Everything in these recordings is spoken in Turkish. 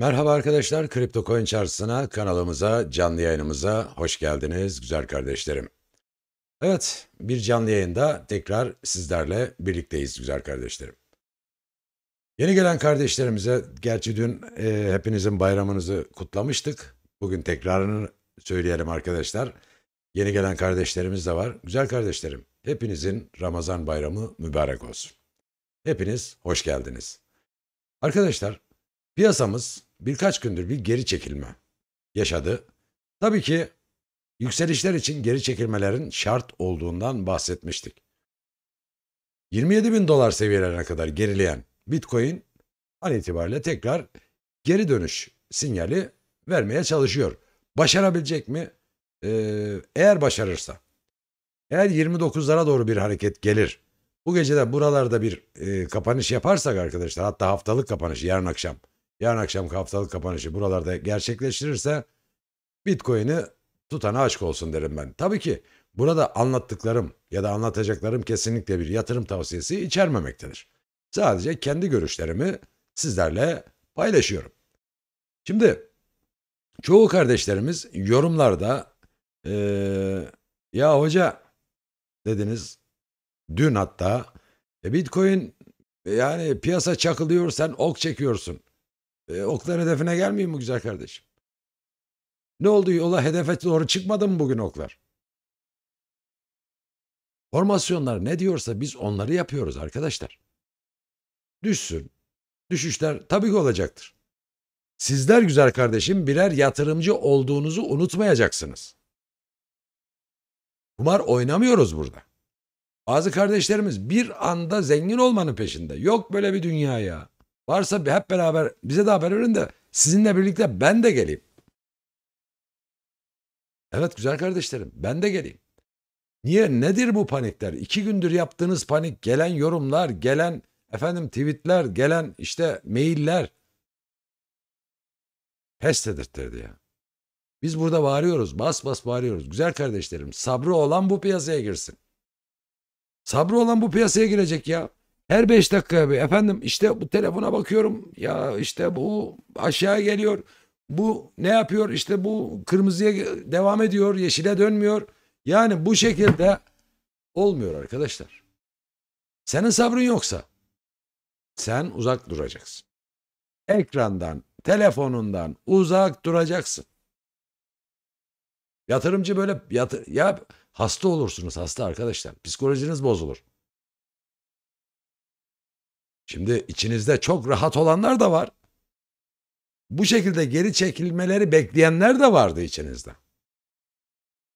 Merhaba arkadaşlar, Kripto Coin Çarşısı'na, kanalımıza, canlı yayınımıza hoş geldiniz güzel kardeşlerim. Evet, bir canlı yayında tekrar sizlerle birlikteyiz güzel kardeşlerim. Yeni gelen kardeşlerimize, gerçi dün e, hepinizin bayramınızı kutlamıştık. Bugün tekrarını söyleyelim arkadaşlar. Yeni gelen kardeşlerimiz de var. Güzel kardeşlerim, hepinizin Ramazan bayramı mübarek olsun. Hepiniz hoş geldiniz. Arkadaşlar, piyasamız birkaç gündür bir geri çekilme yaşadı. Tabii ki yükselişler için geri çekilmelerin şart olduğundan bahsetmiştik. 27 bin dolar seviyelerine kadar gerileyen Bitcoin an itibariyle tekrar geri dönüş sinyali vermeye çalışıyor. Başarabilecek mi? Ee, eğer başarırsa. Eğer 29'lara doğru bir hareket gelir. Bu gece de buralarda bir e, kapanış yaparsak arkadaşlar hatta haftalık kapanış yarın akşam yarın akşam haftalık kapanışı buralarda gerçekleştirirse Bitcoin'i tutana aşk olsun derim ben. Tabii ki burada anlattıklarım ya da anlatacaklarım kesinlikle bir yatırım tavsiyesi içermemektedir. Sadece kendi görüşlerimi sizlerle paylaşıyorum. Şimdi çoğu kardeşlerimiz yorumlarda ee, ya hoca dediniz dün hatta e, Bitcoin yani piyasa çakılıyor sen ok çekiyorsun. E, oklar hedefine gelmiyor mu güzel kardeşim? Ne oldu yola hedefe doğru çıkmadı mı bugün oklar? Formasyonlar ne diyorsa biz onları yapıyoruz arkadaşlar. Düşsün. Düşüşler tabii ki olacaktır. Sizler güzel kardeşim birer yatırımcı olduğunuzu unutmayacaksınız. Kumar oynamıyoruz burada. Bazı kardeşlerimiz bir anda zengin olmanın peşinde. Yok böyle bir dünya ya. Varsa hep beraber bize de haber verin de sizinle birlikte ben de geleyim. Evet güzel kardeşlerim ben de geleyim. Niye nedir bu panikler? İki gündür yaptığınız panik gelen yorumlar gelen efendim tweetler gelen işte mailler pes dedirtirdi ya. Biz burada bağırıyoruz bas bas bağırıyoruz. Güzel kardeşlerim sabrı olan bu piyasaya girsin. Sabrı olan bu piyasaya girecek ya. Her beş dakika bir efendim işte bu telefona bakıyorum ya işte bu aşağı geliyor. Bu ne yapıyor işte bu kırmızıya devam ediyor yeşile dönmüyor. Yani bu şekilde olmuyor arkadaşlar. Senin sabrın yoksa sen uzak duracaksın. Ekrandan, telefonundan uzak duracaksın. Yatırımcı böyle yatır, ya hasta olursunuz hasta arkadaşlar. Psikolojiniz bozulur. Şimdi içinizde çok rahat olanlar da var. Bu şekilde geri çekilmeleri bekleyenler de vardı içinizde.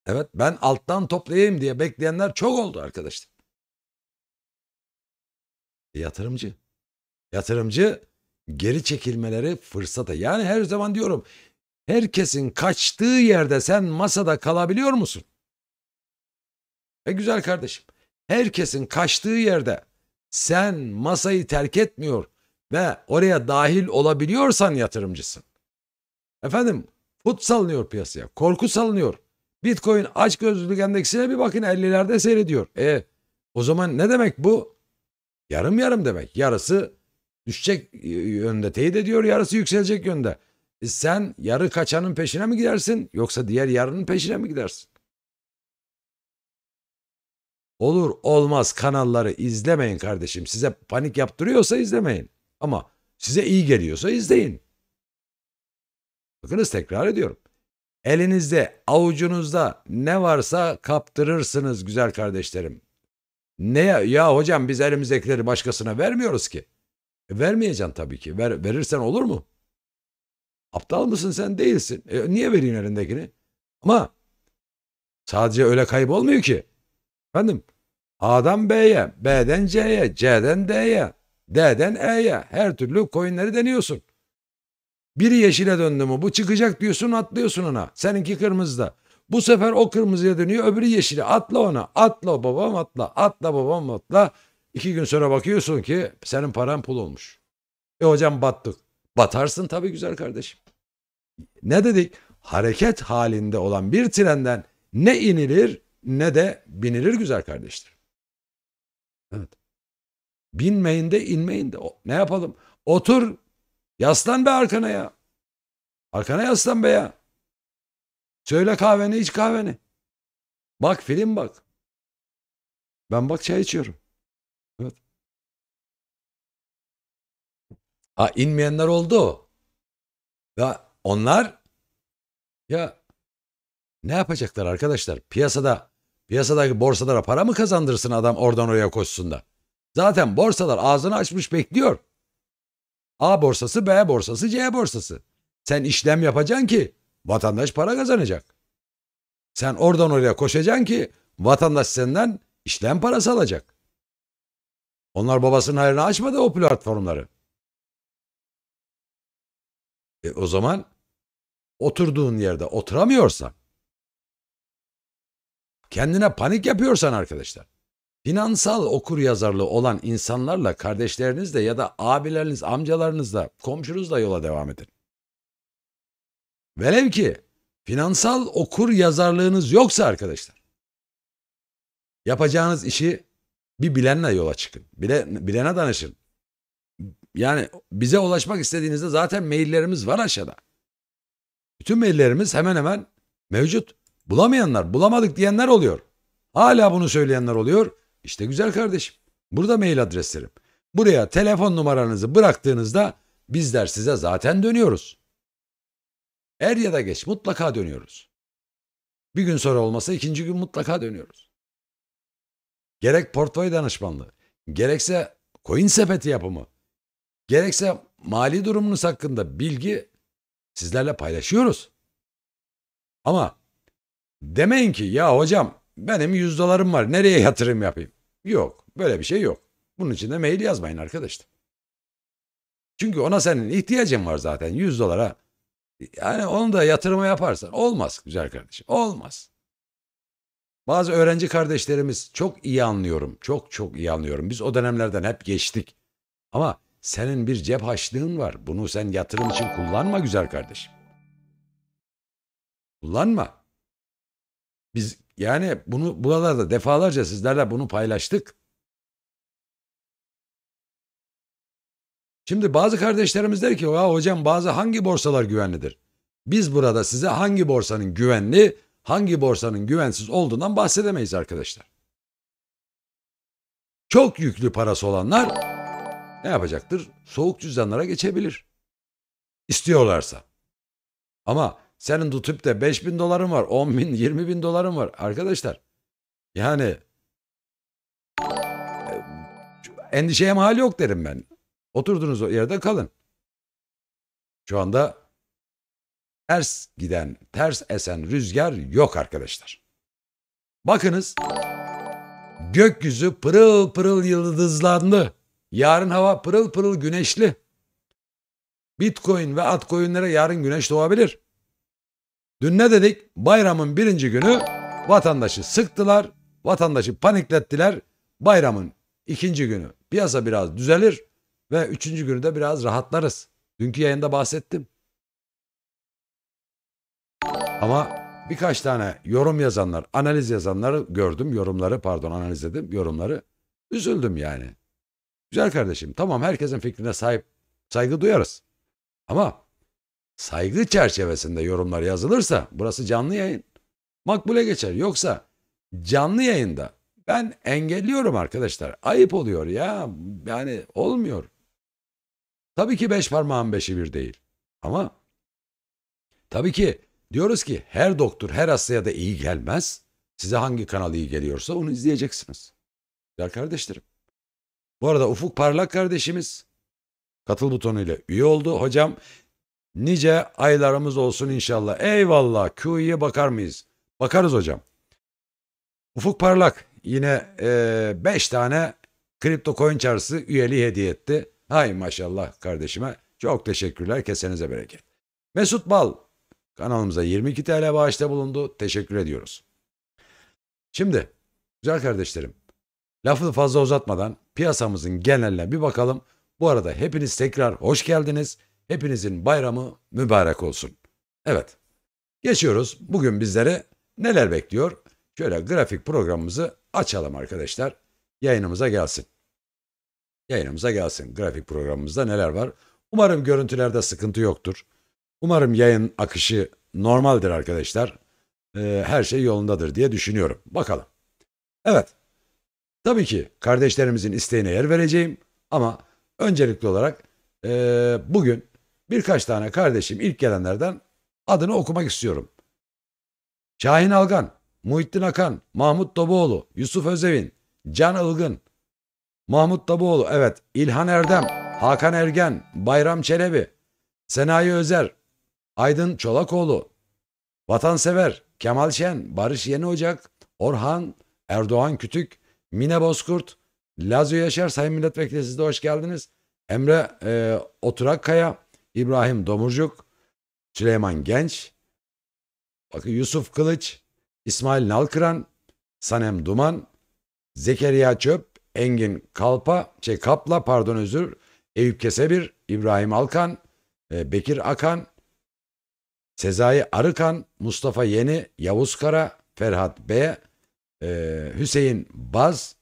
Evet ben alttan toplayayım diye bekleyenler çok oldu arkadaşlar. E, yatırımcı. Yatırımcı geri çekilmeleri fırsata. Yani her zaman diyorum herkesin kaçtığı yerde sen masada kalabiliyor musun? E güzel kardeşim. Herkesin kaçtığı yerde sen masayı terk etmiyor ve oraya dahil olabiliyorsan yatırımcısın. Efendim put salınıyor piyasaya, korku salınıyor. Bitcoin aç açgözlülük endeksine bir bakın 50'lerde seyrediyor. E o zaman ne demek bu? Yarım yarım demek. Yarısı düşecek e, yönde teyit ediyor, yarısı yükselecek yönde. E sen yarı kaçanın peşine mi gidersin yoksa diğer yarının peşine mi gidersin? Olur olmaz kanalları izlemeyin kardeşim. Size panik yaptırıyorsa izlemeyin. Ama size iyi geliyorsa izleyin. Bakınız tekrar ediyorum. Elinizde, avucunuzda ne varsa kaptırırsınız güzel kardeşlerim. Ne ya hocam biz elimizdekileri başkasına vermiyoruz ki. E, vermeyeceksin tabii ki. Ver, verirsen olur mu? Aptal mısın sen değilsin. E, niye vereyim elindekini? Ama sadece öyle kayıp olmuyor ki. Efendim A'dan B'ye, B'den C'ye, C'den D'ye, D'den E'ye her türlü coinleri deniyorsun. Biri yeşile döndü mü bu çıkacak diyorsun atlıyorsun ona. Seninki kırmızıda. Bu sefer o kırmızıya dönüyor öbürü yeşile atla ona atla babam atla atla babam atla. İki gün sonra bakıyorsun ki senin paran pul olmuş. E hocam battık. Batarsın tabii güzel kardeşim. Ne dedik? Hareket halinde olan bir trenden ne inilir ne de binilir güzel kardeşler. Evet. Binmeyin de inmeyin de. Ne yapalım? Otur. Yaslan be arkana ya. Arkana yaslan be ya. Söyle kahveni iç kahveni. Bak film bak. Ben bak çay içiyorum. Evet. Ha inmeyenler oldu. Ya onlar ya ne yapacaklar arkadaşlar? Piyasada Piyasadaki borsalara para mı kazandırsın adam oradan oraya koşsun da? Zaten borsalar ağzını açmış bekliyor. A borsası, B borsası, C borsası. Sen işlem yapacaksın ki vatandaş para kazanacak. Sen oradan oraya koşacaksın ki vatandaş senden işlem parası alacak. Onlar babasının hayrına açmadı o platformları. E o zaman oturduğun yerde oturamıyorsan Kendine panik yapıyorsan arkadaşlar. Finansal okur yazarlığı olan insanlarla kardeşlerinizle ya da abileriniz, amcalarınızla, komşunuzla yola devam edin. Velev ki finansal okur yazarlığınız yoksa arkadaşlar yapacağınız işi bir bilenle yola çıkın. Bile, bilene danışın. Yani bize ulaşmak istediğinizde zaten maillerimiz var aşağıda. Bütün maillerimiz hemen hemen mevcut. Bulamayanlar, bulamadık diyenler oluyor. Hala bunu söyleyenler oluyor. İşte güzel kardeşim. Burada mail adreslerim. Buraya telefon numaranızı bıraktığınızda bizler size zaten dönüyoruz. Er ya da geç mutlaka dönüyoruz. Bir gün sonra olmasa ikinci gün mutlaka dönüyoruz. Gerek portföy danışmanlığı, gerekse coin sepeti yapımı, gerekse mali durumunuz hakkında bilgi sizlerle paylaşıyoruz. Ama Demeyin ki ya hocam benim 100 dolarım var nereye yatırım yapayım? Yok böyle bir şey yok. Bunun için de mail yazmayın arkadaşlar. Çünkü ona senin ihtiyacın var zaten 100 dolara. Yani onu da yatırıma yaparsan olmaz güzel kardeşim olmaz. Bazı öğrenci kardeşlerimiz çok iyi anlıyorum. Çok çok iyi anlıyorum. Biz o dönemlerden hep geçtik. Ama senin bir cep haçlığın var. Bunu sen yatırım için kullanma güzel kardeşim. Kullanma. Biz yani bunu buralarda defalarca sizlerle bunu paylaştık. Şimdi bazı kardeşlerimiz der ki ya hocam bazı hangi borsalar güvenlidir? Biz burada size hangi borsanın güvenli, hangi borsanın güvensiz olduğundan bahsedemeyiz arkadaşlar. Çok yüklü parası olanlar ne yapacaktır? Soğuk cüzdanlara geçebilir. İstiyorlarsa. Ama senin tutup da 5 bin doların var, 10 bin, 20 bin doların var. Arkadaşlar yani e, endişeye mahal yok derim ben. Oturduğunuz o yerde kalın. Şu anda ters giden, ters esen rüzgar yok arkadaşlar. Bakınız gökyüzü pırıl pırıl yıldızlandı. Yarın hava pırıl pırıl güneşli. Bitcoin ve altcoin'lere yarın güneş doğabilir. Dün ne dedik? Bayramın birinci günü vatandaşı sıktılar, vatandaşı paniklettiler. Bayramın ikinci günü piyasa biraz düzelir ve üçüncü günü de biraz rahatlarız. Dünkü yayında bahsettim. Ama birkaç tane yorum yazanlar, analiz yazanları gördüm. Yorumları pardon analiz edip yorumları. Üzüldüm yani. Güzel kardeşim tamam herkesin fikrine sahip saygı duyarız. Ama saygı çerçevesinde yorumlar yazılırsa burası canlı yayın makbule geçer. Yoksa canlı yayında ben engelliyorum arkadaşlar. Ayıp oluyor ya. Yani olmuyor. Tabii ki beş parmağın beşi bir değil. Ama tabii ki diyoruz ki her doktor her hastaya da iyi gelmez. Size hangi kanal iyi geliyorsa onu izleyeceksiniz. Ya kardeşlerim. Bu arada Ufuk Parlak kardeşimiz katıl butonuyla üye oldu. Hocam nice aylarımız olsun inşallah. Eyvallah QI'ye bakar mıyız? Bakarız hocam. Ufuk Parlak yine 5 e, beş tane kripto coin çarşısı üyeliği hediye etti. Hay maşallah kardeşime. Çok teşekkürler. Kesenize bereket. Mesut Bal kanalımıza 22 TL bağışta bulundu. Teşekkür ediyoruz. Şimdi güzel kardeşlerim lafı fazla uzatmadan piyasamızın geneline bir bakalım. Bu arada hepiniz tekrar hoş geldiniz. Hepinizin bayramı mübarek olsun. Evet. Geçiyoruz. Bugün bizlere neler bekliyor? Şöyle grafik programımızı açalım arkadaşlar. Yayınımıza gelsin. Yayınımıza gelsin. Grafik programımızda neler var? Umarım görüntülerde sıkıntı yoktur. Umarım yayın akışı normaldir arkadaşlar. Ee, her şey yolundadır diye düşünüyorum. Bakalım. Evet. Tabii ki kardeşlerimizin isteğine yer vereceğim ama öncelikli olarak e, bugün birkaç tane kardeşim ilk gelenlerden adını okumak istiyorum. Şahin Algan, Muhittin Akan, Mahmut Daboğlu, Yusuf Özevin, Can Ilgın, Mahmut Daboğlu, evet, İlhan Erdem, Hakan Ergen, Bayram Çelebi, Senayi Özer, Aydın Çolakoğlu, Vatansever, Kemal Şen, Barış Yeni Ocak, Orhan, Erdoğan Kütük, Mine Bozkurt, Lazio Yaşar Sayın Milletvekili siz de hoş geldiniz. Emre e, Oturakkaya, İbrahim Domurcuk, Süleyman Genç, bakın Yusuf Kılıç, İsmail Nalkıran, Sanem Duman, Zekeriya Çöp, Engin Kalpa, şey Kapla pardon özür, Eyüp Kesebir, İbrahim Alkan, e, Bekir Akan, Sezai Arıkan, Mustafa Yeni, Yavuz Kara, Ferhat B, e, Hüseyin Baz,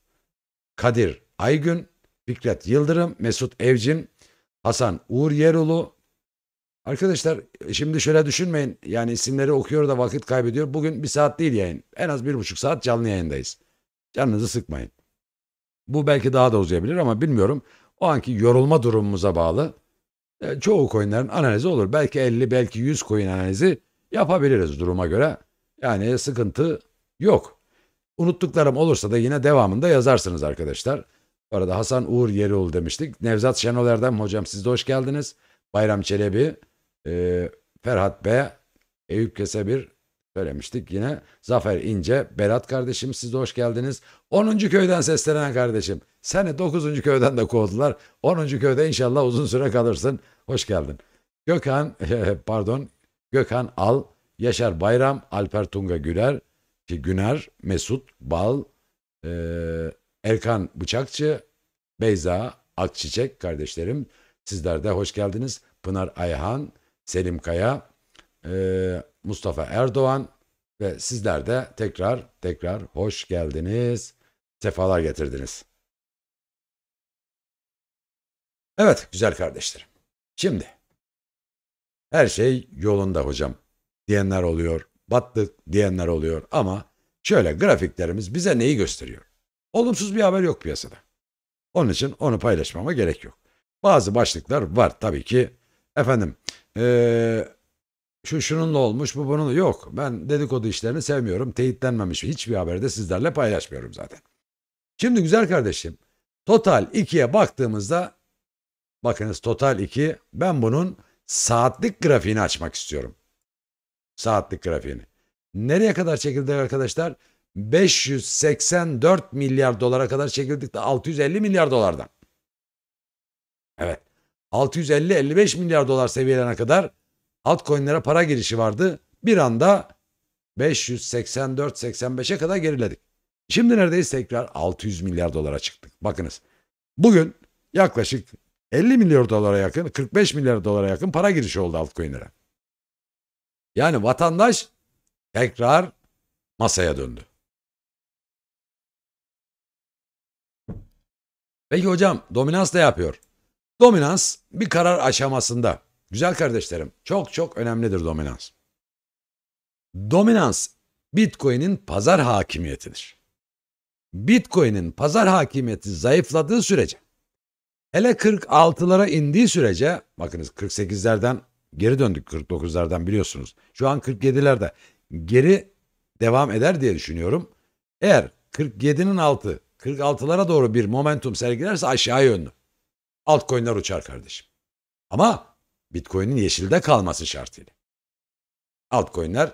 Kadir Aygün, Fikret Yıldırım, Mesut Evcin, Hasan Uğur Yerulu, Arkadaşlar e, şimdi şöyle düşünmeyin yani isimleri okuyor da vakit kaybediyor. Bugün bir saat değil yayın. En az bir buçuk saat canlı yayındayız. Canınızı sıkmayın. Bu belki daha da uzayabilir ama bilmiyorum. O anki yorulma durumumuza bağlı. E, çoğu coinlerin analizi olur. Belki 50 belki 100 coin analizi yapabiliriz duruma göre. Yani sıkıntı yok. Unuttuklarım olursa da yine devamında yazarsınız arkadaşlar. Bu arada Hasan Uğur Yerioğlu demiştik. Nevzat Şenol Erdem hocam siz de hoş geldiniz. Bayram Çelebi, e, Ferhat B, Eyüp bir söylemiştik yine. Zafer İnce, Berat kardeşim siz de hoş geldiniz. 10. köyden seslenen kardeşim. Seni 9. köyden de kovdular. 10. köyde inşallah uzun süre kalırsın. Hoş geldin. Gökhan, pardon, Gökhan Al, Yaşar Bayram, Alper Tunga Güler, Güner, Mesut, Bal, e, Erkan Bıçakçı, Beyza, Akçiçek kardeşlerim. Sizler de hoş geldiniz. Pınar Ayhan, Selim Kaya, e, Mustafa Erdoğan ve sizler de tekrar tekrar hoş geldiniz, sefalar getirdiniz. Evet güzel kardeşlerim. Şimdi her şey yolunda hocam diyenler oluyor, battık diyenler oluyor ama şöyle grafiklerimiz bize neyi gösteriyor? Olumsuz bir haber yok piyasada. Onun için onu paylaşmama gerek yok. Bazı başlıklar var tabii ki. Efendim ee, şu şununla olmuş bu bunun da yok. Ben dedikodu işlerini sevmiyorum. Teyitlenmemiş hiçbir haberde sizlerle paylaşmıyorum zaten. Şimdi güzel kardeşim total 2'ye baktığımızda bakınız total 2 ben bunun saatlik grafiğini açmak istiyorum. Saatlik grafiğini. Nereye kadar çekildi arkadaşlar? 584 milyar dolara kadar çekildik de 650 milyar dolardan. Evet. 650-55 milyar dolar seviyelerine kadar altcoin'lere para girişi vardı. Bir anda 584-85'e kadar geriledik. Şimdi neredeyiz tekrar 600 milyar dolara çıktık. Bakınız bugün yaklaşık 50 milyar dolara yakın 45 milyar dolara yakın para girişi oldu altcoin'lere. Yani vatandaş tekrar masaya döndü. Peki hocam dominans da yapıyor. Dominans bir karar aşamasında. Güzel kardeşlerim, çok çok önemlidir dominans. Dominans Bitcoin'in pazar hakimiyetidir. Bitcoin'in pazar hakimiyeti zayıfladığı sürece hele 46'lara indiği sürece bakınız 48'lerden geri döndük 49'lardan biliyorsunuz. Şu an 47'lerde geri devam eder diye düşünüyorum. Eğer 47'nin altı 46'lara doğru bir momentum sergilerse aşağı yönlü altcoin'ler uçar kardeşim. Ama Bitcoin'in yeşilde kalması şartıyla. Altcoin'ler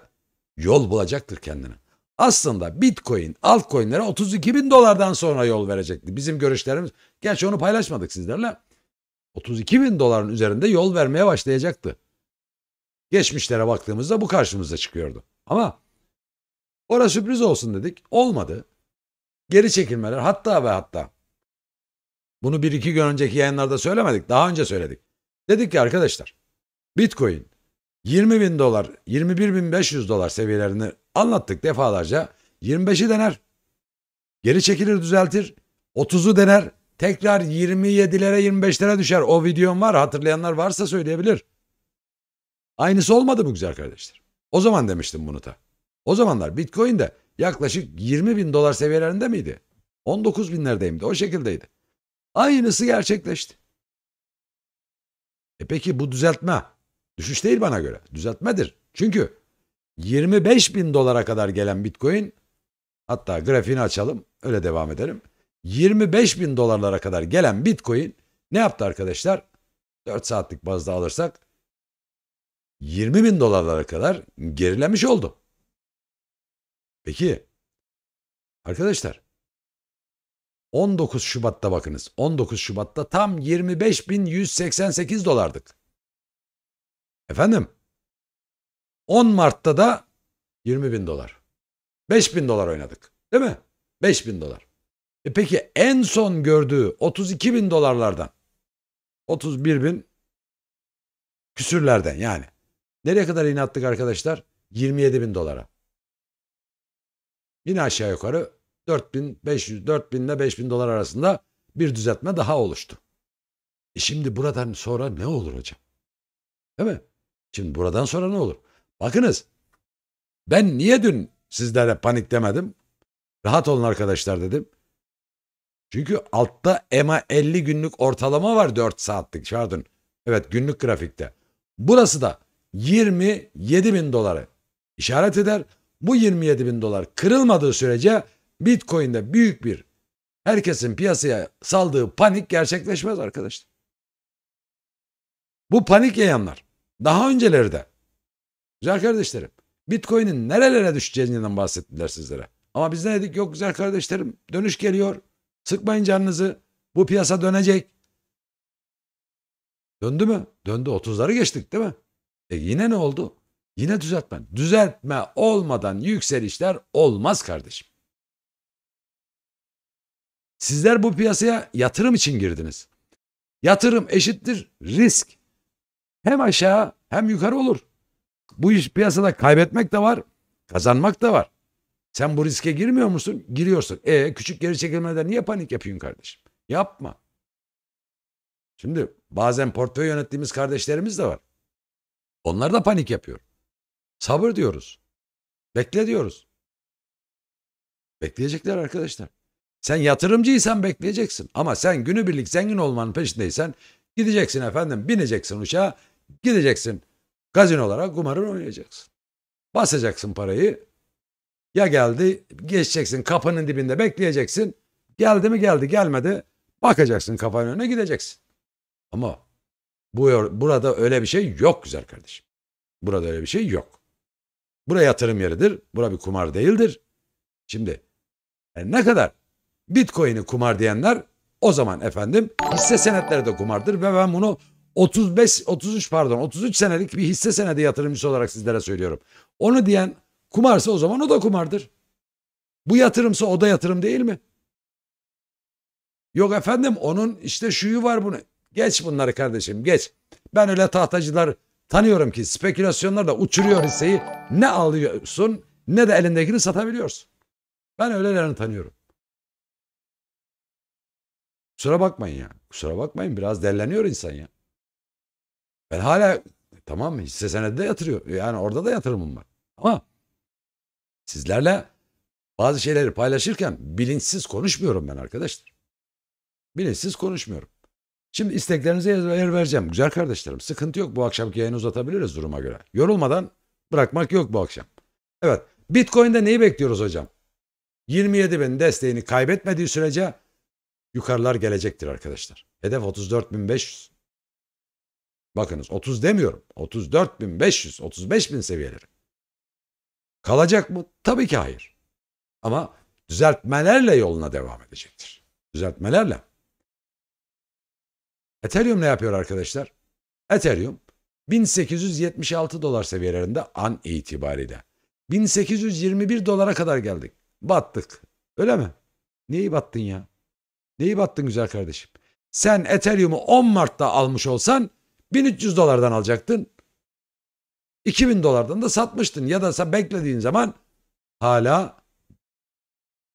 yol bulacaktır kendine. Aslında Bitcoin altcoin'lere 32 bin dolardan sonra yol verecekti. Bizim görüşlerimiz, gerçi onu paylaşmadık sizlerle. 32 bin doların üzerinde yol vermeye başlayacaktı. Geçmişlere baktığımızda bu karşımıza çıkıyordu. Ama orası sürpriz olsun dedik. Olmadı. Geri çekilmeler hatta ve hatta bunu bir iki gün önceki yayınlarda söylemedik. Daha önce söyledik. Dedik ki arkadaşlar Bitcoin 20 bin dolar 21 bin 500 dolar seviyelerini anlattık defalarca. 25'i dener. Geri çekilir düzeltir. 30'u dener. Tekrar 27'lere 25'lere düşer. O videom var hatırlayanlar varsa söyleyebilir. Aynısı olmadı bu güzel kardeşler? O zaman demiştim bunu da. O zamanlar Bitcoin de yaklaşık 20 bin dolar seviyelerinde miydi? 19 binlerdeydi, o şekildeydi. Aynısı gerçekleşti. E peki bu düzeltme düşüş değil bana göre. Düzeltmedir. Çünkü 25 bin dolara kadar gelen bitcoin hatta grafiğini açalım öyle devam edelim. 25 bin dolarlara kadar gelen bitcoin ne yaptı arkadaşlar? 4 saatlik bazda alırsak 20 bin dolarlara kadar gerilemiş oldu. Peki arkadaşlar 19 Şubat'ta bakınız. 19 Şubat'ta tam 25.188 dolardık. Efendim? 10 Mart'ta da 20.000 dolar. 5.000 dolar oynadık. Değil mi? 5.000 dolar. E peki en son gördüğü 32.000 dolarlardan 31.000 küsürlerden yani. Nereye kadar inattık arkadaşlar? 27.000 dolara. Yine aşağı yukarı 4500 4000 ile 5000 dolar arasında bir düzeltme daha oluştu. E şimdi buradan sonra ne olur hocam? Değil mi? Şimdi buradan sonra ne olur? Bakınız ben niye dün sizlere panik demedim? Rahat olun arkadaşlar dedim. Çünkü altta EMA 50 günlük ortalama var 4 saatlik şardın. Evet günlük grafikte. Burası da 27 bin doları işaret eder. Bu 27 bin dolar kırılmadığı sürece Bitcoin'de büyük bir herkesin piyasaya saldığı panik gerçekleşmez arkadaşlar. Bu panik yayanlar daha önceleri de güzel kardeşlerim Bitcoin'in nerelere düşeceğinden bahsettiler sizlere. Ama biz ne dedik? Yok güzel kardeşlerim dönüş geliyor. Sıkmayın canınızı. Bu piyasa dönecek. Döndü mü? Döndü. 30'ları geçtik değil mi? E yine ne oldu? Yine düzeltme. Düzeltme olmadan yükselişler olmaz kardeşim. Sizler bu piyasaya yatırım için girdiniz. Yatırım eşittir risk. Hem aşağı hem yukarı olur. Bu iş piyasada kaybetmek de var, kazanmak da var. Sen bu riske girmiyor musun? Giriyorsun. E küçük geri çekilmeler niye panik yapıyorsun kardeşim? Yapma. Şimdi bazen portföy yönettiğimiz kardeşlerimiz de var. Onlar da panik yapıyor. Sabır diyoruz. Bekle diyoruz. Bekleyecekler arkadaşlar. Sen yatırımcıysan bekleyeceksin. Ama sen günübirlik zengin olmanın peşindeysen gideceksin efendim bineceksin uçağa gideceksin olarak kumarın oynayacaksın. Basacaksın parayı ya geldi geçeceksin kapının dibinde bekleyeceksin. Geldi mi geldi gelmedi bakacaksın kafanın önüne gideceksin. Ama bu, burada öyle bir şey yok güzel kardeşim. Burada öyle bir şey yok. Buraya yatırım yeridir. Bura bir kumar değildir. Şimdi yani e, ne kadar Bitcoin'i kumar diyenler o zaman efendim hisse senetleri de kumardır ve ben bunu 35 33 pardon 33 senelik bir hisse senedi yatırımcısı olarak sizlere söylüyorum. Onu diyen kumarsa o zaman o da kumardır. Bu yatırımsa o da yatırım değil mi? Yok efendim onun işte şuyu var bunu. Geç bunları kardeşim geç. Ben öyle tahtacılar tanıyorum ki spekülasyonlarla uçuruyor hisseyi. Ne alıyorsun ne de elindekini satabiliyorsun. Ben öylelerini tanıyorum. Kusura bakmayın ya. Kusura bakmayın biraz derleniyor insan ya. Ben hala tamam mı hisse senedi de yatırıyor. Yani orada da yatırımım var. Ama sizlerle bazı şeyleri paylaşırken bilinçsiz konuşmuyorum ben arkadaşlar. Bilinçsiz konuşmuyorum. Şimdi isteklerinize yer vereceğim güzel kardeşlerim. Sıkıntı yok bu akşamki yayını uzatabiliriz duruma göre. Yorulmadan bırakmak yok bu akşam. Evet Bitcoin'de neyi bekliyoruz hocam? 27 bin desteğini kaybetmediği sürece yukarılar gelecektir arkadaşlar. Hedef 34.500. Bakınız 30 demiyorum. 34.500, 35.000 seviyeleri. Kalacak mı? Tabii ki hayır. Ama düzeltmelerle yoluna devam edecektir. Düzeltmelerle. Ethereum ne yapıyor arkadaşlar? Ethereum 1876 dolar seviyelerinde an itibariyle. 1821 dolara kadar geldik. Battık. Öyle mi? Neyi battın ya? Neyi battın güzel kardeşim? Sen Ethereum'u 10 Mart'ta almış olsan 1300 dolardan alacaktın. 2000 dolardan da satmıştın ya da sen beklediğin zaman hala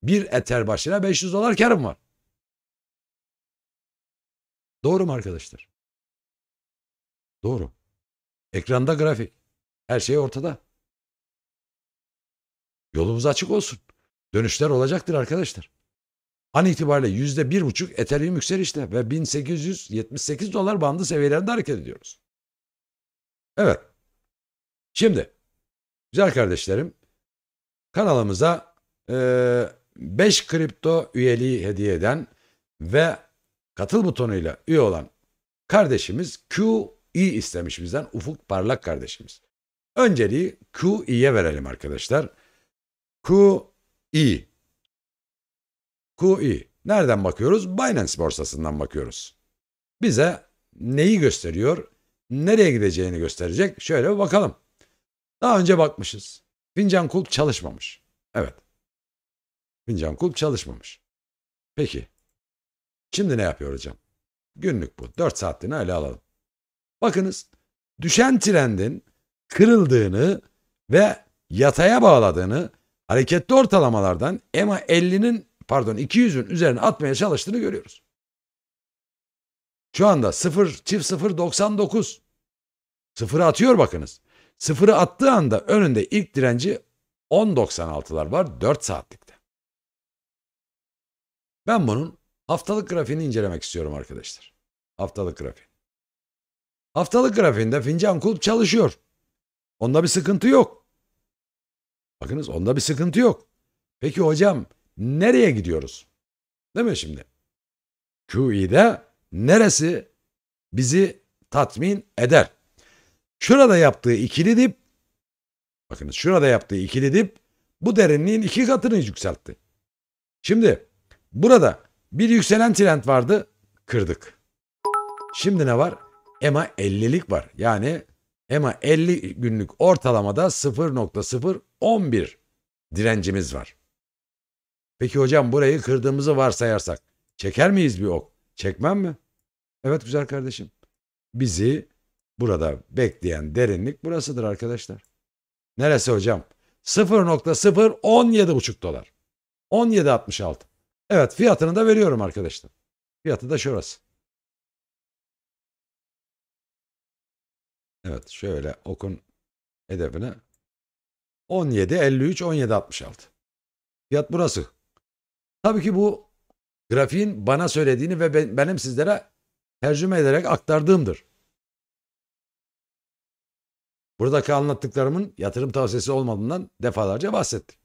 bir Ether başına 500 dolar karım var. Doğru mu arkadaşlar? Doğru. Ekranda grafik. Her şey ortada. Yolumuz açık olsun. Dönüşler olacaktır arkadaşlar. An itibariyle yüzde bir buçuk Ethereum yükselişte ve 1878 dolar bandı seviyelerinde hareket ediyoruz. Evet. Şimdi güzel kardeşlerim kanalımıza 5 e, kripto üyeliği hediye eden ve katıl butonuyla üye olan kardeşimiz QI istemiş bizden Ufuk Parlak kardeşimiz. Önceliği QI'ye verelim arkadaşlar. QI QE. Nereden bakıyoruz? Binance borsasından bakıyoruz. Bize neyi gösteriyor? Nereye gideceğini gösterecek. Şöyle bir bakalım. Daha önce bakmışız. Fincan kulp çalışmamış. Evet. Fincan kulp çalışmamış. Peki. Şimdi ne yapıyor hocam? Günlük bu. 4 saatliğine öyle alalım. Bakınız düşen trendin kırıldığını ve yataya bağladığını hareketli ortalamalardan EMA 50'nin pardon 200'ün üzerine atmaya çalıştığını görüyoruz. Şu anda 0 çift 0 99. Sıfırı atıyor bakınız. Sıfırı attığı anda önünde ilk direnci 10.96'lar var 4 saatlikte. Ben bunun haftalık grafiğini incelemek istiyorum arkadaşlar. Haftalık grafiği. Haftalık grafiğinde fincan kulp çalışıyor. Onda bir sıkıntı yok. Bakınız onda bir sıkıntı yok. Peki hocam nereye gidiyoruz? Değil mi şimdi? QE'de neresi bizi tatmin eder? Şurada yaptığı ikili dip bakınız şurada yaptığı ikili dip bu derinliğin iki katını yükseltti. Şimdi burada bir yükselen trend vardı kırdık. Şimdi ne var? EMA 50'lik var. Yani EMA 50 günlük ortalamada 0.011 direncimiz var. Peki hocam burayı kırdığımızı varsayarsak çeker miyiz bir ok? Çekmem mi? Evet güzel kardeşim. Bizi burada bekleyen derinlik burasıdır arkadaşlar. Neresi hocam? 0.017,5 dolar. 17.66. Evet fiyatını da veriyorum arkadaşlar. Fiyatı da şurası. Evet şöyle okun hedefine 17.53 17.66. Fiyat burası. Tabii ki bu grafiğin bana söylediğini ve benim sizlere tercüme ederek aktardığımdır. Buradaki anlattıklarımın yatırım tavsiyesi olmadığından defalarca bahsettim.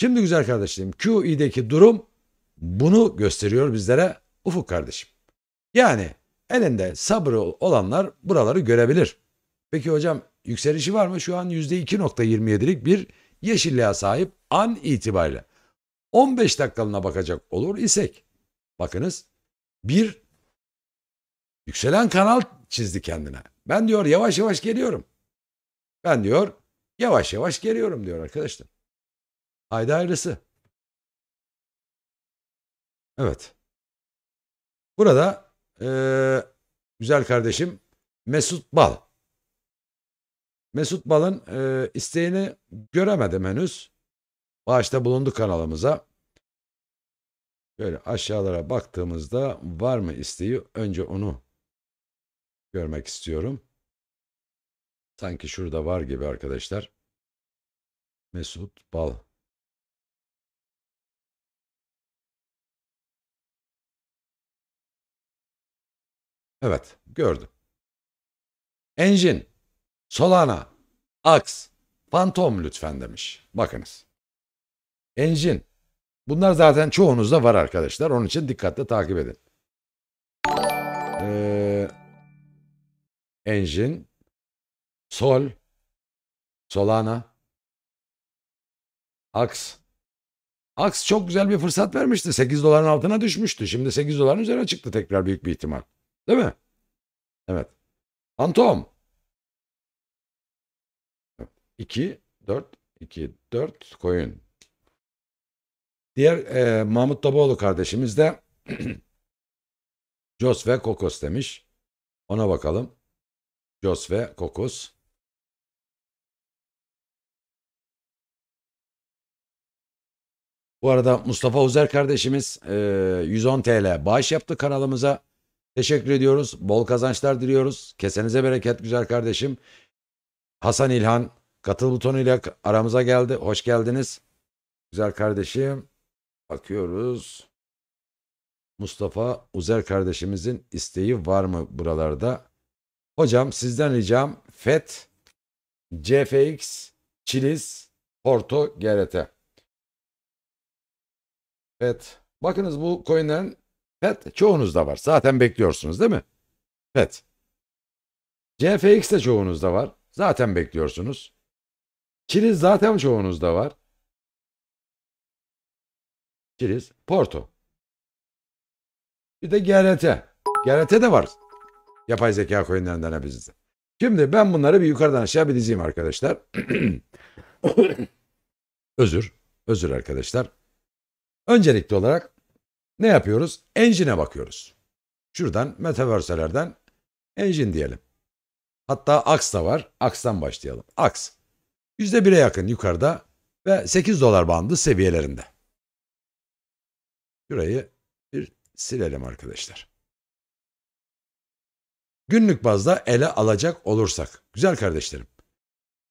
Şimdi güzel kardeşlerim QE'deki durum bunu gösteriyor bizlere Ufuk kardeşim. Yani elinde sabrı olanlar buraları görebilir. Peki hocam yükselişi var mı? Şu an %2.27'lik bir yeşilliğe sahip an itibariyle. 15 dakikalığına bakacak olur isek bakınız bir yükselen kanal çizdi kendine. Ben diyor yavaş yavaş geliyorum. Ben diyor yavaş yavaş geliyorum diyor arkadaşlar. Haydi hayırlısı. Evet. Burada e, güzel kardeşim Mesut Bal. Mesut Bal'ın e, isteğini göremedim henüz. Bağışta bulundu kanalımıza. Böyle aşağılara baktığımızda var mı isteği önce onu görmek istiyorum. Sanki şurada var gibi arkadaşlar. Mesut Bal. Evet gördüm. Engine, Solana, Ax, Phantom lütfen demiş. Bakınız. Engine, Bunlar zaten çoğunuzda var arkadaşlar. Onun için dikkatle takip edin. Ee, engine. Sol. Solana. Aks. Aks çok güzel bir fırsat vermişti. 8 doların altına düşmüştü. Şimdi 8 doların üzerine çıktı tekrar büyük bir ihtimal. Değil mi? Evet. Antom. 2, 4, 2, 4 koyun. Diğer e, Mahmut Daboğlu kardeşimiz de Jos ve Kokos demiş. Ona bakalım. Jos ve Kokos. Bu arada Mustafa Uzer kardeşimiz e, 110 TL bağış yaptı kanalımıza. Teşekkür ediyoruz. Bol kazançlar diliyoruz. Kesenize bereket güzel kardeşim. Hasan İlhan katıl butonuyla aramıza geldi. Hoş geldiniz. Güzel kardeşim. Bakıyoruz. Mustafa Uzer kardeşimizin isteği var mı buralarda? Hocam sizden ricam FET, CFX, Çiliz, Porto, GRT. FET. Bakınız bu coinlerin FET çoğunuzda var. Zaten bekliyorsunuz değil mi? FET. CFX de çoğunuzda var. Zaten bekliyorsunuz. Çiliz zaten çoğunuzda var. Çiriz, Porto. Bir de GRT. GRT de var. Yapay zeka coinlerinden hepimizde. Şimdi ben bunları bir yukarıdan aşağı bir dizeyim arkadaşlar. özür. Özür arkadaşlar. Öncelikli olarak ne yapıyoruz? Engine'e bakıyoruz. Şuradan metaverse'lerden engine diyelim. Hatta Ax da var. Ax'tan başlayalım. Aks %1'e yakın yukarıda ve 8 dolar bandı seviyelerinde. Şurayı bir silelim arkadaşlar. Günlük bazda ele alacak olursak. Güzel kardeşlerim.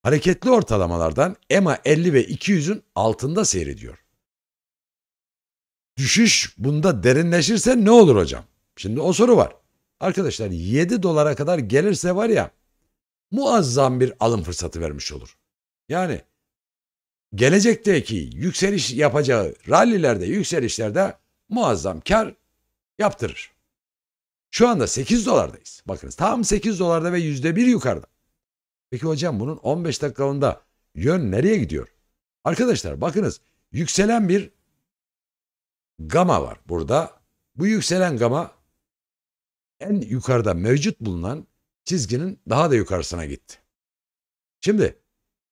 Hareketli ortalamalardan EMA 50 ve 200'ün altında seyrediyor. Düşüş bunda derinleşirse ne olur hocam? Şimdi o soru var. Arkadaşlar 7 dolara kadar gelirse var ya muazzam bir alım fırsatı vermiş olur. Yani gelecekteki yükseliş yapacağı rallilerde, yükselişlerde muazzam kar yaptırır. Şu anda 8 dolardayız. Bakınız tam 8 dolarda ve %1 yukarıda. Peki hocam bunun 15 dakikalığında yön nereye gidiyor? Arkadaşlar bakınız yükselen bir gama var burada. Bu yükselen gama en yukarıda mevcut bulunan çizginin daha da yukarısına gitti. Şimdi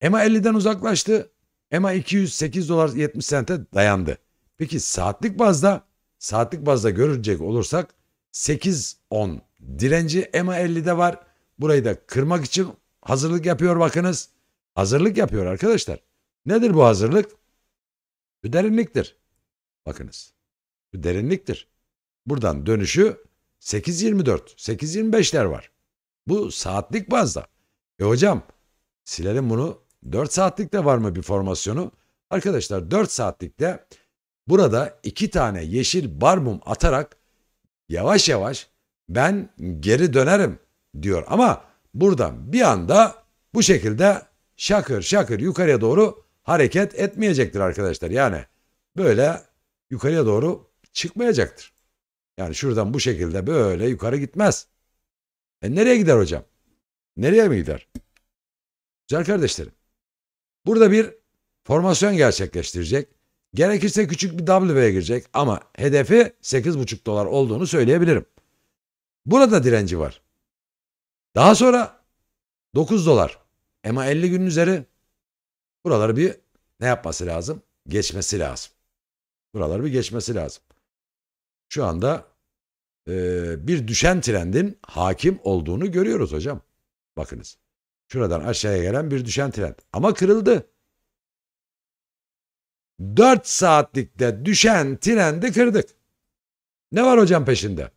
EMA 50'den uzaklaştı. EMA 208 dolar 70 sente dayandı. Peki saatlik bazda saatlik bazda görecek olursak 8-10 direnci EMA 50'de var. Burayı da kırmak için hazırlık yapıyor bakınız. Hazırlık yapıyor arkadaşlar. Nedir bu hazırlık? Bir derinliktir. Bakınız. Bir derinliktir. Buradan dönüşü 8.24, 8.25'ler var. Bu saatlik bazda. E hocam silelim bunu. 4 saatlik de var mı bir formasyonu? Arkadaşlar 4 saatlikte Burada iki tane yeşil barbum atarak yavaş yavaş ben geri dönerim diyor. Ama buradan bir anda bu şekilde şakır şakır yukarıya doğru hareket etmeyecektir arkadaşlar. Yani böyle yukarıya doğru çıkmayacaktır. Yani şuradan bu şekilde böyle yukarı gitmez. E nereye gider hocam? Nereye mi gider? Güzel kardeşlerim. Burada bir formasyon gerçekleştirecek. Gerekirse küçük bir W'ye girecek ama hedefi 8,5 dolar olduğunu söyleyebilirim. Burada direnci var. Daha sonra 9 dolar. Ama 50 günün üzeri buraları bir ne yapması lazım? Geçmesi lazım. Buraları bir geçmesi lazım. Şu anda e, bir düşen trendin hakim olduğunu görüyoruz hocam. Bakınız. Şuradan aşağıya gelen bir düşen trend. Ama kırıldı. 4 saatlikte düşen trende kırdık. Ne var hocam peşinde?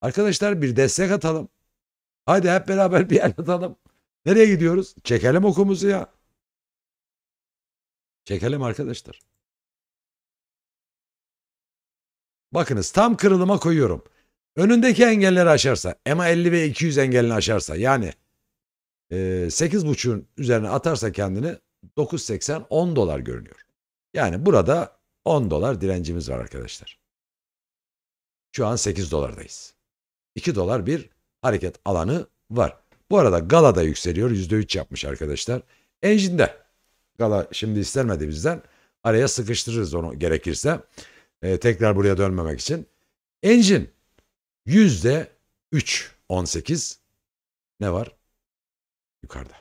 Arkadaşlar bir destek atalım. Haydi hep beraber bir el atalım. Nereye gidiyoruz? Çekelim okumuzu ya. Çekelim arkadaşlar. Bakınız tam kırılıma koyuyorum. Önündeki engelleri aşarsa EMA 50 ve 200 engelini aşarsa yani e, 8.5'ün üzerine atarsa kendini 9.80 10 dolar görünüyor. Yani burada 10 dolar direncimiz var arkadaşlar. Şu an 8 dolardayız. 2 dolar bir hareket alanı var. Bu arada Gala da yükseliyor. %3 yapmış arkadaşlar. Enjin'de. Gala şimdi istemedi bizden. Araya sıkıştırırız onu gerekirse. Ee, tekrar buraya dönmemek için. Enjin %3 18 ne var? Yukarıda.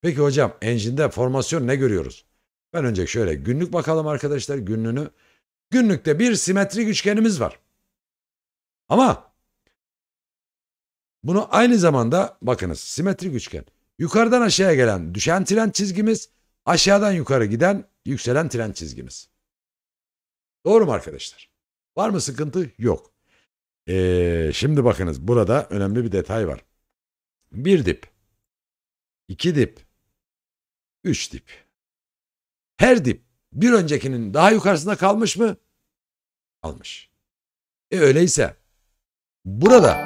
Peki hocam enjinde formasyon ne görüyoruz? Ben önce şöyle günlük bakalım arkadaşlar günlüğünü. Günlükte bir simetrik üçgenimiz var. Ama bunu aynı zamanda bakınız simetrik üçgen. Yukarıdan aşağıya gelen düşen tren çizgimiz, aşağıdan yukarı giden yükselen tren çizgimiz. Doğru mu arkadaşlar? Var mı sıkıntı? Yok. Ee, şimdi bakınız burada önemli bir detay var. Bir dip, iki dip, üç dip. Her dip bir öncekinin daha yukarısında kalmış mı? Kalmış. E öyleyse burada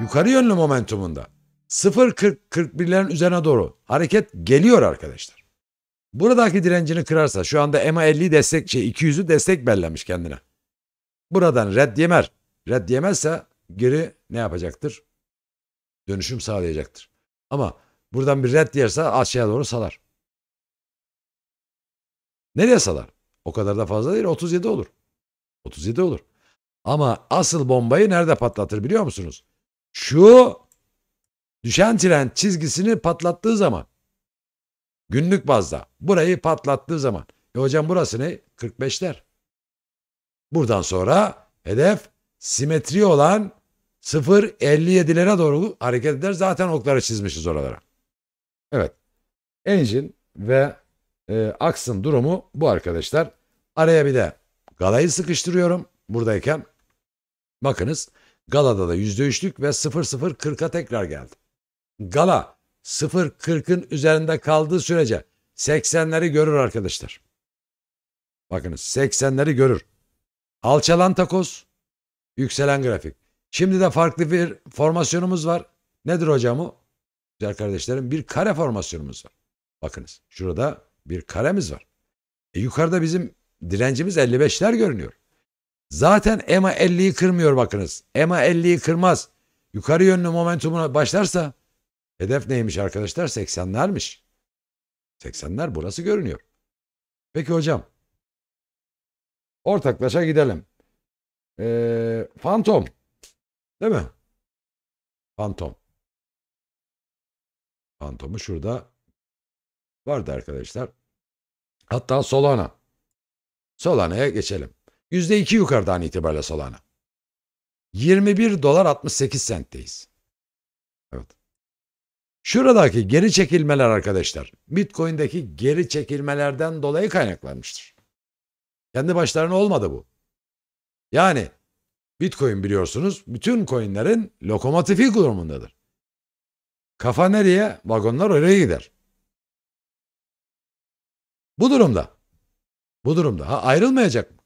yukarı yönlü momentumunda 0.40-41'lerin üzerine doğru hareket geliyor arkadaşlar. Buradaki direncini kırarsa şu anda EMA 50 destek şey 200'ü destek bellemiş kendine. Buradan red yemer. Red yemezse geri ne yapacaktır? Dönüşüm sağlayacaktır. Ama buradan bir red yerse aşağıya doğru salar. Nereye salar? O kadar da fazla değil 37 olur. 37 olur. Ama asıl bombayı nerede patlatır biliyor musunuz? Şu düşen tren çizgisini patlattığı zaman. Günlük bazda. Burayı patlattığı zaman. E hocam burası ne? 45'ler. Buradan sonra hedef simetri olan 0.57'lere doğru hareket eder. Zaten okları çizmişiz oralara. Evet. Engine ve e, Aks'ın durumu bu arkadaşlar. Araya bir de Gala'yı sıkıştırıyorum buradayken. Bakınız Gala'da da %3'lük ve 0.040'a tekrar geldi. Gala 0.40'ın üzerinde kaldığı sürece 80'leri görür arkadaşlar. Bakınız 80'leri görür. Alçalan takoz, yükselen grafik. Şimdi de farklı bir formasyonumuz var. Nedir hocam o? Güzel kardeşlerim bir kare formasyonumuz var. Bakınız şurada bir karemiz var. E yukarıda bizim direncimiz 55'ler görünüyor. Zaten EMA 50'yi kırmıyor bakınız. EMA 50'yi kırmaz. Yukarı yönlü momentumuna başlarsa hedef neymiş arkadaşlar? 80'lermiş. 80'ler burası görünüyor. Peki hocam. Ortaklaşa gidelim. Ee, fantom. Değil mi? Fantom. Fantomu şurada vardı arkadaşlar. Hatta Solana. Solana'ya geçelim. %2 yukarıdan itibariyle Solana. 21 dolar 68 sentteyiz. Evet. Şuradaki geri çekilmeler arkadaşlar Bitcoin'deki geri çekilmelerden dolayı kaynaklanmıştır. Kendi başlarına olmadı bu. Yani Bitcoin biliyorsunuz bütün coinlerin lokomotifi durumundadır. Kafa nereye? Vagonlar oraya gider. Bu durumda bu durumda ha ayrılmayacak mı?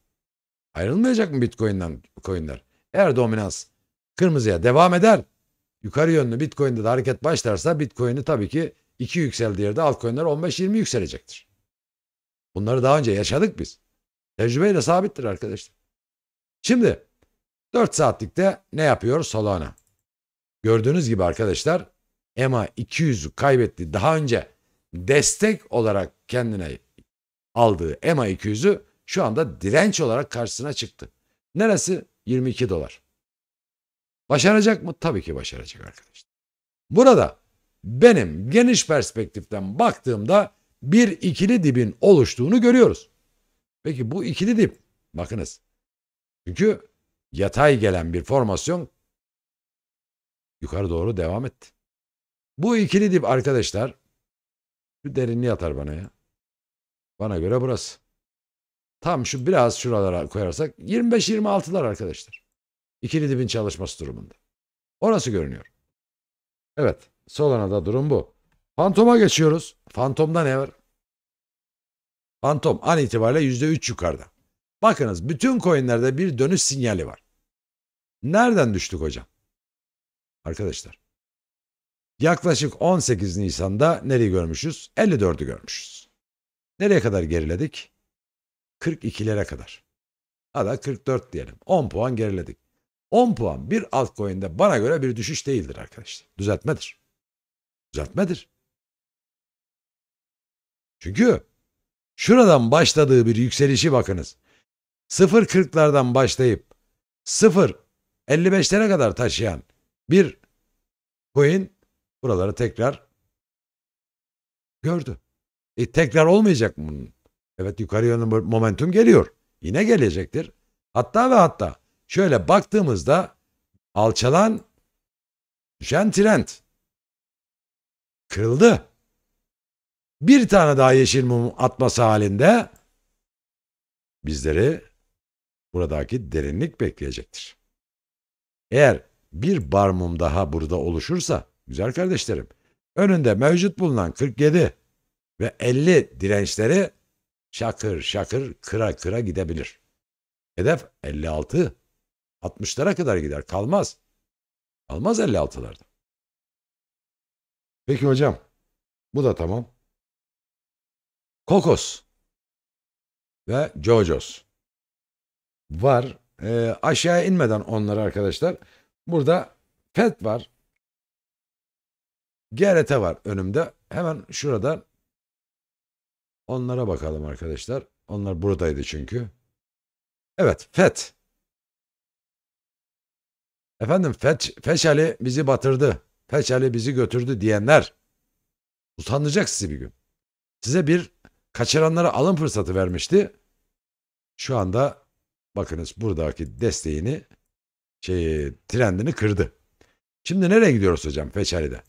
Ayrılmayacak mı Bitcoin'den coinler? Eğer dominans kırmızıya devam eder yukarı yönlü Bitcoin'de de hareket başlarsa Bitcoin'i tabii ki iki yükseldiği yerde altcoin'ler 15-20 yükselecektir. Bunları daha önce yaşadık biz. Tecrübeyle sabittir arkadaşlar. Şimdi 4 saatlikte ne yapıyor Solana? Gördüğünüz gibi arkadaşlar EMA 200'ü kaybetti. Daha önce destek olarak kendine aldığı EMA 200'ü şu anda direnç olarak karşısına çıktı. Neresi? 22 dolar. Başaracak mı? Tabii ki başaracak arkadaşlar. Burada benim geniş perspektiften baktığımda bir ikili dibin oluştuğunu görüyoruz. Peki bu ikili dip bakınız. Çünkü yatay gelen bir formasyon yukarı doğru devam etti. Bu ikili dip arkadaşlar şu derinliği atar bana ya. Bana göre burası. Tam şu biraz şuralara koyarsak 25-26'lar arkadaşlar. İkili dibin çalışması durumunda. Orası görünüyor. Evet. da durum bu. Fantom'a geçiyoruz. Fantom'da ne var? Fantom an itibariyle %3 yukarıda. Bakınız bütün coinlerde bir dönüş sinyali var. Nereden düştük hocam? Arkadaşlar. Yaklaşık 18 Nisan'da nereyi görmüşüz? 54'ü görmüşüz. Nereye kadar geriledik? 42'lere kadar. Hatta 44 diyelim. 10 puan geriledik. 10 puan bir altcoin'de bana göre bir düşüş değildir arkadaşlar. Düzeltmedir. Düzeltmedir. Çünkü şuradan başladığı bir yükselişi bakınız. 0.40'lardan başlayıp 0.55'lere kadar taşıyan bir coin buraları tekrar gördü. E, tekrar olmayacak mı bunun? Evet yukarı yönlü momentum geliyor. Yine gelecektir. Hatta ve hatta şöyle baktığımızda alçalan düşen trend kırıldı. Bir tane daha yeşil mum atması halinde bizleri buradaki derinlik bekleyecektir. Eğer bir bar mum daha burada oluşursa güzel kardeşlerim önünde mevcut bulunan 47 ve 50 dirençleri şakır şakır kıra kıra gidebilir. Hedef 56. 60'lara kadar gider. Kalmaz. Kalmaz 56'larda. Peki hocam. Bu da tamam. Kokos ve Jojos var. E, ee, aşağı inmeden onları arkadaşlar. Burada pet var. GRT var önümde. Hemen şuradan Onlara bakalım arkadaşlar. Onlar buradaydı çünkü. Evet, Fet. Efendim Feç, Feçali bizi batırdı. Feçali bizi götürdü diyenler utanacak sizi bir gün. Size bir kaçıranlara alım fırsatı vermişti. Şu anda bakınız buradaki desteğini şey trendini kırdı. Şimdi nereye gidiyoruz hocam Feçali'de?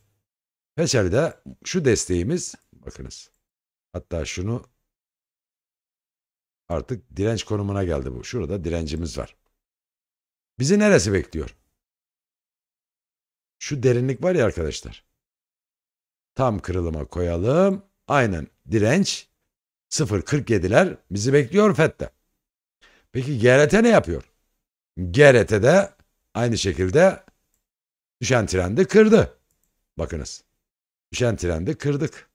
Feçali'de şu desteğimiz bakınız Hatta şunu artık direnç konumuna geldi bu. Şurada direncimiz var. Bizi neresi bekliyor? Şu derinlik var ya arkadaşlar. Tam kırılıma koyalım. Aynen direnç 0.47'ler bizi bekliyor FED'de. Peki GRT ne yapıyor? GRT de aynı şekilde düşen trendi kırdı. Bakınız. Düşen trendi kırdık.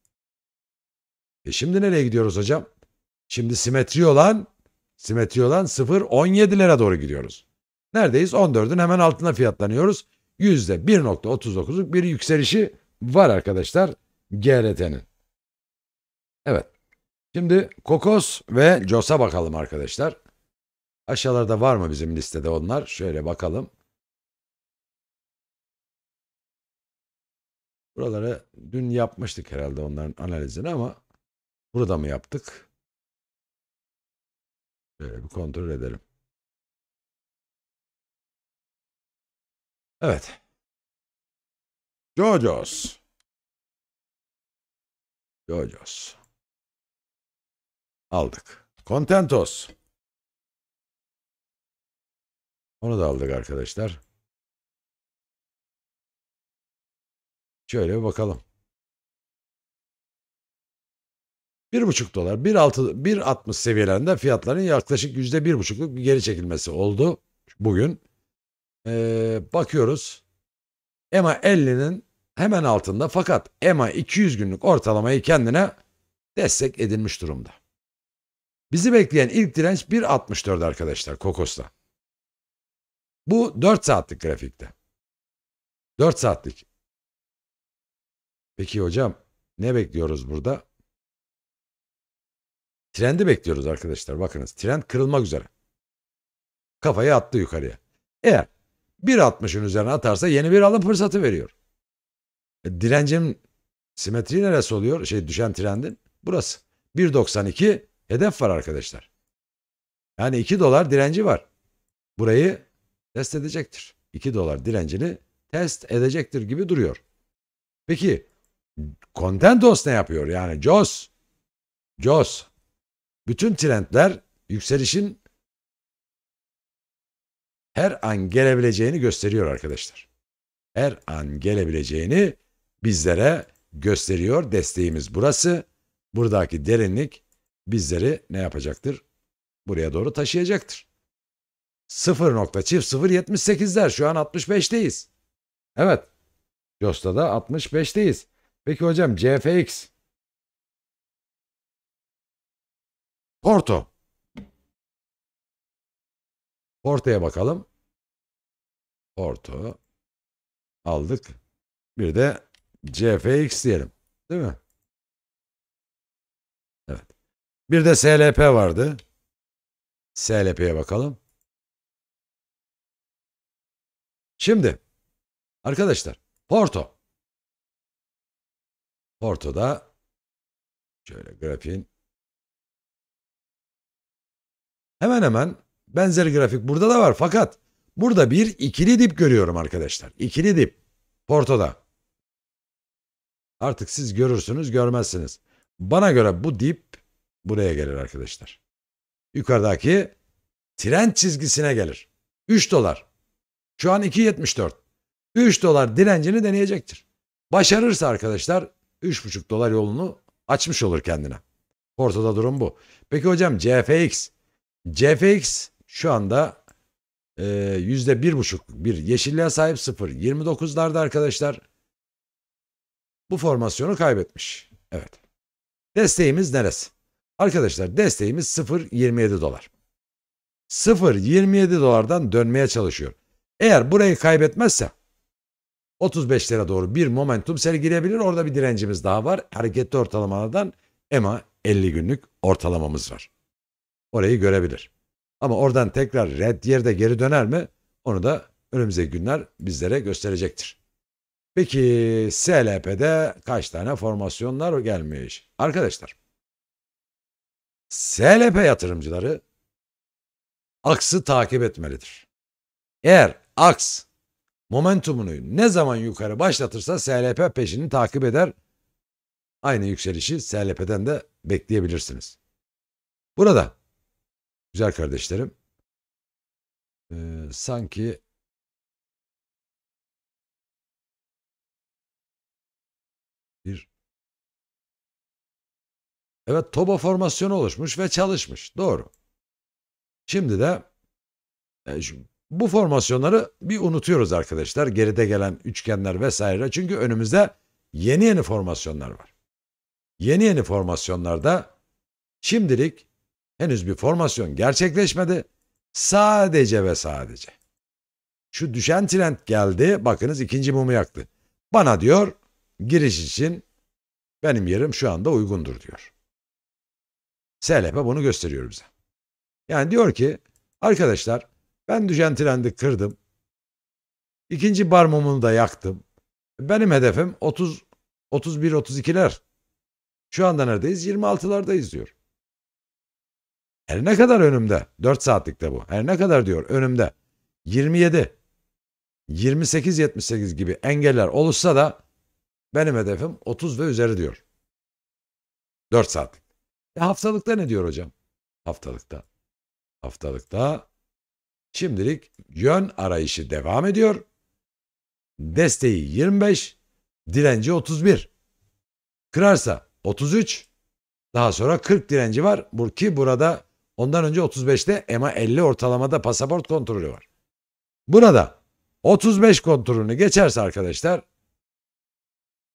E şimdi nereye gidiyoruz hocam? Şimdi simetri olan simetri olan 0 17'lere doğru gidiyoruz. Neredeyiz? 14'ün hemen altına fiyatlanıyoruz. %1.39'luk bir yükselişi var arkadaşlar GRT'nin. Evet. Şimdi Kokos ve Jos'a bakalım arkadaşlar. Aşağılarda var mı bizim listede onlar? Şöyle bakalım. Buraları dün yapmıştık herhalde onların analizini ama Burada mı yaptık? Şöyle bir kontrol edelim. Evet. Jojo's. Jojo's. Aldık. Contentos. Onu da aldık arkadaşlar. Şöyle bir bakalım. 1,5 dolar 1.60 seviyelerinde fiyatların yaklaşık %1,5'luk bir geri çekilmesi oldu bugün. Ee, bakıyoruz EMA 50'nin hemen altında fakat EMA 200 günlük ortalamayı kendine destek edilmiş durumda. Bizi bekleyen ilk direnç 1.64 arkadaşlar Kokos'ta. Bu 4 saatlik grafikte. 4 saatlik. Peki hocam ne bekliyoruz burada? Trendi bekliyoruz arkadaşlar. Bakınız trend kırılmak üzere. Kafayı attı yukarıya. Eğer 1.60'ın üzerine atarsa yeni bir alım fırsatı veriyor. E, direncin simetriği neresi oluyor? Şey düşen trendin burası. 1.92 hedef var arkadaşlar. Yani 2 dolar direnci var. Burayı test edecektir. 2 dolar direncini test edecektir gibi duruyor. Peki Contentos ne yapıyor? Yani Jos. Jos bütün trendler yükselişin her an gelebileceğini gösteriyor arkadaşlar. Her an gelebileceğini bizlere gösteriyor. Desteğimiz burası. Buradaki derinlik bizleri ne yapacaktır? Buraya doğru taşıyacaktır. 0.0078'ler şu an 65'teyiz. Evet. Yosta'da 65'teyiz. Peki hocam CFX Porto. Porto'ya bakalım. Porto. Aldık. Bir de CFX diyelim. Değil mi? Evet. Bir de SLP vardı. SLP'ye bakalım. Şimdi arkadaşlar Porto. Porto'da şöyle grafiğin Hemen hemen benzer grafik burada da var fakat burada bir ikili dip görüyorum arkadaşlar. İkili dip Porto'da. Artık siz görürsünüz görmezsiniz. Bana göre bu dip buraya gelir arkadaşlar. Yukarıdaki trend çizgisine gelir. 3 dolar. Şu an 2.74. 3 dolar direncini deneyecektir. Başarırsa arkadaşlar 3.5 dolar yolunu açmış olur kendine. Portoda durum bu. Peki hocam CFX CFX şu anda e, yüzde bir buçuk bir yeşilliğe sahip 0. 29'larda arkadaşlar bu formasyonu kaybetmiş. Evet. Desteğimiz neresi? Arkadaşlar desteğimiz 0.27 dolar. 0.27 dolardan dönmeye çalışıyor. Eğer burayı kaybetmezse 35 lira doğru bir momentum sergileyebilir. Orada bir direncimiz daha var. Hareketli ortalamalardan EMA 50 günlük ortalamamız var orayı görebilir. Ama oradan tekrar red yerde geri döner mi? Onu da önümüzdeki günler bizlere gösterecektir. Peki SLP'de kaç tane formasyonlar gelmiş? Arkadaşlar SLP yatırımcıları aksı takip etmelidir. Eğer aks momentumunu ne zaman yukarı başlatırsa SLP peşini takip eder. Aynı yükselişi SLP'den de bekleyebilirsiniz. Burada Güzel kardeşlerim. Ee, sanki bir Evet Toba formasyonu oluşmuş ve çalışmış. Doğru. Şimdi de e, bu formasyonları bir unutuyoruz arkadaşlar. Geride gelen üçgenler vesaire. Çünkü önümüzde yeni yeni formasyonlar var. Yeni yeni formasyonlarda şimdilik henüz bir formasyon gerçekleşmedi. Sadece ve sadece. Şu düşen trend geldi. Bakınız ikinci mumu yaktı. Bana diyor giriş için benim yerim şu anda uygundur diyor. SLP bunu gösteriyor bize. Yani diyor ki arkadaşlar ben düşen trendi kırdım. İkinci bar mumunu da yaktım. Benim hedefim 30 31 32'ler. Şu anda neredeyiz? 26'lardayız diyor. Her ne kadar önümde? 4 de bu. Her ne kadar diyor önümde? 27. 28-78 gibi engeller oluşsa da benim hedefim 30 ve üzeri diyor. 4 saatlik. E haftalıkta ne diyor hocam? Haftalıkta. Haftalıkta şimdilik yön arayışı devam ediyor. Desteği 25, direnci 31. Kırarsa 33, daha sonra 40 direnci var. Ki burada Ondan önce 35'te EMA 50 ortalamada pasaport kontrolü var. Burada 35 kontrolünü geçerse arkadaşlar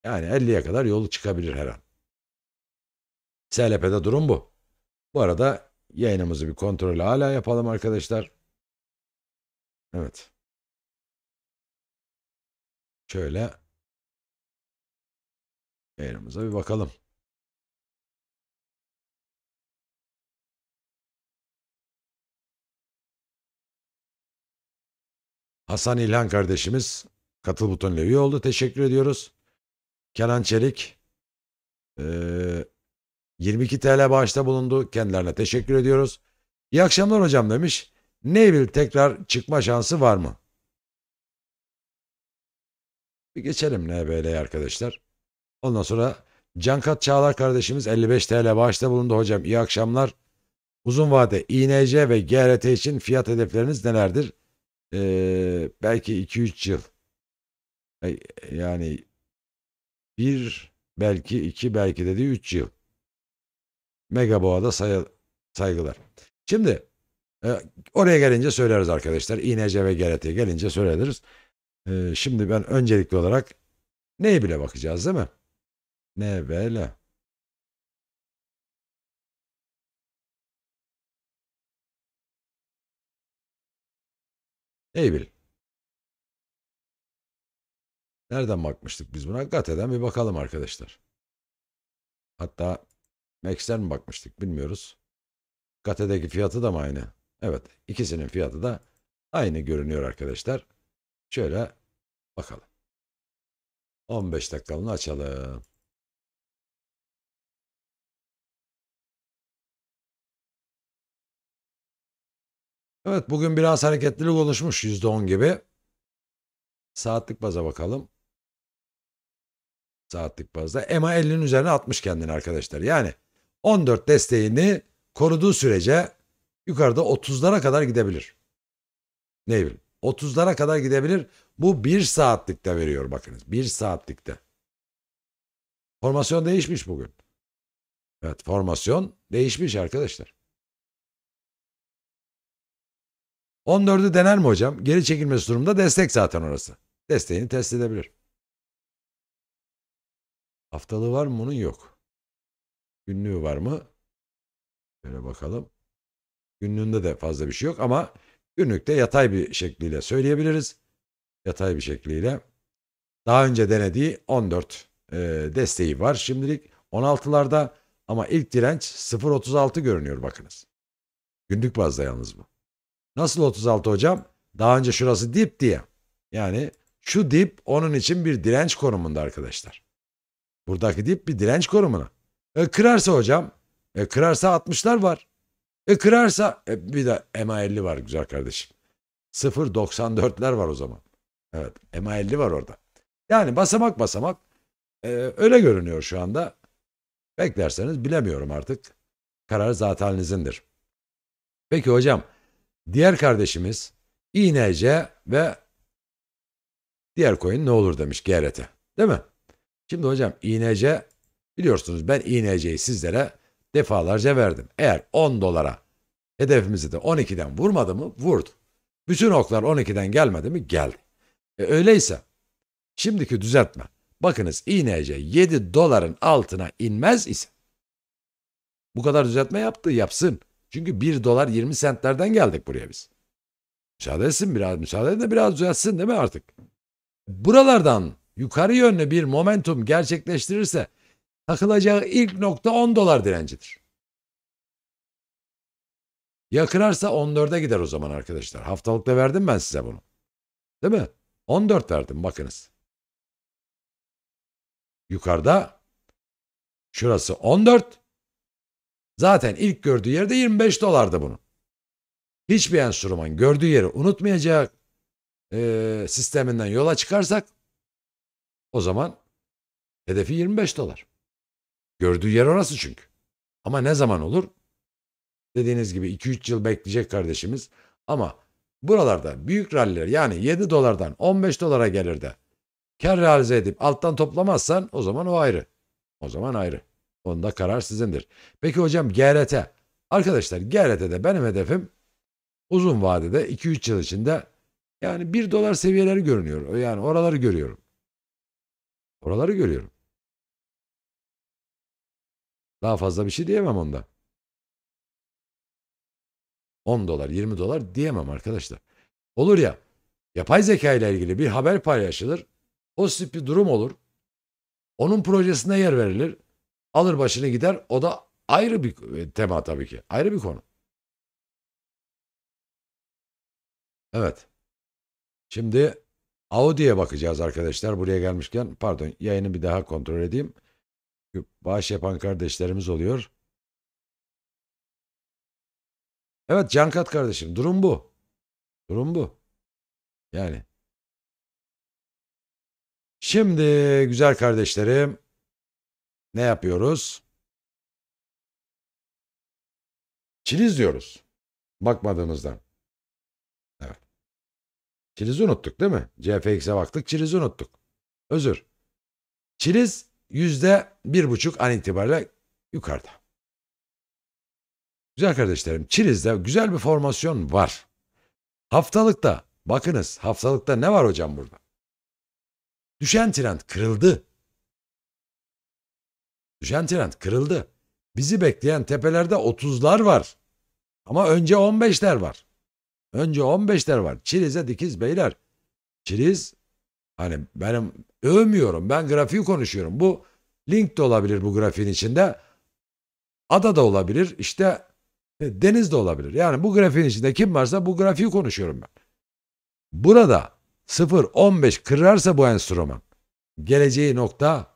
yani 50'ye kadar yolu çıkabilir her an. SLP'de durum bu. Bu arada yayınımızı bir kontrolü hala yapalım arkadaşlar. Evet. Şöyle yayınımıza bir bakalım. Hasan İlhan kardeşimiz katıl butonuyla üye oldu. Teşekkür ediyoruz. Kenan Çelik e, 22 TL bağışta bulundu. Kendilerine teşekkür ediyoruz. İyi akşamlar hocam demiş. Neville tekrar çıkma şansı var mı? Bir geçelim NBL'ye e arkadaşlar. Ondan sonra Cankat Çağlar kardeşimiz 55 TL bağışta bulundu hocam. İyi akşamlar. Uzun vade INC ve GRT için fiyat hedefleriniz nelerdir? e, belki 2-3 yıl yani bir belki iki belki dedi üç yıl. Megaboğa'da say saygılar. Şimdi e, oraya gelince söyleriz arkadaşlar. İnece ve Geret'e gelince söyleriz. E, şimdi ben öncelikli olarak ne bile bakacağız değil mi? Ne böyle? Eybil. Nereden bakmıştık biz buna? Gate'den bir bakalım arkadaşlar. Hatta Max'ten mi bakmıştık bilmiyoruz. Gate'deki fiyatı da mı aynı? Evet ikisinin fiyatı da aynı görünüyor arkadaşlar. Şöyle bakalım. 15 dakikalığını açalım. Evet bugün biraz hareketlilik oluşmuş %10 gibi. Saatlik baza bakalım. Saatlik bazda. EMA 50'nin üzerine atmış kendini arkadaşlar. Yani 14 desteğini koruduğu sürece yukarıda 30'lara kadar gidebilir. ne Neville 30'lara kadar gidebilir. Bu 1 saatlikte veriyor bakınız. 1 saatlikte. Formasyon değişmiş bugün. Evet formasyon değişmiş arkadaşlar. 14'ü dener mi hocam? Geri çekilmesi durumda destek zaten orası. Desteğini test edebilir. Haftalığı var mı bunun? Yok. Günlüğü var mı? Şöyle bakalım. Günlüğünde de fazla bir şey yok ama günlükte yatay bir şekliyle söyleyebiliriz. Yatay bir şekliyle. Daha önce denediği 14 e, desteği var. Şimdilik 16'larda ama ilk direnç 0.36 görünüyor bakınız. Günlük bazda yalnız bu. Nasıl 36 hocam? Daha önce şurası dip diye. Yani şu dip onun için bir direnç konumunda arkadaşlar. Buradaki dip bir direnç konumuna. E, kırarsa hocam. E, kırarsa 60'lar var. E, kırarsa e, bir de MA50 var güzel kardeşim. 0.94'ler var o zaman. Evet MA50 var orada. Yani basamak basamak e, öyle görünüyor şu anda. Beklerseniz bilemiyorum artık. Karar zaten zateninizdir. Peki hocam Diğer kardeşimiz İNC ve diğer coin ne olur demiş GRT. Değil mi? Şimdi hocam İNC biliyorsunuz ben İNC'yi sizlere defalarca verdim. Eğer 10 dolara hedefimizi de 12'den vurmadı mı? Vurdu. Bütün oklar 12'den gelmedi mi? Geldi. E öyleyse şimdiki düzeltme. Bakınız INC 7 doların altına inmez ise bu kadar düzeltme yaptı yapsın. Çünkü 1 dolar 20 sentlerden geldik buraya biz. Müsaade etsin biraz, müsaade de biraz düzelsin değil mi artık? Buralardan yukarı yönlü bir momentum gerçekleştirirse takılacağı ilk nokta 10 dolar direncidir. Ya kırarsa 14'e gider o zaman arkadaşlar. Haftalıkta verdim ben size bunu. Değil mi? 14 verdim bakınız. Yukarıda şurası 14, Zaten ilk gördüğü yerde 25 dolardı bunun. Hiçbir enstrüman gördüğü yeri unutmayacak e, sisteminden yola çıkarsak o zaman hedefi 25 dolar. Gördüğü yer orası çünkü. Ama ne zaman olur? Dediğiniz gibi 2-3 yıl bekleyecek kardeşimiz. Ama buralarda büyük ralliler yani 7 dolardan 15 dolara gelir de kar realize edip alttan toplamazsan o zaman o ayrı. O zaman ayrı. Onda karar sizindir. Peki hocam GRT. Arkadaşlar GRT'de benim hedefim uzun vadede 2-3 yıl içinde yani 1 dolar seviyeleri görünüyor. Yani oraları görüyorum. Oraları görüyorum. Daha fazla bir şey diyemem onda. 10 dolar, 20 dolar diyemem arkadaşlar. Olur ya, yapay zeka ile ilgili bir haber paylaşılır. Pozitif bir durum olur. Onun projesine yer verilir. Alır başını gider. O da ayrı bir e, tema tabii ki. Ayrı bir konu. Evet. Şimdi Audi'ye bakacağız arkadaşlar. Buraya gelmişken pardon yayını bir daha kontrol edeyim. Bağış yapan kardeşlerimiz oluyor. Evet Cankat kardeşim durum bu. Durum bu. Yani. Şimdi güzel kardeşlerim ne yapıyoruz? Çiliz diyoruz. Bakmadığımızda. Evet. Çiliz'i unuttuk değil mi? CFX'e baktık çilizi unuttuk. Özür. Çiliz yüzde bir buçuk an itibariyle yukarıda. Güzel kardeşlerim Çiliz'de güzel bir formasyon var. Haftalıkta bakınız haftalıkta ne var hocam burada? Düşen trend kırıldı. Jantinen kırıldı. Bizi bekleyen tepelerde otuzlar var. Ama önce on beşler var. Önce on beşler var. Çiliz'e dikiz beyler. Çiliz hani benim övmüyorum. Ben grafiği konuşuyorum. Bu link de olabilir bu grafiğin içinde. Ada da olabilir. İşte e, deniz de olabilir. Yani bu grafiğin içinde kim varsa bu grafiği konuşuyorum ben. Burada 0-15 kırarsa bu enstrüman geleceği nokta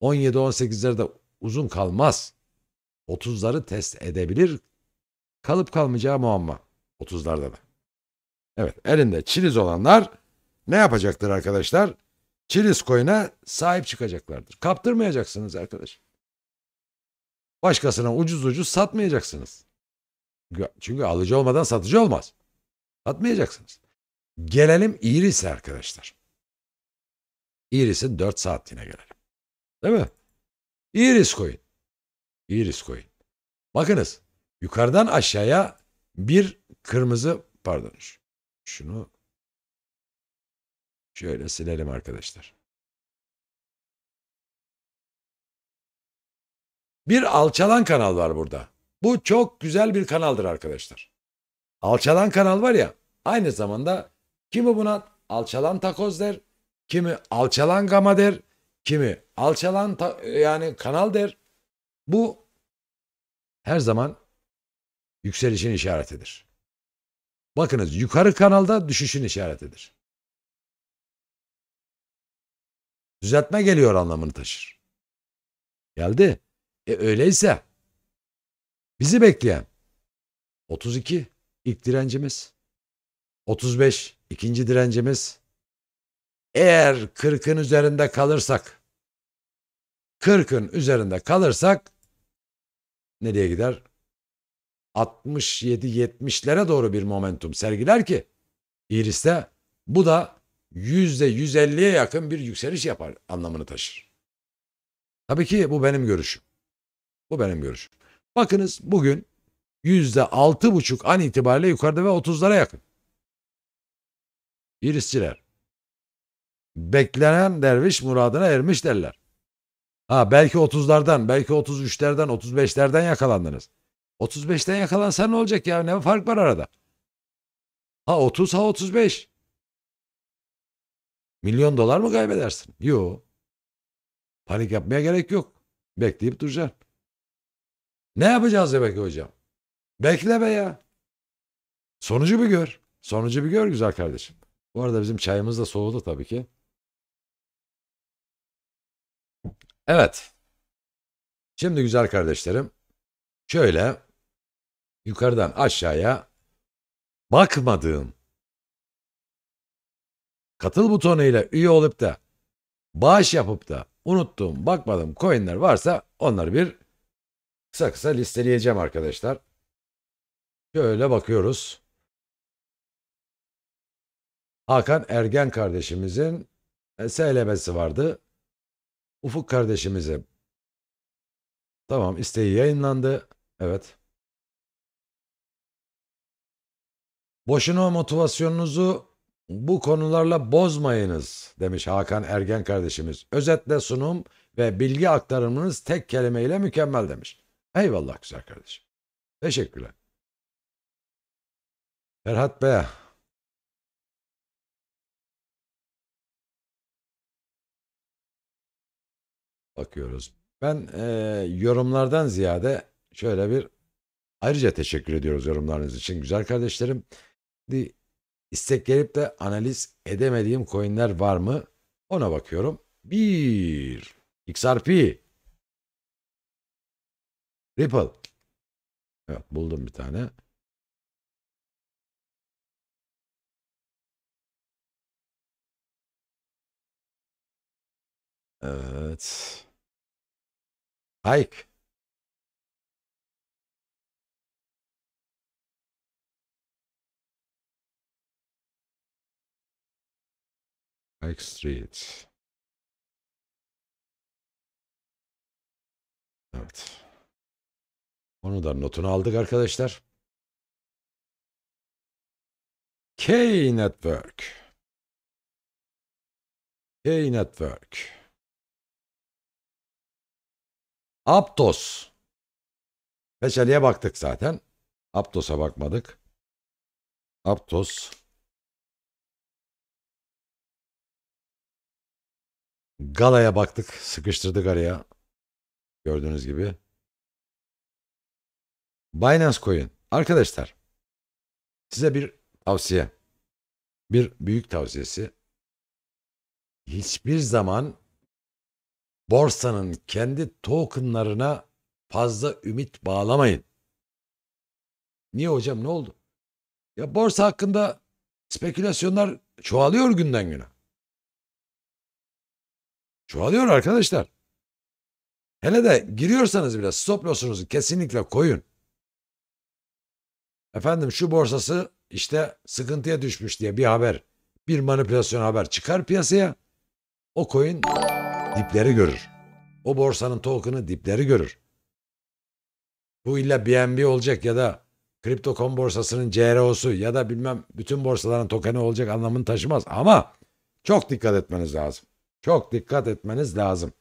17-18'lerde uzun kalmaz. 30'ları test edebilir. Kalıp kalmayacağı muamma. 30'larda da. Evet elinde çiriz olanlar ne yapacaktır arkadaşlar? Çiriz koyuna sahip çıkacaklardır. Kaptırmayacaksınız arkadaş. Başkasına ucuz ucuz satmayacaksınız. Çünkü alıcı olmadan satıcı olmaz. Satmayacaksınız. Gelelim Iris'e arkadaşlar. İrisin 4 saatliğine gelelim. Değil mi? Iris Coin. Iris Coin. Bakınız yukarıdan aşağıya bir kırmızı pardon şunu şöyle silelim arkadaşlar. Bir alçalan kanal var burada. Bu çok güzel bir kanaldır arkadaşlar. Alçalan kanal var ya aynı zamanda kimi buna alçalan takoz der, kimi alçalan gama der, Kimi? Alçalan ta, yani kanal der. Bu her zaman yükselişin işaretidir. Bakınız yukarı kanalda düşüşün işaretidir. Düzeltme geliyor anlamını taşır. Geldi. E öyleyse bizi bekleyen 32 ilk direncimiz, 35 ikinci direncimiz, eğer kırkın üzerinde kalırsak kırkın üzerinde kalırsak nereye gider? 67-70'lere doğru bir momentum sergiler ki İris'te bu da %150'ye yakın bir yükseliş yapar anlamını taşır. Tabii ki bu benim görüşüm. Bu benim görüşüm. Bakınız bugün %6,5 an itibariyle yukarıda ve 30'lara yakın. İrisçiler beklenen derviş muradına ermiş derler. Ha belki 30'lardan, belki 33'lerden, 35'lerden yakalandınız. 35'ten yakalansa ne olacak ya? Ne fark var arada? Ha 30 ha 35. Milyon dolar mı kaybedersin? Yok. Panik yapmaya gerek yok. Bekleyip duracaksın. Ne yapacağız demek ki hocam? Bekle be ya. Sonucu bir gör. Sonucu bir gör güzel kardeşim. Bu arada bizim çayımız da soğudu tabii ki. Evet. Şimdi güzel kardeşlerim, şöyle yukarıdan aşağıya bakmadığım katıl butonuyla üye olup da bağış yapıp da unuttuğum, bakmadığım coinler varsa onları bir kısa kısa listeleyeceğim arkadaşlar. Şöyle bakıyoruz. Hakan Ergen kardeşimizin SLB'si vardı. Ufuk kardeşimize. Tamam isteği yayınlandı. Evet. Boşuna motivasyonunuzu bu konularla bozmayınız demiş Hakan Ergen kardeşimiz. Özetle sunum ve bilgi aktarımınız tek kelimeyle mükemmel demiş. Eyvallah güzel kardeşim. Teşekkürler. Ferhat Bey bakıyoruz. Ben e, yorumlardan ziyade şöyle bir ayrıca teşekkür ediyoruz yorumlarınız için güzel kardeşlerim. İstek gelip de analiz edemediğim coinler var mı? Ona bakıyorum. 1. XRP. Ripple. Evet buldum bir tane. Evet. Hayk. Hayk Street. Evet. Onu da notunu aldık arkadaşlar. K Network. K Network. Aptos. Peçeli'ye baktık zaten. Aptos'a bakmadık. Aptos. Gala'ya baktık. Sıkıştırdık araya. Gördüğünüz gibi. Binance Coin. Arkadaşlar size bir tavsiye. Bir büyük tavsiyesi. Hiçbir zaman borsanın kendi tokenlarına fazla ümit bağlamayın. Niye hocam ne oldu? Ya borsa hakkında spekülasyonlar çoğalıyor günden güne. Çoğalıyor arkadaşlar. Hele de giriyorsanız bile stop loss'unuzu kesinlikle koyun. Efendim şu borsası işte sıkıntıya düşmüş diye bir haber, bir manipülasyon haber çıkar piyasaya. O coin dipleri görür. O borsanın token'ı dipleri görür. Bu illa BNB olacak ya da kripto.com borsasının CRO'su ya da bilmem bütün borsaların tokeni olacak anlamını taşımaz. Ama çok dikkat etmeniz lazım. Çok dikkat etmeniz lazım.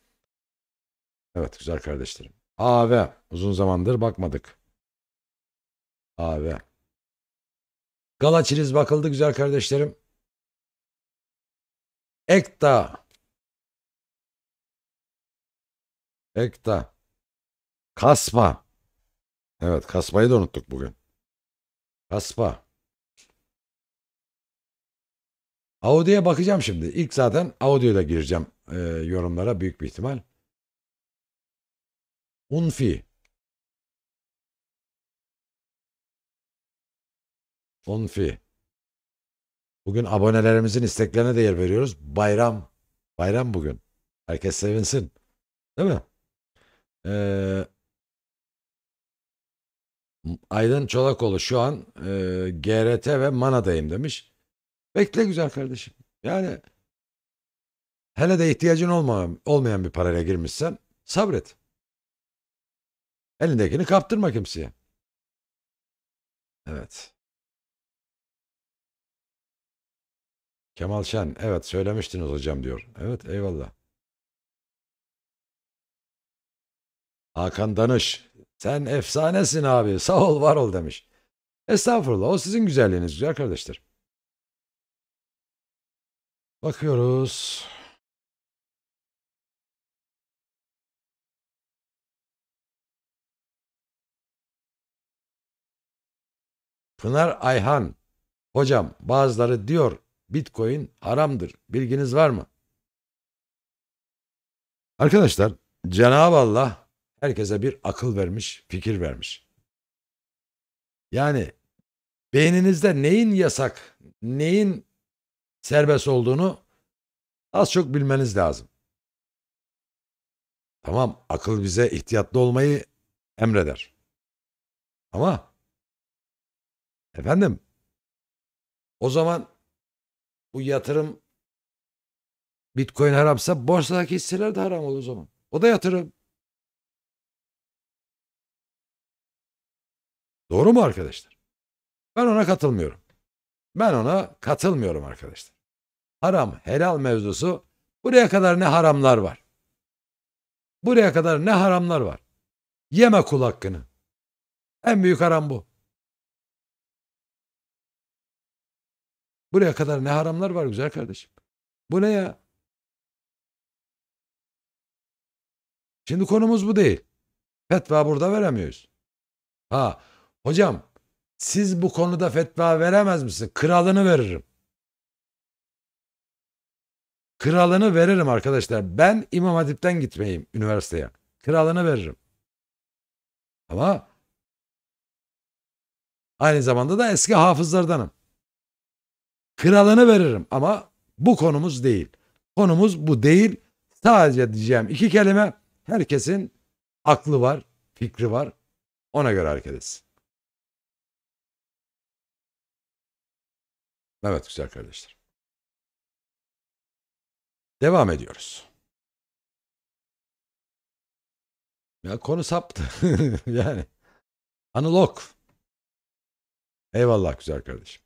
Evet güzel kardeşlerim. AV uzun zamandır bakmadık. AV. Galaçiriz bakıldı güzel kardeşlerim. Ekta Ekta. Kaspa. Evet kasmayı da unuttuk bugün. Kaspa. Audi'ye bakacağım şimdi. İlk zaten Audio'da gireceğim e, yorumlara büyük bir ihtimal. Unfi. Unfi. Bugün abonelerimizin isteklerine değer veriyoruz. Bayram. Bayram bugün. Herkes sevinsin. Değil mi? Ee, Aydın Çolakoğlu şu an e, GRT ve Mana'dayım demiş. Bekle güzel kardeşim. Yani hele de ihtiyacın olmayan, olmayan bir paraya girmişsen sabret. Elindekini kaptırma kimseye. Evet. Kemal Şen, evet söylemiştiniz hocam diyor. Evet eyvallah. Hakan Danış. Sen efsanesin abi. Sağ ol var ol demiş. Estağfurullah o sizin güzelliğiniz güzel kardeşler. Bakıyoruz. Pınar Ayhan. Hocam bazıları diyor Bitcoin haramdır. Bilginiz var mı? Arkadaşlar Cenab-ı Allah herkese bir akıl vermiş, fikir vermiş. Yani beyninizde neyin yasak, neyin serbest olduğunu az çok bilmeniz lazım. Tamam akıl bize ihtiyatlı olmayı emreder. Ama efendim o zaman bu yatırım Bitcoin haramsa borsadaki hisseler de haram olur o zaman. O da yatırım. Doğru mu arkadaşlar? Ben ona katılmıyorum. Ben ona katılmıyorum arkadaşlar. Haram helal mevzusu buraya kadar ne haramlar var. Buraya kadar ne haramlar var. Yeme kul hakkını. En büyük haram bu. Buraya kadar ne haramlar var güzel kardeşim. Bu ne ya? Şimdi konumuz bu değil. Fetva burada veremiyoruz. Ha Hocam siz bu konuda fetva veremez misin? Kralını veririm. Kralını veririm arkadaşlar. Ben İmam Hatip'ten gitmeyeyim üniversiteye. Kralını veririm. Ama aynı zamanda da eski hafızlardanım. Kralını veririm ama bu konumuz değil. Konumuz bu değil. Sadece diyeceğim iki kelime. Herkesin aklı var, fikri var. Ona göre hareket etsin. Evet güzel kardeşler. Devam ediyoruz. Ya konu saptı. yani. Analog. Eyvallah güzel kardeşim.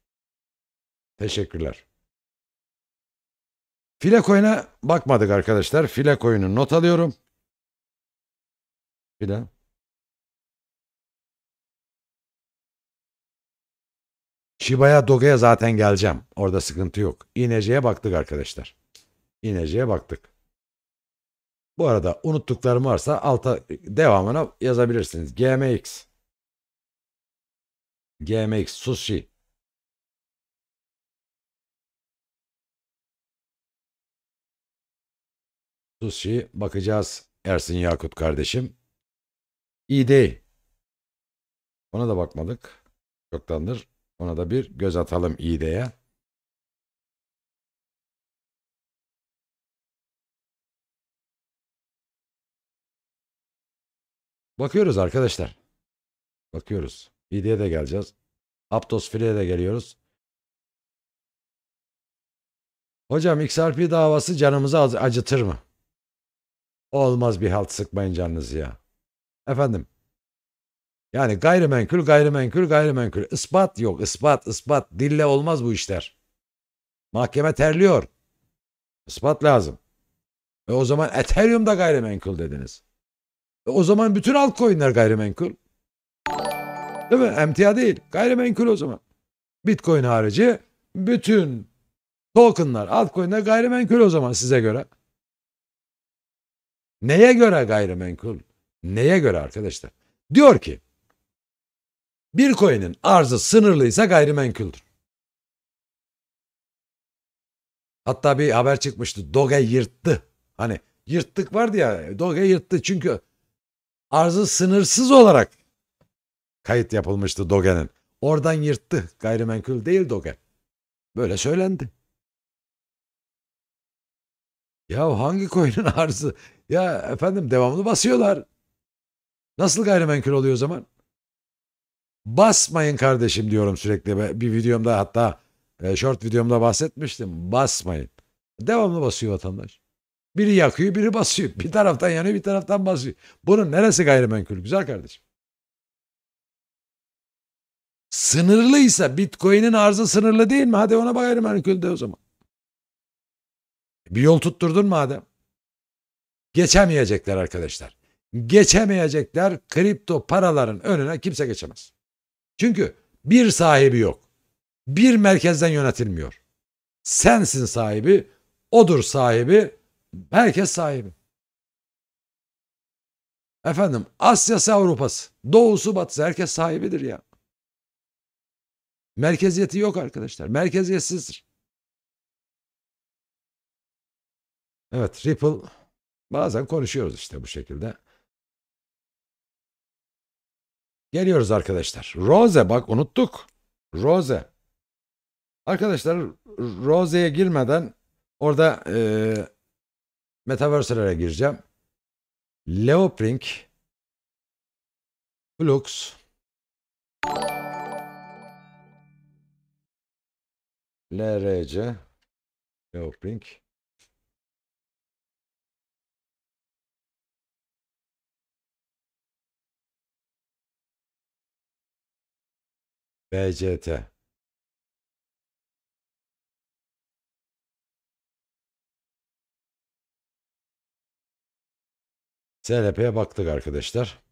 Teşekkürler. File koyuna bakmadık arkadaşlar. File koyunu not alıyorum. File. Şibaya, Doge'ye zaten geleceğim. Orada sıkıntı yok. İğneciye baktık arkadaşlar. İğneciye baktık. Bu arada unuttuklarım varsa alta devamına yazabilirsiniz. GMX. GMX sushi. Sushi bakacağız Ersin Yakut kardeşim. İyi değil. Ona da bakmadık. Çoktandır. Ona da bir göz atalım iğdeye. Bakıyoruz arkadaşlar. Bakıyoruz. İğdeye de geleceğiz. Aptos File'ye de geliyoruz. Hocam XRP davası canımızı acıtır mı? Olmaz bir halt sıkmayın canınızı ya. Efendim yani gayrimenkul, gayrimenkul, gayrimenkul. Ispat yok, ispat, ispat. Dille olmaz bu işler. Mahkeme terliyor. Ispat lazım. Ve o zaman Ethereum da gayrimenkul dediniz. E o zaman bütün altcoin'ler gayrimenkul. Değil mi? Emtia değil. Gayrimenkul o zaman. Bitcoin harici bütün tokenlar, altcoin'ler gayrimenkul o zaman size göre. Neye göre gayrimenkul? Neye göre arkadaşlar? Diyor ki bir Bitcoin'in arzı sınırlıysa gayrimenkuldür. Hatta bir haber çıkmıştı. Doge yırttı. Hani yırttık vardı ya. Doge yırttı çünkü arzı sınırsız olarak kayıt yapılmıştı Doge'nin. Oradan yırttı. Gayrimenkul değil Doge. Böyle söylendi. Ya hangi coin'in arzı? Ya efendim devamlı basıyorlar. Nasıl gayrimenkul oluyor o zaman? Basmayın kardeşim diyorum sürekli. Bir videomda hatta e, short videomda bahsetmiştim. Basmayın. Devamlı basıyor vatandaş. Biri yakıyor, biri basıyor. Bir taraftan yanıyor, bir taraftan basıyor. Bunun neresi gayrimenkul güzel kardeşim? Sınırlıysa Bitcoin'in arzı sınırlı değil mi? Hadi ona bak gayrimenkul de o zaman. Bir yol tutturdun madem. Geçemeyecekler arkadaşlar. Geçemeyecekler kripto paraların önüne kimse geçemez. Çünkü bir sahibi yok. Bir merkezden yönetilmiyor. Sensin sahibi, odur sahibi, herkes sahibi. Efendim Asya'sı Avrupa'sı, doğusu batısı herkes sahibidir ya. Merkeziyeti yok arkadaşlar. Merkeziyetsizdir. Evet Ripple bazen konuşuyoruz işte bu şekilde. Geliyoruz arkadaşlar. Rose bak unuttuk. Rose. Arkadaşlar Rose'ye girmeden orada e, Metaverse'lere gireceğim. Leoprink Flux LRC Leoprink BCT SLP'ye baktık arkadaşlar.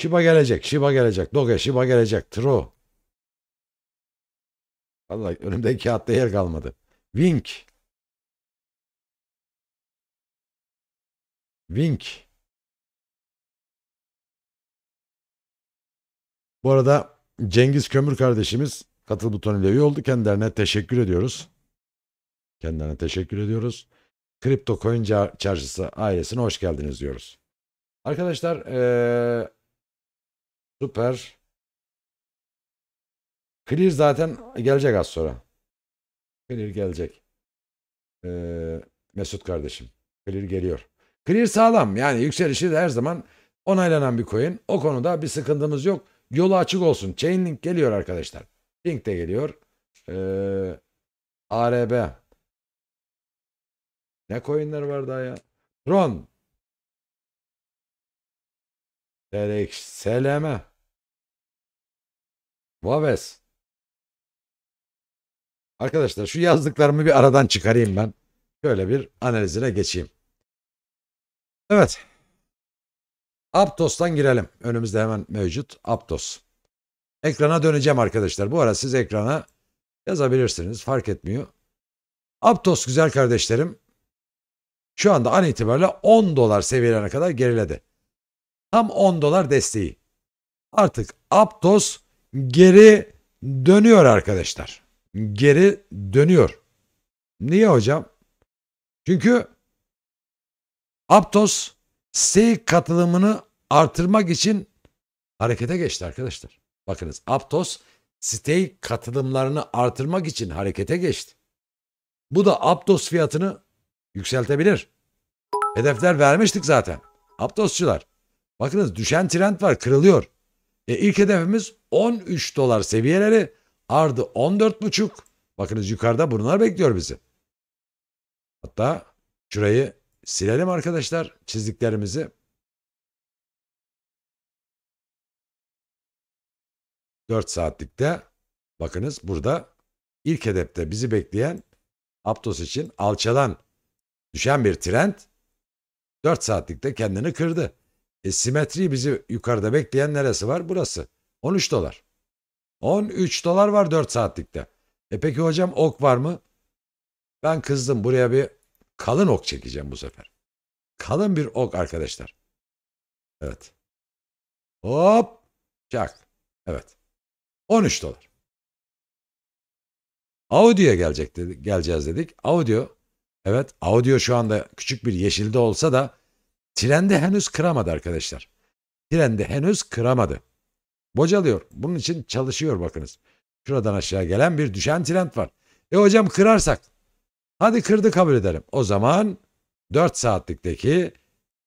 Shiba gelecek, Shiba gelecek, Doge Shiba gelecek, True. Vallahi önümde kağıtta yer kalmadı. Wink. Wink. Bu arada Cengiz Kömür kardeşimiz katıl butonuyla üye oldu. Kendilerine teşekkür ediyoruz. Kendilerine teşekkür ediyoruz. Kripto Coin Çarşısı ailesine hoş geldiniz diyoruz. Arkadaşlar ee, süper. Clear zaten gelecek az sonra. Clear gelecek. Ee, Mesut kardeşim. Clear geliyor. Clear sağlam. Yani yükselişi de her zaman onaylanan bir coin. O konuda bir sıkıntımız yok. Yolu açık olsun. Chainlink geliyor arkadaşlar. Link de geliyor. Ee, ARB. Ne coinler var daha ya? Tron. TRX. SLM. Vaves. Arkadaşlar şu yazdıklarımı bir aradan çıkarayım ben. Şöyle bir analizine geçeyim. Evet. Aptos'tan girelim. Önümüzde hemen mevcut Aptos. Ekrana döneceğim arkadaşlar. Bu ara siz ekrana yazabilirsiniz. Fark etmiyor. Aptos güzel kardeşlerim şu anda an itibariyle 10 dolar seviyelerine kadar geriledi. Tam 10 dolar desteği. Artık Aptos geri dönüyor arkadaşlar. Geri dönüyor. Niye hocam? Çünkü Aptos seyir katılımını artırmak için harekete geçti arkadaşlar. Bakınız Aptos stake katılımlarını artırmak için harekete geçti. Bu da Aptos fiyatını yükseltebilir. Hedefler vermiştik zaten. Aptosçular. Bakınız düşen trend var kırılıyor. E ilk hedefimiz 13 dolar seviyeleri ardı 14,5. Bakınız yukarıda bunlar bekliyor bizi. Hatta şurayı Silelim arkadaşlar çizdiklerimizi. Dört saatlikte bakınız burada ilk hedefte bizi bekleyen Aptos için alçalan düşen bir trend Dört saatlikte kendini kırdı. E, simetri bizi yukarıda bekleyen neresi var? Burası. 13 dolar. 13 dolar var 4 saatlikte. E peki hocam ok var mı? Ben kızdım buraya bir Kalın ok çekeceğim bu sefer. Kalın bir ok arkadaşlar. Evet. Hop. Çak. Evet. 13 dolar. Audio'ya gelecek dedi, geleceğiz dedik. Audio. Evet audio şu anda küçük bir yeşilde olsa da trendi henüz kıramadı arkadaşlar. Trendi henüz kıramadı. Bocalıyor. Bunun için çalışıyor bakınız. Şuradan aşağı gelen bir düşen trend var. E hocam kırarsak Hadi kırdı kabul edelim. O zaman 4 saatlikteki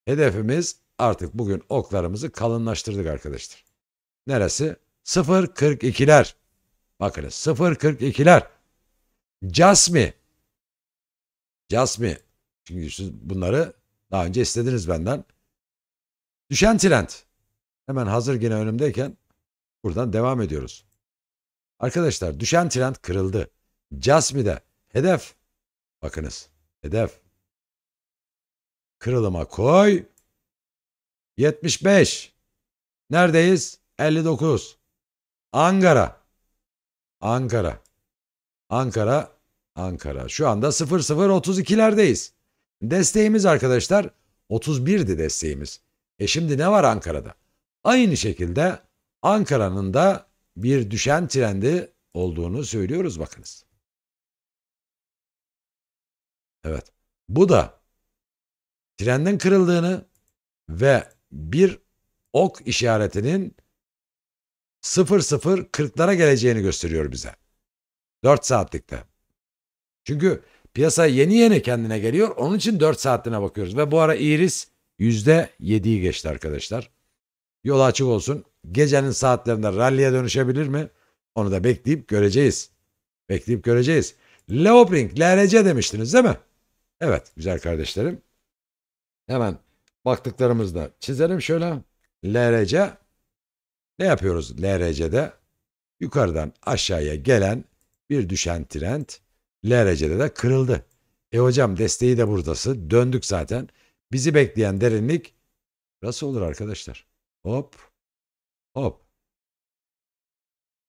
hedefimiz artık bugün oklarımızı kalınlaştırdık arkadaşlar. Neresi? 0.42'ler. Bakınız 0.42'ler. Jasmi. Jasmi. Çünkü siz bunları daha önce istediniz benden. Düşen trend. Hemen hazır yine önümdeyken buradan devam ediyoruz. Arkadaşlar düşen trend kırıldı. Jasmi'de hedef Bakınız. Hedef. Kırılıma koy. 75. Neredeyiz? 59. Ankara. Ankara. Ankara. Ankara. Şu anda 0032'lerdeyiz. Desteğimiz arkadaşlar 31'di desteğimiz. E şimdi ne var Ankara'da? Aynı şekilde Ankara'nın da bir düşen trendi olduğunu söylüyoruz bakınız. Evet. Bu da trenden kırıldığını ve bir ok işaretinin 00.40'lara geleceğini gösteriyor bize. 4 saatlikte. Çünkü piyasa yeni yeni kendine geliyor. Onun için 4 saatliğine bakıyoruz. Ve bu ara iris %7'yi geçti arkadaşlar. Yol açık olsun. Gecenin saatlerinde rallye dönüşebilir mi? Onu da bekleyip göreceğiz. Bekleyip göreceğiz. Leopring, LRC demiştiniz değil mi? Evet güzel kardeşlerim. Hemen baktıklarımızda çizelim şöyle. LRC ne yapıyoruz LRC'de? Yukarıdan aşağıya gelen bir düşen trend LRC'de de kırıldı. E hocam desteği de buradası. Döndük zaten. Bizi bekleyen derinlik nasıl olur arkadaşlar? Hop. Hop.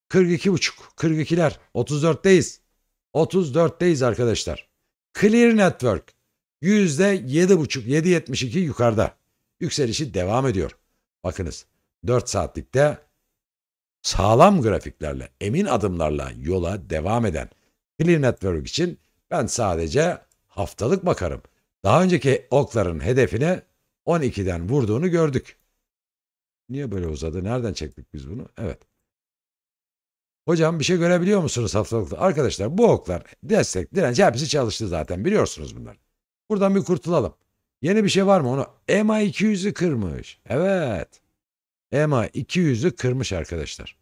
42 buçuk. 42'ler. 34'teyiz. 34'teyiz arkadaşlar. Clear Network %7,5-7,72 yukarıda. Yükselişi devam ediyor. Bakınız 4 saatlikte sağlam grafiklerle, emin adımlarla yola devam eden Clear Network için ben sadece haftalık bakarım. Daha önceki okların hedefine 12'den vurduğunu gördük. Niye böyle uzadı? Nereden çektik biz bunu? Evet. Hocam bir şey görebiliyor musunuz haftalıkta? Arkadaşlar bu oklar destek, direnç hepsi çalıştı zaten biliyorsunuz bunları. Buradan bir kurtulalım. Yeni bir şey var mı onu? EMA 200'ü kırmış. Evet. EMA 200'ü kırmış arkadaşlar.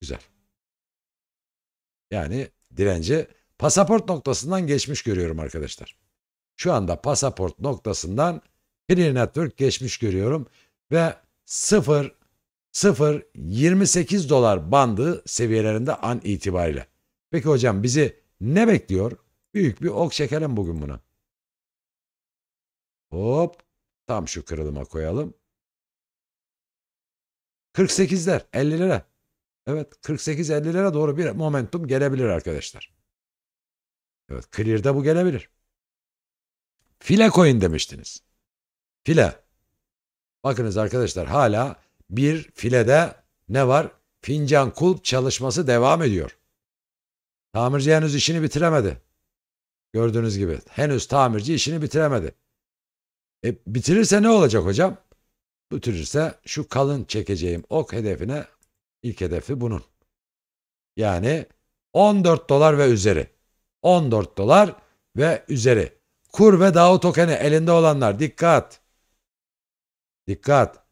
Güzel. Yani direnci pasaport noktasından geçmiş görüyorum arkadaşlar. Şu anda pasaport noktasından Clear Network geçmiş görüyorum ve 0 0-28 dolar bandı seviyelerinde an itibariyle. Peki hocam bizi ne bekliyor? Büyük bir ok çekelim bugün buna. Hop tam şu kırılıma koyalım. 48'ler 50'lere. Evet 48-50'lere 50 doğru bir momentum gelebilir arkadaşlar. Evet clear'da bu gelebilir. File coin demiştiniz. File. Bakınız arkadaşlar hala bir filede ne var? Fincan kulp çalışması devam ediyor. Tamirci henüz işini bitiremedi. Gördüğünüz gibi henüz tamirci işini bitiremedi. E, bitirirse ne olacak hocam? Bitirirse şu kalın çekeceğim ok hedefine ilk hedefi bunun. Yani 14 dolar ve üzeri. 14 dolar ve üzeri. Kur ve DAO tokeni elinde olanlar dikkat. Dikkat.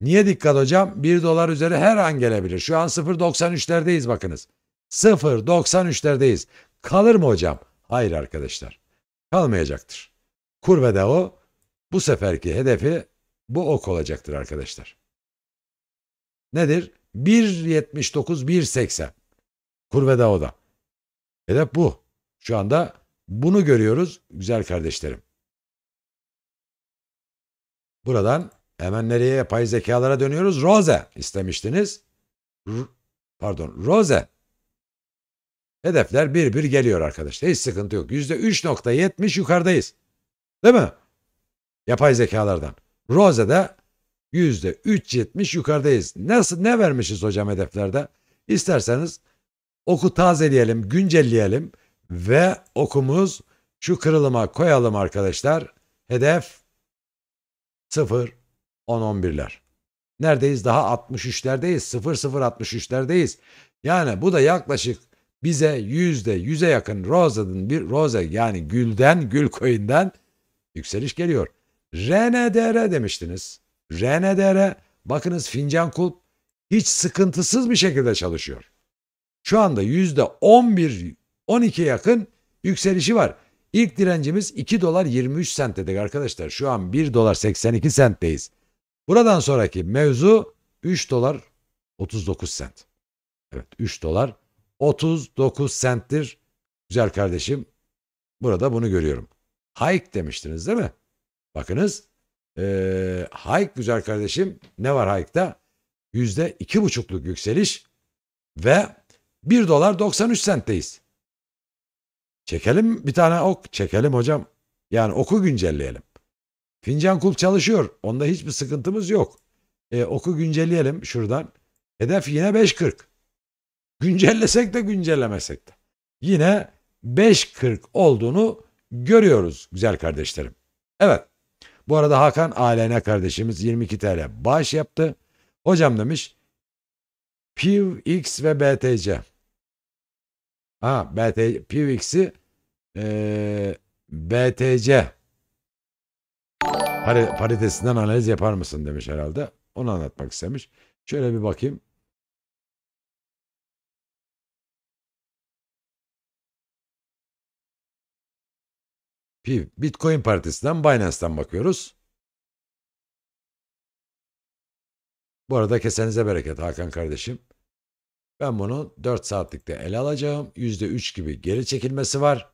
Niye dikkat hocam? 1 dolar üzeri her an gelebilir. Şu an 0.93'lerdeyiz bakınız. 0.93'lerdeyiz. Kalır mı hocam? Hayır arkadaşlar. Kalmayacaktır. Kur ve DAO bu seferki hedefi bu ok olacaktır arkadaşlar. Nedir? 1.79 1.80. Kur ve DAO'da. Hedef bu. Şu anda bunu görüyoruz güzel kardeşlerim. Buradan Hemen nereye yapay zekalara dönüyoruz? Rose istemiştiniz. R pardon Rose. Hedefler bir bir geliyor arkadaşlar. Hiç sıkıntı yok. %3.70 yukarıdayız. Değil mi? Yapay zekalardan. Rose'de %3.70 yukarıdayız. Nasıl ne vermişiz hocam hedeflerde? İsterseniz oku tazeleyelim, güncelleyelim ve okumuz şu kırılıma koyalım arkadaşlar. Hedef 0 10-11'ler. Neredeyiz? Daha 63'lerdeyiz. 0063'lerdeyiz. Yani bu da yaklaşık bize yüzde yüze yakın Rosa'nın bir rose yani gülden gül koyundan yükseliş geliyor. RNDR demiştiniz. RNDR bakınız fincan kulp hiç sıkıntısız bir şekilde çalışıyor. Şu anda yüzde 11 12 yakın yükselişi var. İlk direncimiz 2 dolar 23 sent dedik arkadaşlar. Şu an 1 dolar 82 sentteyiz. Buradan sonraki mevzu 3 dolar 39 sent. Evet 3 dolar 39 senttir. Güzel kardeşim burada bunu görüyorum. Hike demiştiniz değil mi? Bakınız ee, Hayk güzel kardeşim ne var hike'da Yüzde iki buçukluk yükseliş ve 1 dolar 93 sentteyiz. Çekelim bir tane ok. Çekelim hocam. Yani oku güncelleyelim. Fincan kulp çalışıyor. Onda hiçbir sıkıntımız yok. E, oku güncelleyelim şuradan. Hedef yine 5.40. Güncellesek de güncellemesek de. Yine 5.40 olduğunu görüyoruz güzel kardeşlerim. Evet. Bu arada Hakan Alena kardeşimiz 22 TL bağış yaptı. Hocam demiş Pivx ve BTC. Ha BTC Pivxi X'i e, BTC paritesinden analiz yapar mısın demiş herhalde. Onu anlatmak istemiş. Şöyle bir bakayım. Bitcoin paritesinden Binance'dan bakıyoruz. Bu arada kesenize bereket Hakan kardeşim. Ben bunu 4 saatlikte ele alacağım. %3 gibi geri çekilmesi var.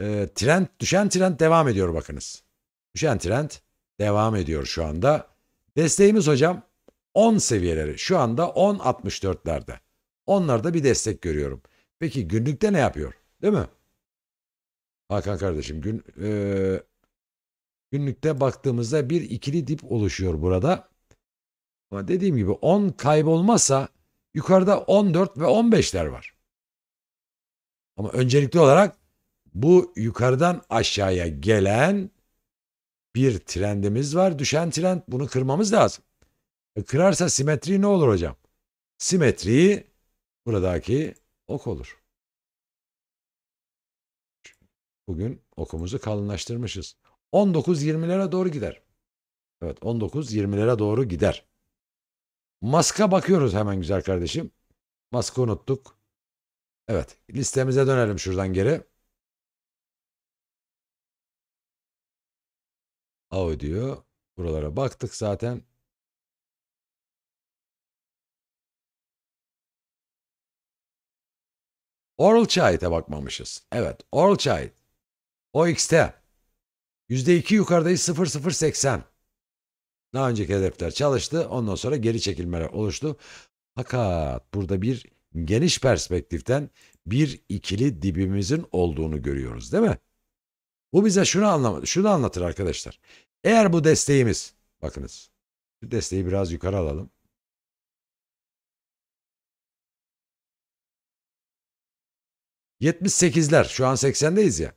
E, trend, düşen trend devam ediyor bakınız. Düşen trend devam ediyor şu anda. Desteğimiz hocam 10 seviyeleri şu anda 10.64'lerde. Onlarda bir destek görüyorum. Peki günlükte ne yapıyor? Değil mi? Hakan kardeşim gün e, günlükte baktığımızda bir ikili dip oluşuyor burada. Ama dediğim gibi 10 kaybolmazsa yukarıda 14 ve 15'ler var. Ama öncelikli olarak bu yukarıdan aşağıya gelen bir trendimiz var. Düşen trend bunu kırmamız lazım. E kırarsa simetri ne olur hocam? Simetriyi buradaki ok olur. Bugün okumuzu kalınlaştırmışız. 19-20'lere doğru gider. Evet 19-20'lere doğru gider. Maska bakıyoruz hemen güzel kardeşim. Maskı unuttuk. Evet listemize dönelim şuradan geri. How diyor. Buralara baktık zaten. Oral Child'e bakmamışız. Evet Oral Child. OX'te. %2 yukarıdayız 0080. Daha önceki hedefler çalıştı. Ondan sonra geri çekilmeler oluştu. Fakat burada bir geniş perspektiften bir ikili dibimizin olduğunu görüyoruz değil mi? Bu bize şunu anlamadı, şunu anlatır arkadaşlar. Eğer bu desteğimiz, bakınız, şu desteği biraz yukarı alalım. ...78'ler şu an 80'deyiz ya.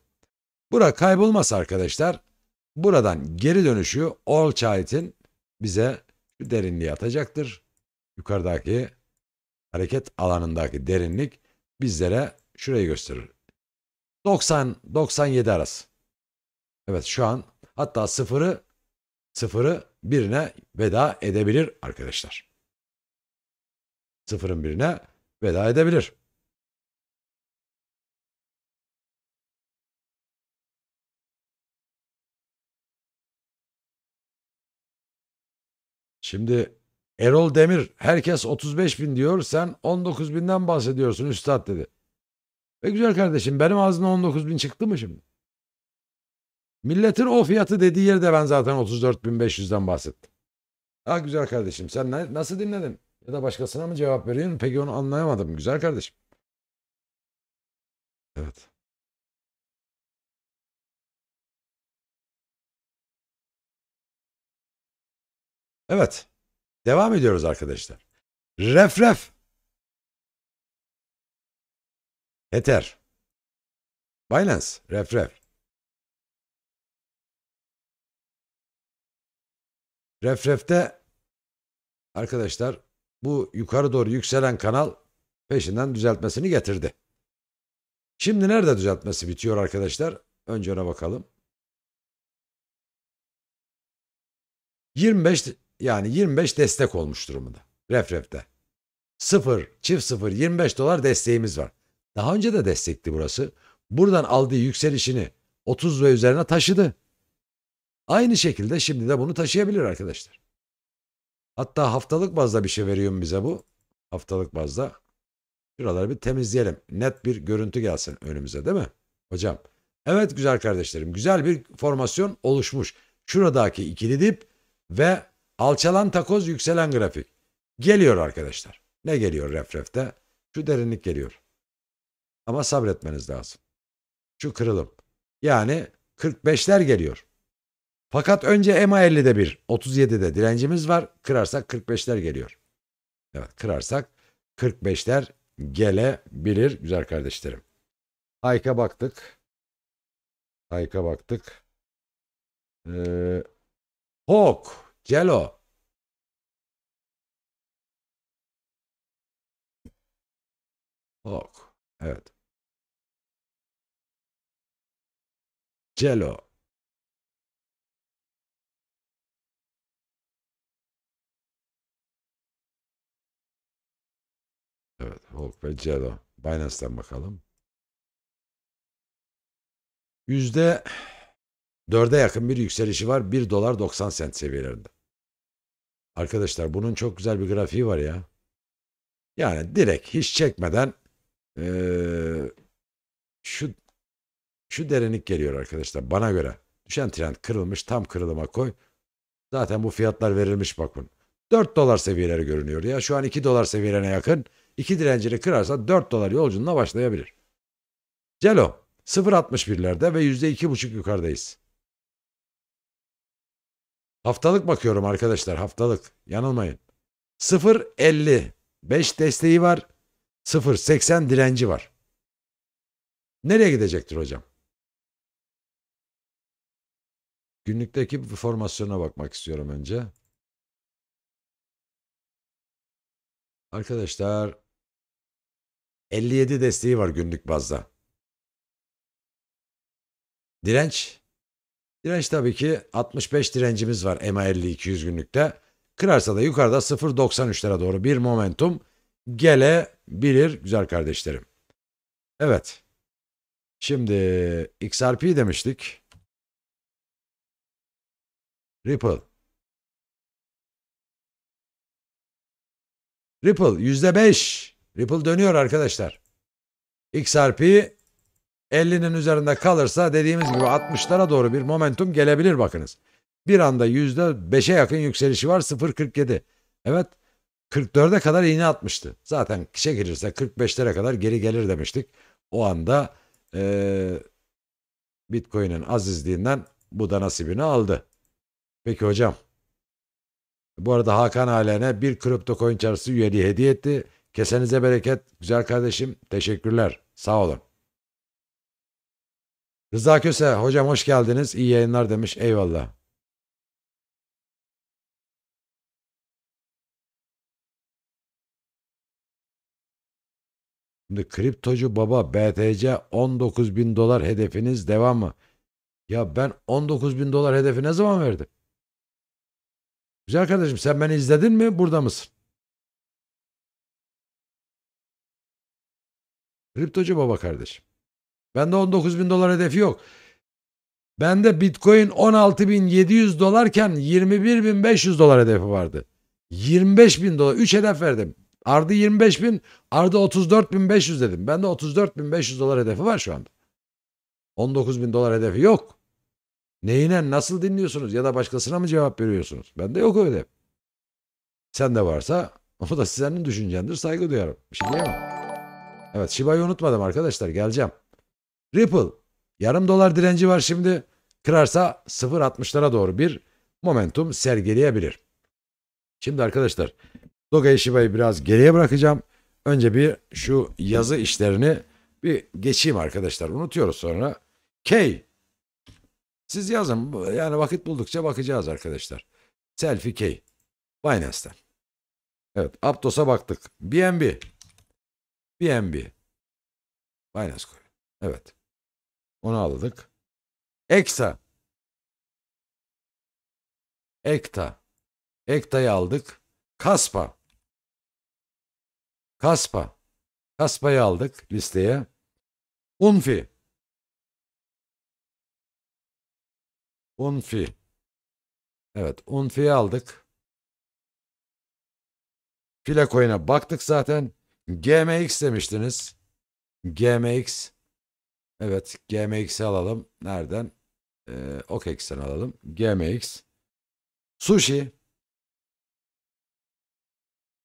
Bura kaybolmasa arkadaşlar buradan geri dönüşü All Child'in bize şu derinliği atacaktır. Yukarıdaki hareket alanındaki derinlik bizlere şurayı gösterir. 90 97 arası. Evet şu an hatta sıfırı sıfırı birine veda edebilir arkadaşlar. Sıfırın birine veda edebilir. Şimdi Erol Demir herkes 35 bin diyor sen 19 binden bahsediyorsun üstad dedi. Ve güzel kardeşim benim ağzımda 19 bin çıktı mı şimdi? Milletin o fiyatı dediği yerde ben zaten 34.500'den bahsettim. Ha güzel kardeşim sen ne, nasıl dinledin? Ya da başkasına mı cevap veriyorsun? Peki onu anlayamadım güzel kardeşim. Evet. Evet. Devam ediyoruz arkadaşlar. Ref ref. Yeter. Binance, ref ref. Refref'te arkadaşlar bu yukarı doğru yükselen kanal peşinden düzeltmesini getirdi. Şimdi nerede düzeltmesi bitiyor arkadaşlar? Önce ona bakalım. 25 yani 25 destek olmuş durumunda. Refref'te. 0 çift 0 25 dolar desteğimiz var. Daha önce de destekti burası. Buradan aldığı yükselişini 30 ve üzerine taşıdı. Aynı şekilde şimdi de bunu taşıyabilir arkadaşlar. Hatta haftalık bazda bir şey veriyorum bize bu. Haftalık bazda. Şuraları bir temizleyelim. Net bir görüntü gelsin önümüze değil mi? Hocam. Evet güzel kardeşlerim. Güzel bir formasyon oluşmuş. Şuradaki ikili dip ve alçalan takoz yükselen grafik. Geliyor arkadaşlar. Ne geliyor refrefte? Şu derinlik geliyor. Ama sabretmeniz lazım. Şu kırılım. Yani 45'ler geliyor. Fakat önce EMA 50'de bir, 37'de direncimiz var. Kırarsak 45'ler geliyor. Evet kırarsak 45'ler gelebilir güzel kardeşlerim. Ayka baktık. Ayka baktık. Ee, Hawk, Celo. Hawk, evet. Celo. Evet Hulk ve Cero. Binance'den bakalım. Yüzde dörde yakın bir yükselişi var. 1 dolar 90 sent seviyelerinde. Arkadaşlar bunun çok güzel bir grafiği var ya. Yani direkt hiç çekmeden ee, şu şu derinlik geliyor arkadaşlar bana göre. Düşen trend kırılmış tam kırılıma koy. Zaten bu fiyatlar verilmiş bakın. 4 dolar seviyeleri görünüyor ya. Şu an 2 dolar seviyelerine yakın. İki direncini kırarsa 4 dolar yolculuğuna başlayabilir. Celo 0.61'lerde ve %2.5 yukarıdayız. Haftalık bakıyorum arkadaşlar haftalık yanılmayın. 0.50 5 desteği var 0.80 direnci var. Nereye gidecektir hocam? Günlükteki formasyona bakmak istiyorum önce. Arkadaşlar 57 desteği var günlük bazda. Direnç. Direnç tabii ki 65 direncimiz var MA50 200 günlükte. Kırarsa da yukarıda 0.93'lere doğru bir momentum gelebilir güzel kardeşlerim. Evet. Şimdi XRP demiştik. Ripple. Ripple %5. Ripple dönüyor arkadaşlar. XRP 50'nin üzerinde kalırsa dediğimiz gibi 60'lara doğru bir momentum gelebilir bakınız. Bir anda %5'e yakın yükselişi var 0.47. Evet 44'e kadar iğne atmıştı. Zaten çekilirse 45'lere kadar geri gelir demiştik. O anda ee, Bitcoin'in azizliğinden bu da nasibini aldı. Peki hocam. Bu arada Hakan Alene bir kripto coin çarşısı üyeliği hediye etti. Kesenize bereket. Güzel kardeşim. Teşekkürler. Sağ olun. Rıza Köse, hocam hoş geldiniz. İyi yayınlar demiş. Eyvallah. Şimdi kriptocu baba BTC 19 bin dolar hedefiniz devam mı? Ya ben 19 bin dolar hedefi ne zaman verdim? Güzel kardeşim sen beni izledin mi? Burada mısın? Kriptocu baba kardeşim. Bende 19 bin dolar hedefi yok. Bende bitcoin 16 bin 700 dolarken 21 bin 500 dolar hedefi vardı. 25 bin dolar. 3 hedef verdim. Ardı 25 bin, ardı 500 dedim. Bende 500 dolar hedefi var şu anda. 19 bin dolar hedefi yok. Neyine nasıl dinliyorsunuz ya da başkasına mı cevap veriyorsunuz? Bende yok o Sen de varsa o da senin düşüncendir saygı duyarım. Bir şey diyemem. Evet Shiba'yı unutmadım arkadaşlar geleceğim. Ripple yarım dolar direnci var şimdi. Kırarsa 0.60'lara doğru bir momentum sergileyebilir. Şimdi arkadaşlar Doge Shiba'yı biraz geriye bırakacağım. Önce bir şu yazı işlerini bir geçeyim arkadaşlar. Unutuyoruz sonra. K. Siz yazın. Yani vakit buldukça bakacağız arkadaşlar. Selfie K. Binance'ten. Evet. Aptos'a baktık. BNB. BNB. Binance Coin. Evet. Onu aldık. Ekta. Ekta. Ekta'yı aldık. Kaspa. Kaspa. Kaspa'yı aldık listeye. Unfi. Unfi. Evet, Unfi'yi aldık. Filecoin'e baktık zaten. GMX demiştiniz. GMX. Evet GMX'i alalım. Nereden? Ee, OKEX'ten alalım. GMX. Sushi.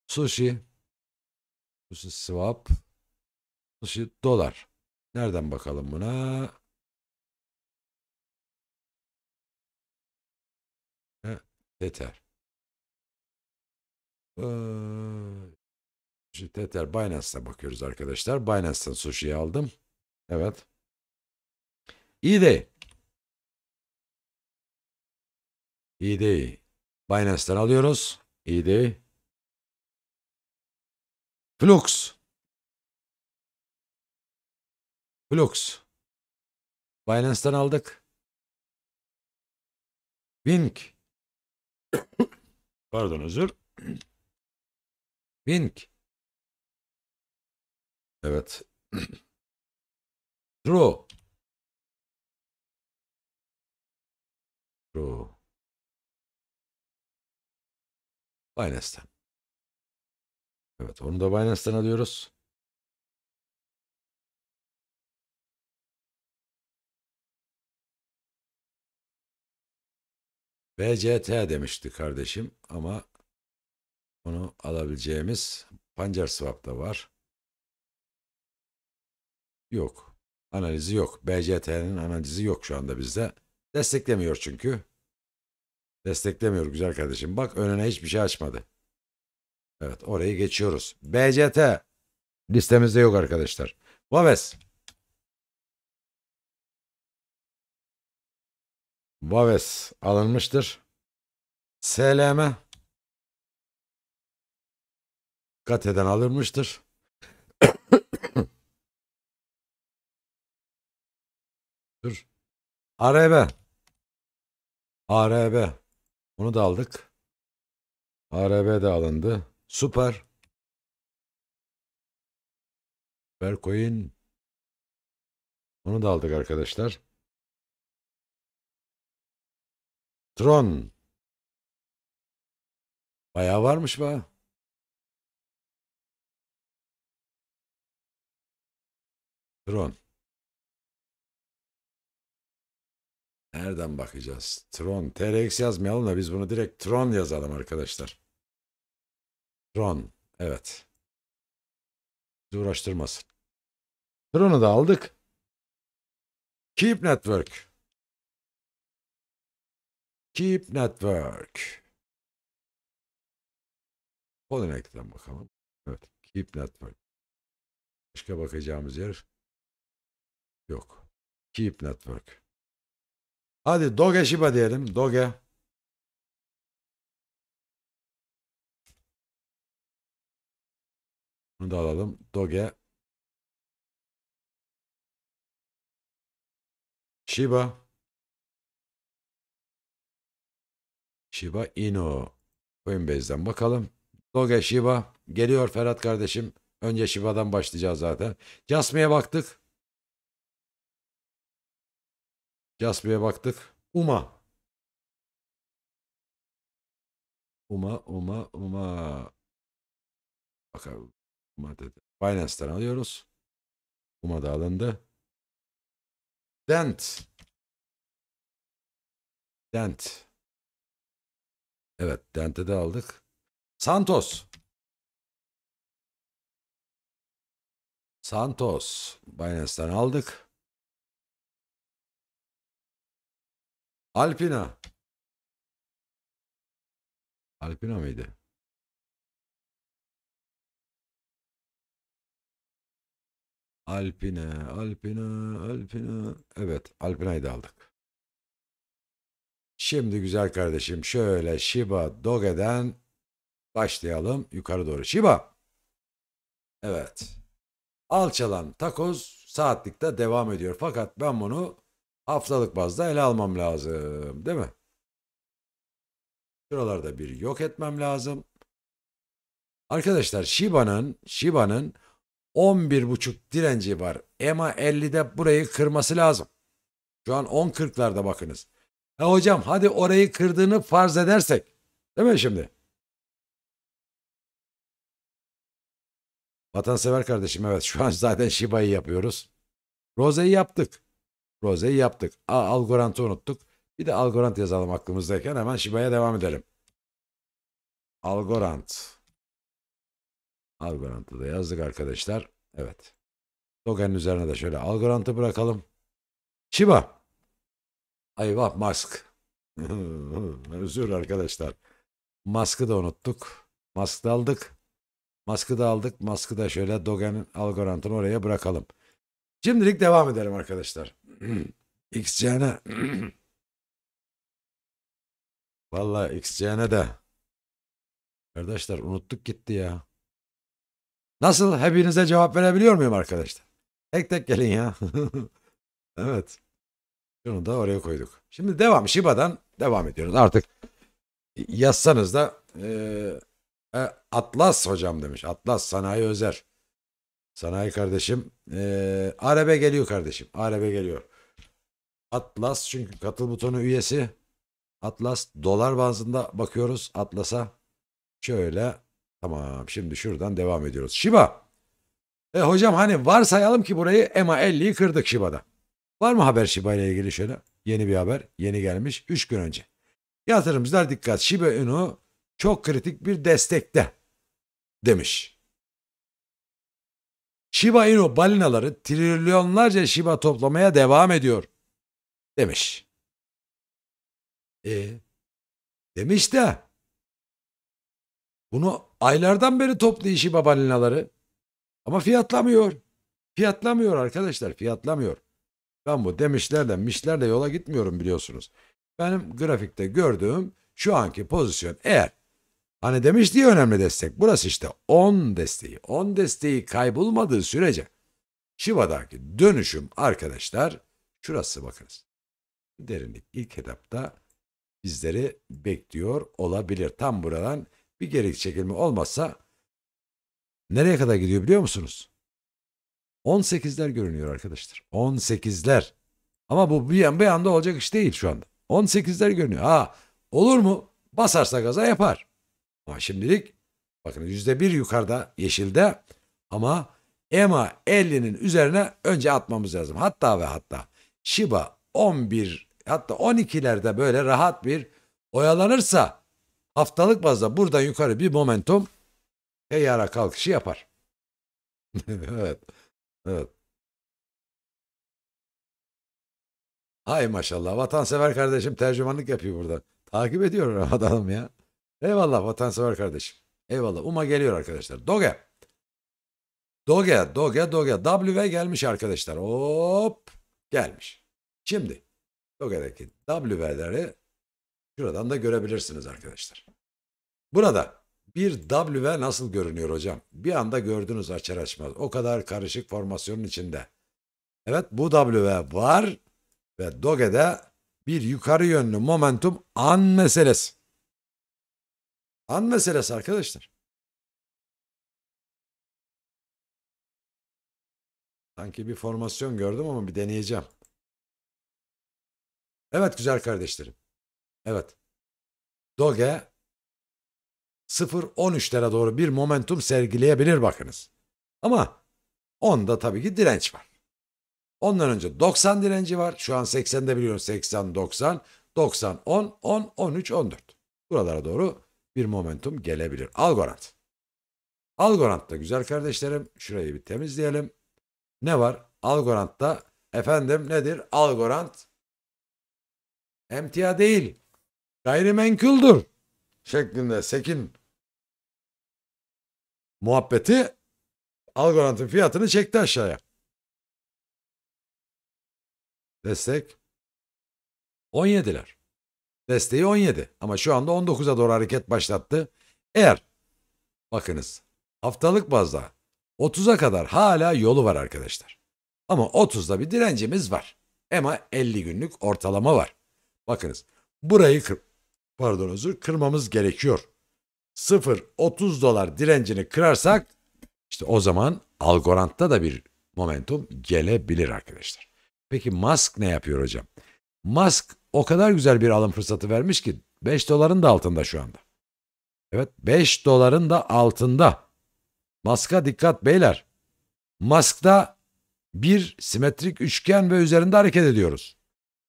Sushi. Sushi swap. Sushi dolar. Nereden bakalım buna? Heh, yeter. Ee, Şimdi tekrar Binance'da bakıyoruz arkadaşlar. Binance'dan sushi'yi aldım. Evet. İyi e değil. İyi değil. Binance'dan alıyoruz. İyi e değil. Flux. Flux. Binance'dan aldık. Wink. Pardon özür. Wink. Evet. draw, draw, Binance'ten. Evet onu da Binance'ten alıyoruz. BCT demişti kardeşim ama onu alabileceğimiz Pancar Swap da var. Yok. Analizi yok. BCT'nin analizi yok şu anda bizde. Desteklemiyor çünkü. Desteklemiyor güzel kardeşim. Bak önüne hiçbir şey açmadı. Evet orayı geçiyoruz. BCT listemizde yok arkadaşlar. Vaves. Vaves alınmıştır. SLM kateden alınmıştır. Dur. ARB. ARB. Onu da aldık. ARB de alındı. Süper. Supercoin. Onu da aldık arkadaşlar. Tron. Bayağı varmış be. Tron. Nereden bakacağız? Tron. TRX yazmayalım da biz bunu direkt Tron yazalım arkadaşlar. Tron. Evet. Bizi uğraştırmasın. Tron'u da aldık. Keep Network. Keep Network. Polynet'ten bakalım. Evet. Keep Network. Başka bakacağımız yer yok. Keep Network. Hadi Doge Shiba diyelim. Doge. Bunu da alalım. Doge. Shiba. Shiba Inu. Coinbase'den bakalım. Doge Shiba. Geliyor Ferhat kardeşim. Önce Shiba'dan başlayacağız zaten. Jasmine'e baktık. Caspi'ye baktık. Uma. Uma, Uma, Uma. Bakalım. Uma dedi. Binance'den alıyoruz. Uma da alındı. Dent. Dent. Evet, Dent'e de aldık. Santos. Santos. Binance'den aldık. Alpina. Alpina mıydı? Alpina, Alpina, Alpina. Evet, Alpina'yı da aldık. Şimdi güzel kardeşim şöyle Shiba Doge'den başlayalım yukarı doğru. Shiba. Evet. Alçalan takoz saatlikte devam ediyor. Fakat ben bunu haftalık bazda ele almam lazım. Değil mi? Şuralarda bir yok etmem lazım. Arkadaşlar Shiba'nın Shiba'nın 11.5 direnci var. EMA 50'de burayı kırması lazım. Şu an 10.40'larda bakınız. E hocam hadi orayı kırdığını farz edersek. Değil mi şimdi? Vatansever kardeşim evet şu an zaten Shiba'yı yapıyoruz. Rose'yi yaptık. Rose'yi yaptık. A, Algorant'ı unuttuk. Bir de Algorant yazalım aklımızdayken hemen Shiba'ya devam edelim. Algorant. Algorant'ı da yazdık arkadaşlar. Evet. Token'in üzerine de şöyle Algorant'ı bırakalım. Shiba. Ayvah Musk. Özür arkadaşlar. Musk'ı da unuttuk. Musk'ı da aldık. Musk'ı da aldık. Musk'ı da şöyle Dogen'in Algorant'ını oraya bırakalım. Şimdilik devam edelim arkadaşlar. XCN'e Valla XCN'e de Kardeşler unuttuk gitti ya. Nasıl hepinize cevap verebiliyor muyum arkadaşlar? Tek tek gelin ya. evet. Şunu da oraya koyduk. Şimdi devam. Shibadan devam ediyoruz. Artık yazsanız da e, e Atlas hocam demiş. Atlas Sanayi Özer. Sanayi kardeşim. E, Arabe geliyor kardeşim. Arabe geliyor. Atlas çünkü katıl butonu üyesi. Atlas dolar bazında bakıyoruz Atlas'a. Şöyle tamam şimdi şuradan devam ediyoruz. Shiba. E hocam hani varsayalım ki burayı EMA 50'yi kırdık Shiba'da. Var mı haber Shiba ile ilgili şöyle? Yeni bir haber. Yeni gelmiş 3 gün önce. Yatırımcılar dikkat Shiba Inu çok kritik bir destekte demiş. Shiba Inu balinaları trilyonlarca Shiba toplamaya devam ediyor demiş. E, demiş de bunu aylardan beri toplu işi babalinaları ama fiyatlamıyor. Fiyatlamıyor arkadaşlar fiyatlamıyor. Ben bu demişlerden mişlerle yola gitmiyorum biliyorsunuz. Benim grafikte gördüğüm şu anki pozisyon eğer hani demiş diye önemli destek burası işte 10 desteği 10 desteği kaybolmadığı sürece Şiva'daki dönüşüm arkadaşlar şurası bakınız derinlik ilk etapta bizleri bekliyor olabilir. Tam buradan bir geri çekilme olmazsa nereye kadar gidiyor biliyor musunuz? 18'ler görünüyor arkadaşlar. 18'ler. Ama bu bir, an, bir anda olacak iş değil şu anda. 18'ler görünüyor. Ha olur mu? Basarsa gaza yapar. Ama şimdilik bakın %1 yukarıda yeşilde ama EMA 50'nin üzerine önce atmamız lazım. Hatta ve hatta Shiba 11 hatta 12'lerde böyle rahat bir oyalanırsa haftalık bazda buradan yukarı bir momentum heyara kalkışı yapar. evet. Evet. Hay maşallah vatansever kardeşim tercümanlık yapıyor burada. Takip ediyor adam ya. Eyvallah vatansever kardeşim. Eyvallah. Uma geliyor arkadaşlar. Doge. Doge, Doge, Doge. W gelmiş arkadaşlar. Hop. Gelmiş. Şimdi Doger'deki W'lere şuradan da görebilirsiniz arkadaşlar. Burada bir W nasıl görünüyor hocam? Bir anda gördünüz açar açmaz. O kadar karışık formasyonun içinde. Evet bu W var ve Doge'de bir yukarı yönlü momentum an meselesi. An meselesi arkadaşlar. Sanki bir formasyon gördüm ama bir deneyeceğim. Evet güzel kardeşlerim. Evet. Doge 0 0.13'lere doğru bir momentum sergileyebilir bakınız. Ama onda tabii ki direnç var. Ondan önce 90 direnci var. Şu an 80'de biliyorsunuz 80 90 90 10 10 13 14. Buralara doğru bir momentum gelebilir. Algorand. Algorand da güzel kardeşlerim şurayı bir temizleyelim. Ne var? Algorand'da efendim nedir? Algorand emtia değil gayrimenkuldür şeklinde sekin muhabbeti algorandın fiyatını çekti aşağıya. Destek 17'ler. Desteği 17 ama şu anda 19'a doğru hareket başlattı. Eğer bakınız haftalık bazda 30'a kadar hala yolu var arkadaşlar. Ama 30'da bir direncimiz var. Ama 50 günlük ortalama var. Bakınız burayı kır pardon özür kırmamız gerekiyor. 0.30 dolar direncini kırarsak işte o zaman Algorand'da da bir momentum gelebilir arkadaşlar. Peki Musk ne yapıyor hocam? Musk o kadar güzel bir alım fırsatı vermiş ki 5 doların da altında şu anda. Evet 5 doların da altında. Musk'a dikkat beyler. Musk'ta bir simetrik üçgen ve üzerinde hareket ediyoruz.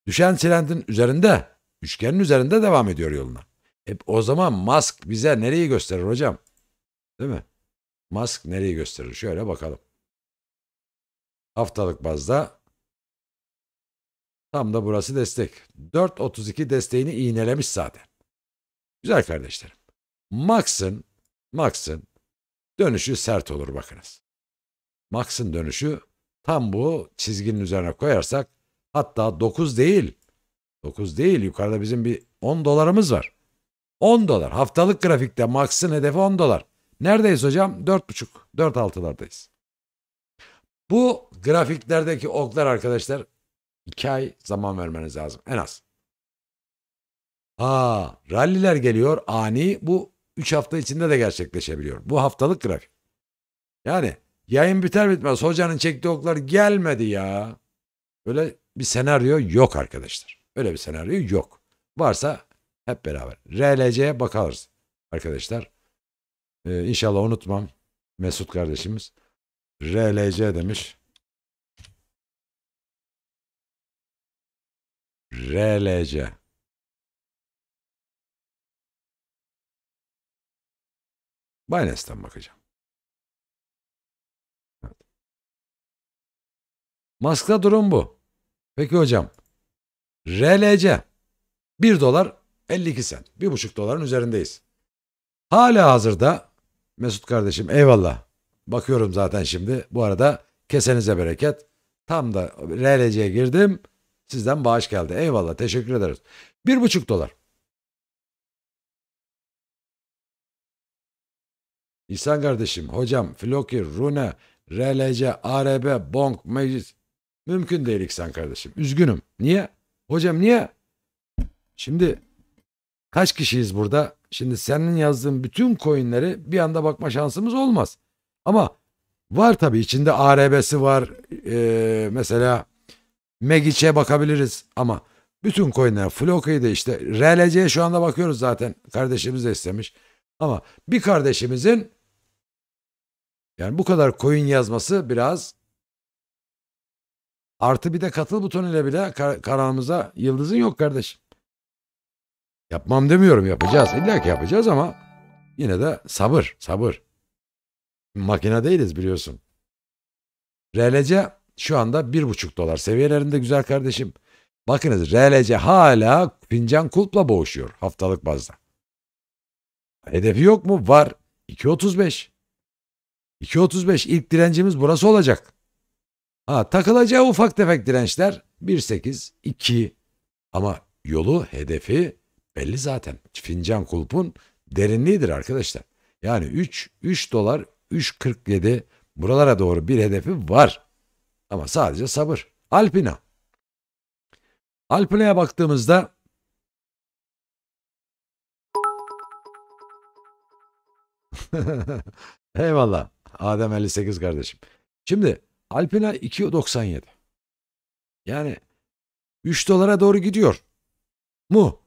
Düşen silendin üzerinde, üçgenin üzerinde devam ediyor yoluna. E, o zaman Musk bize nereyi gösterir hocam? Değil mi? Musk nereyi gösterir? Şöyle bakalım. Haftalık bazda tam da burası destek. 4.32 desteğini iğnelemiş zaten. Güzel kardeşlerim. Max'ın Max'ın dönüşü sert olur bakınız. Max'ın dönüşü tam bu çizginin üzerine koyarsak Hatta 9 değil. 9 değil. Yukarıda bizim bir 10 dolarımız var. 10 dolar. Haftalık grafikte Max'ın hedefi 10 dolar. Neredeyiz hocam? 4,5. 4.6'lardayız. Bu grafiklerdeki oklar arkadaşlar 2 ay zaman vermeniz lazım en az. Aa, ralliler geliyor ani bu 3 hafta içinde de gerçekleşebiliyor. Bu haftalık grafik. Yani yayın biter bitmez hocanın çektiği oklar gelmedi ya. Böyle bir senaryo yok arkadaşlar. Öyle bir senaryo yok. Varsa hep beraber. RLC'ye bakarız arkadaşlar. Ee, inşallah unutmam Mesut kardeşimiz. RLC demiş. RLC. Binance'den bakacağım. Evet. Musk'ta durum bu. Peki hocam. RLC 1 dolar 52 sent. 1,5 doların üzerindeyiz. Hala hazırda Mesut kardeşim eyvallah. Bakıyorum zaten şimdi. Bu arada kesenize bereket. Tam da RLC'ye girdim. Sizden bağış geldi. Eyvallah teşekkür ederiz. 1,5 dolar. İhsan kardeşim, hocam, Floki, Rune, RLC, ARB, Bonk, Meclis, Mümkün değil sen kardeşim. Üzgünüm. Niye? Hocam niye? Şimdi kaç kişiyiz burada? Şimdi senin yazdığın bütün coinleri bir anda bakma şansımız olmaz. Ama var tabii içinde ARB'si var. Ee, mesela Megiç'e bakabiliriz ama bütün coinler Floki'de işte RLC'ye şu anda bakıyoruz zaten. Kardeşimiz de istemiş. Ama bir kardeşimizin yani bu kadar coin yazması biraz Artı bir de katıl ile bile kar karağımıza yıldızın yok kardeşim. Yapmam demiyorum yapacağız. İlla ki yapacağız ama yine de sabır sabır. Makine değiliz biliyorsun. RLC şu anda bir buçuk dolar seviyelerinde güzel kardeşim. Bakınız RLC hala fincan kulpla boğuşuyor haftalık bazda. Hedefi yok mu? Var. 2.35. 2.35 ilk direncimiz burası olacak. Ha, takılacağı ufak tefek dirençler 1.8, 2 ama yolu, hedefi belli zaten. Fincan kulpun derinliğidir arkadaşlar. Yani 3, 3 dolar, 3.47 buralara doğru bir hedefi var. Ama sadece sabır. Alpina. Alpina'ya baktığımızda Eyvallah. Adem 58 kardeşim. Şimdi Alpina 2.97. Yani 3 dolara doğru gidiyor. Mu.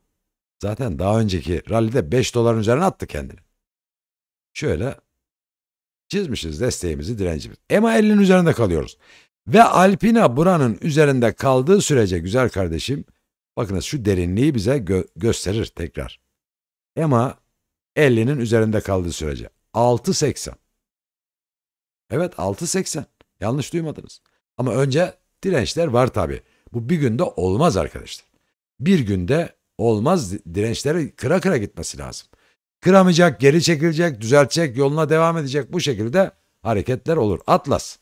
Zaten daha önceki rallide 5 doların üzerine attı kendini. Şöyle çizmişiz desteğimizi direncimizi. EMA 50'nin üzerinde kalıyoruz. Ve Alpina buranın üzerinde kaldığı sürece güzel kardeşim bakınız şu derinliği bize gö gösterir tekrar. EMA 50'nin üzerinde kaldığı sürece 6.80. Evet 6.80. Yanlış duymadınız. Ama önce dirençler var tabi. Bu bir günde olmaz arkadaşlar. Bir günde olmaz dirençlere kıra kıra gitmesi lazım. Kıramayacak, geri çekilecek, düzeltecek, yoluna devam edecek bu şekilde hareketler olur. Atlas.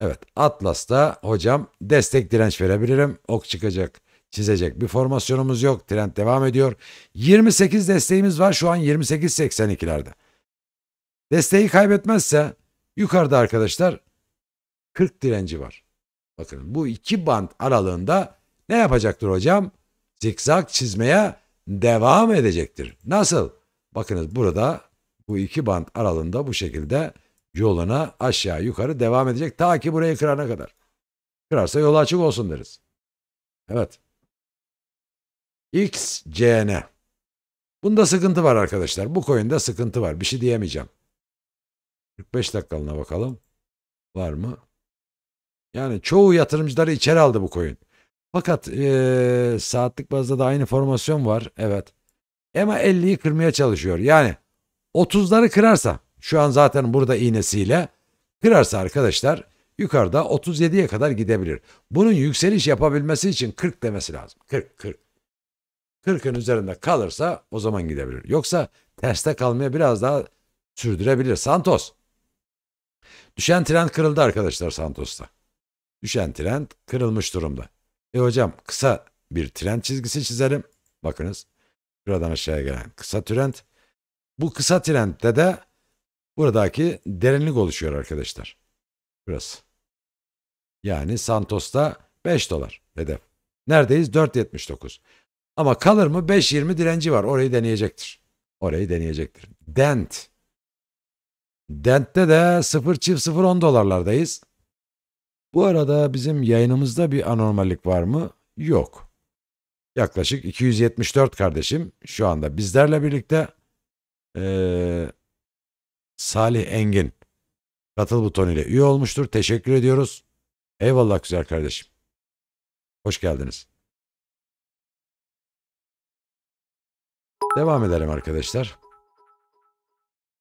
Evet Atlas'ta hocam destek direnç verebilirim. Ok çıkacak çizecek bir formasyonumuz yok. Trend devam ediyor. 28 desteğimiz var şu an 28.82'lerde. Desteği kaybetmezse Yukarıda arkadaşlar 40 direnci var. Bakın bu iki band aralığında ne yapacaktır hocam? Zikzak çizmeye devam edecektir. Nasıl? Bakınız burada bu iki band aralığında bu şekilde yoluna aşağı yukarı devam edecek ta ki burayı kırana kadar. Kırarsa yol açık olsun deriz. Evet. X, C, N. Bunda sıkıntı var arkadaşlar. Bu coin'de sıkıntı var. Bir şey diyemeyeceğim. 45 dakikalığına bakalım. Var mı? Yani çoğu yatırımcıları içeri aldı bu coin. Fakat ee, saatlik bazda da aynı formasyon var. Evet. Ama 50'yi kırmaya çalışıyor. Yani 30'ları kırarsa şu an zaten burada iğnesiyle kırarsa arkadaşlar yukarıda 37'ye kadar gidebilir. Bunun yükseliş yapabilmesi için 40 demesi lazım. 40 40. 40'ın üzerinde kalırsa o zaman gidebilir. Yoksa terste kalmaya biraz daha sürdürebilir. Santos Düşen trend kırıldı arkadaşlar Santos'ta. Düşen trend kırılmış durumda. E hocam kısa bir trend çizgisi çizelim. Bakınız buradan aşağıya gelen kısa trend. Bu kısa trendde de buradaki derinlik oluşuyor arkadaşlar. Burası. Yani Santos'ta 5 dolar hedef. Neredeyiz? 4.79. Ama kalır mı? 5.20 direnci var. Orayı deneyecektir. Orayı deneyecektir. Dent Dent'te de 0 çift 0 10 dolarlardayız. Bu arada bizim yayınımızda bir anormallik var mı? Yok. Yaklaşık 274 kardeşim şu anda bizlerle birlikte ee, Salih Engin katıl butonuyla üye olmuştur. Teşekkür ediyoruz. Eyvallah güzel kardeşim. Hoş geldiniz. Devam edelim arkadaşlar.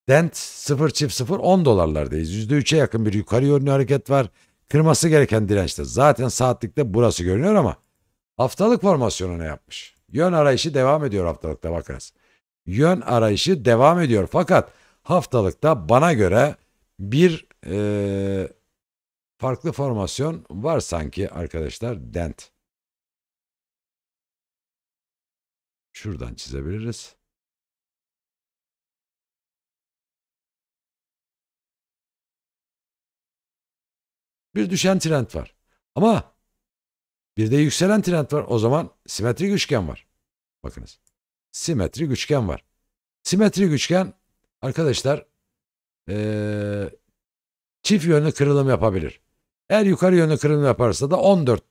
Dent 0 çift 0 10 dolarlardayız. %3'e yakın bir yukarı yönlü hareket var. Kırması gereken dirençte zaten saatlikte burası görünüyor ama haftalık formasyonu ne yapmış? Yön arayışı devam ediyor haftalıkta bakarız. Yön arayışı devam ediyor fakat haftalıkta bana göre bir e, farklı formasyon var sanki arkadaşlar Dent. Şuradan çizebiliriz. Bir düşen trend var. Ama bir de yükselen trend var. O zaman simetrik üçgen var. Bakınız. Simetrik üçgen var. Simetrik üçgen arkadaşlar ee, çift yönlü kırılım yapabilir. Eğer yukarı yönlü kırılım yaparsa da 14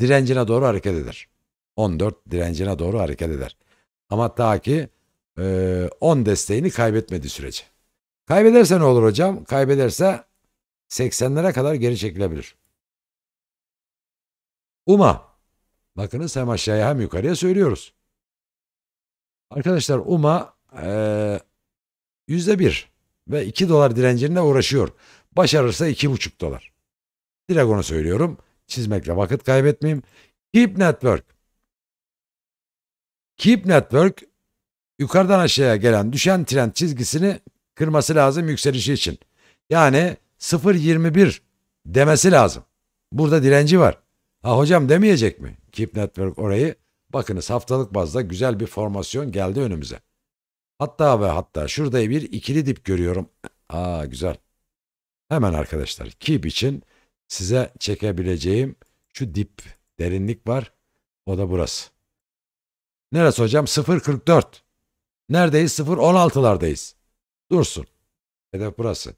direncine doğru hareket eder. 14 direncine doğru hareket eder. Ama ta ki e, 10 desteğini kaybetmediği sürece. Kaybederse ne olur hocam? Kaybederse 80'lere kadar geri çekilebilir. UMA. Bakınız hem aşağıya hem yukarıya söylüyoruz. Arkadaşlar UMA ee, %1 ve 2 dolar direncinde uğraşıyor. Başarırsa 2,5 dolar. Direkt onu söylüyorum. Çizmekle vakit kaybetmeyeyim. Keep Network. Keep Network yukarıdan aşağıya gelen düşen trend çizgisini kırması lazım yükselişi için. Yani 0.21 demesi lazım. Burada direnci var. Ha hocam demeyecek mi? Keep Network orayı bakınız haftalık bazda güzel bir formasyon geldi önümüze. Hatta ve hatta şurada bir ikili dip görüyorum. Aa güzel. Hemen arkadaşlar Keep için size çekebileceğim şu dip derinlik var. O da burası. Neresi hocam? 0.44. Neredeyiz? 0.16'lardayız. Dursun. Hedef burası.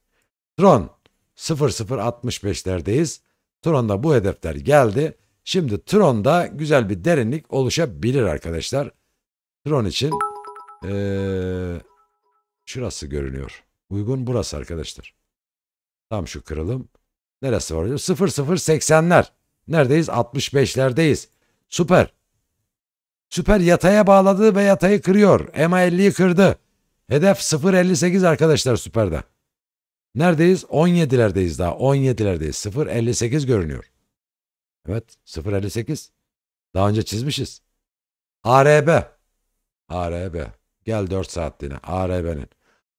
Tron 0065'lerdeyiz. Tron'da bu hedefler geldi. Şimdi Tron'da güzel bir derinlik oluşabilir arkadaşlar. Tron için ee, şurası görünüyor. Uygun burası arkadaşlar. Tam şu kırılım. Neresi var? 0080'ler. Neredeyiz? 65'lerdeyiz. Süper. Süper yataya bağladı ve yatayı kırıyor. ma 50'yi kırdı. Hedef 0.58 arkadaşlar süperde. Neredeyiz? 17'lerdeyiz daha. 17'lerdeyiz. 0.58 görünüyor. Evet 0.58. Daha önce çizmişiz. ARB. ARB. Gel 4 saatliğine. ARB'nin.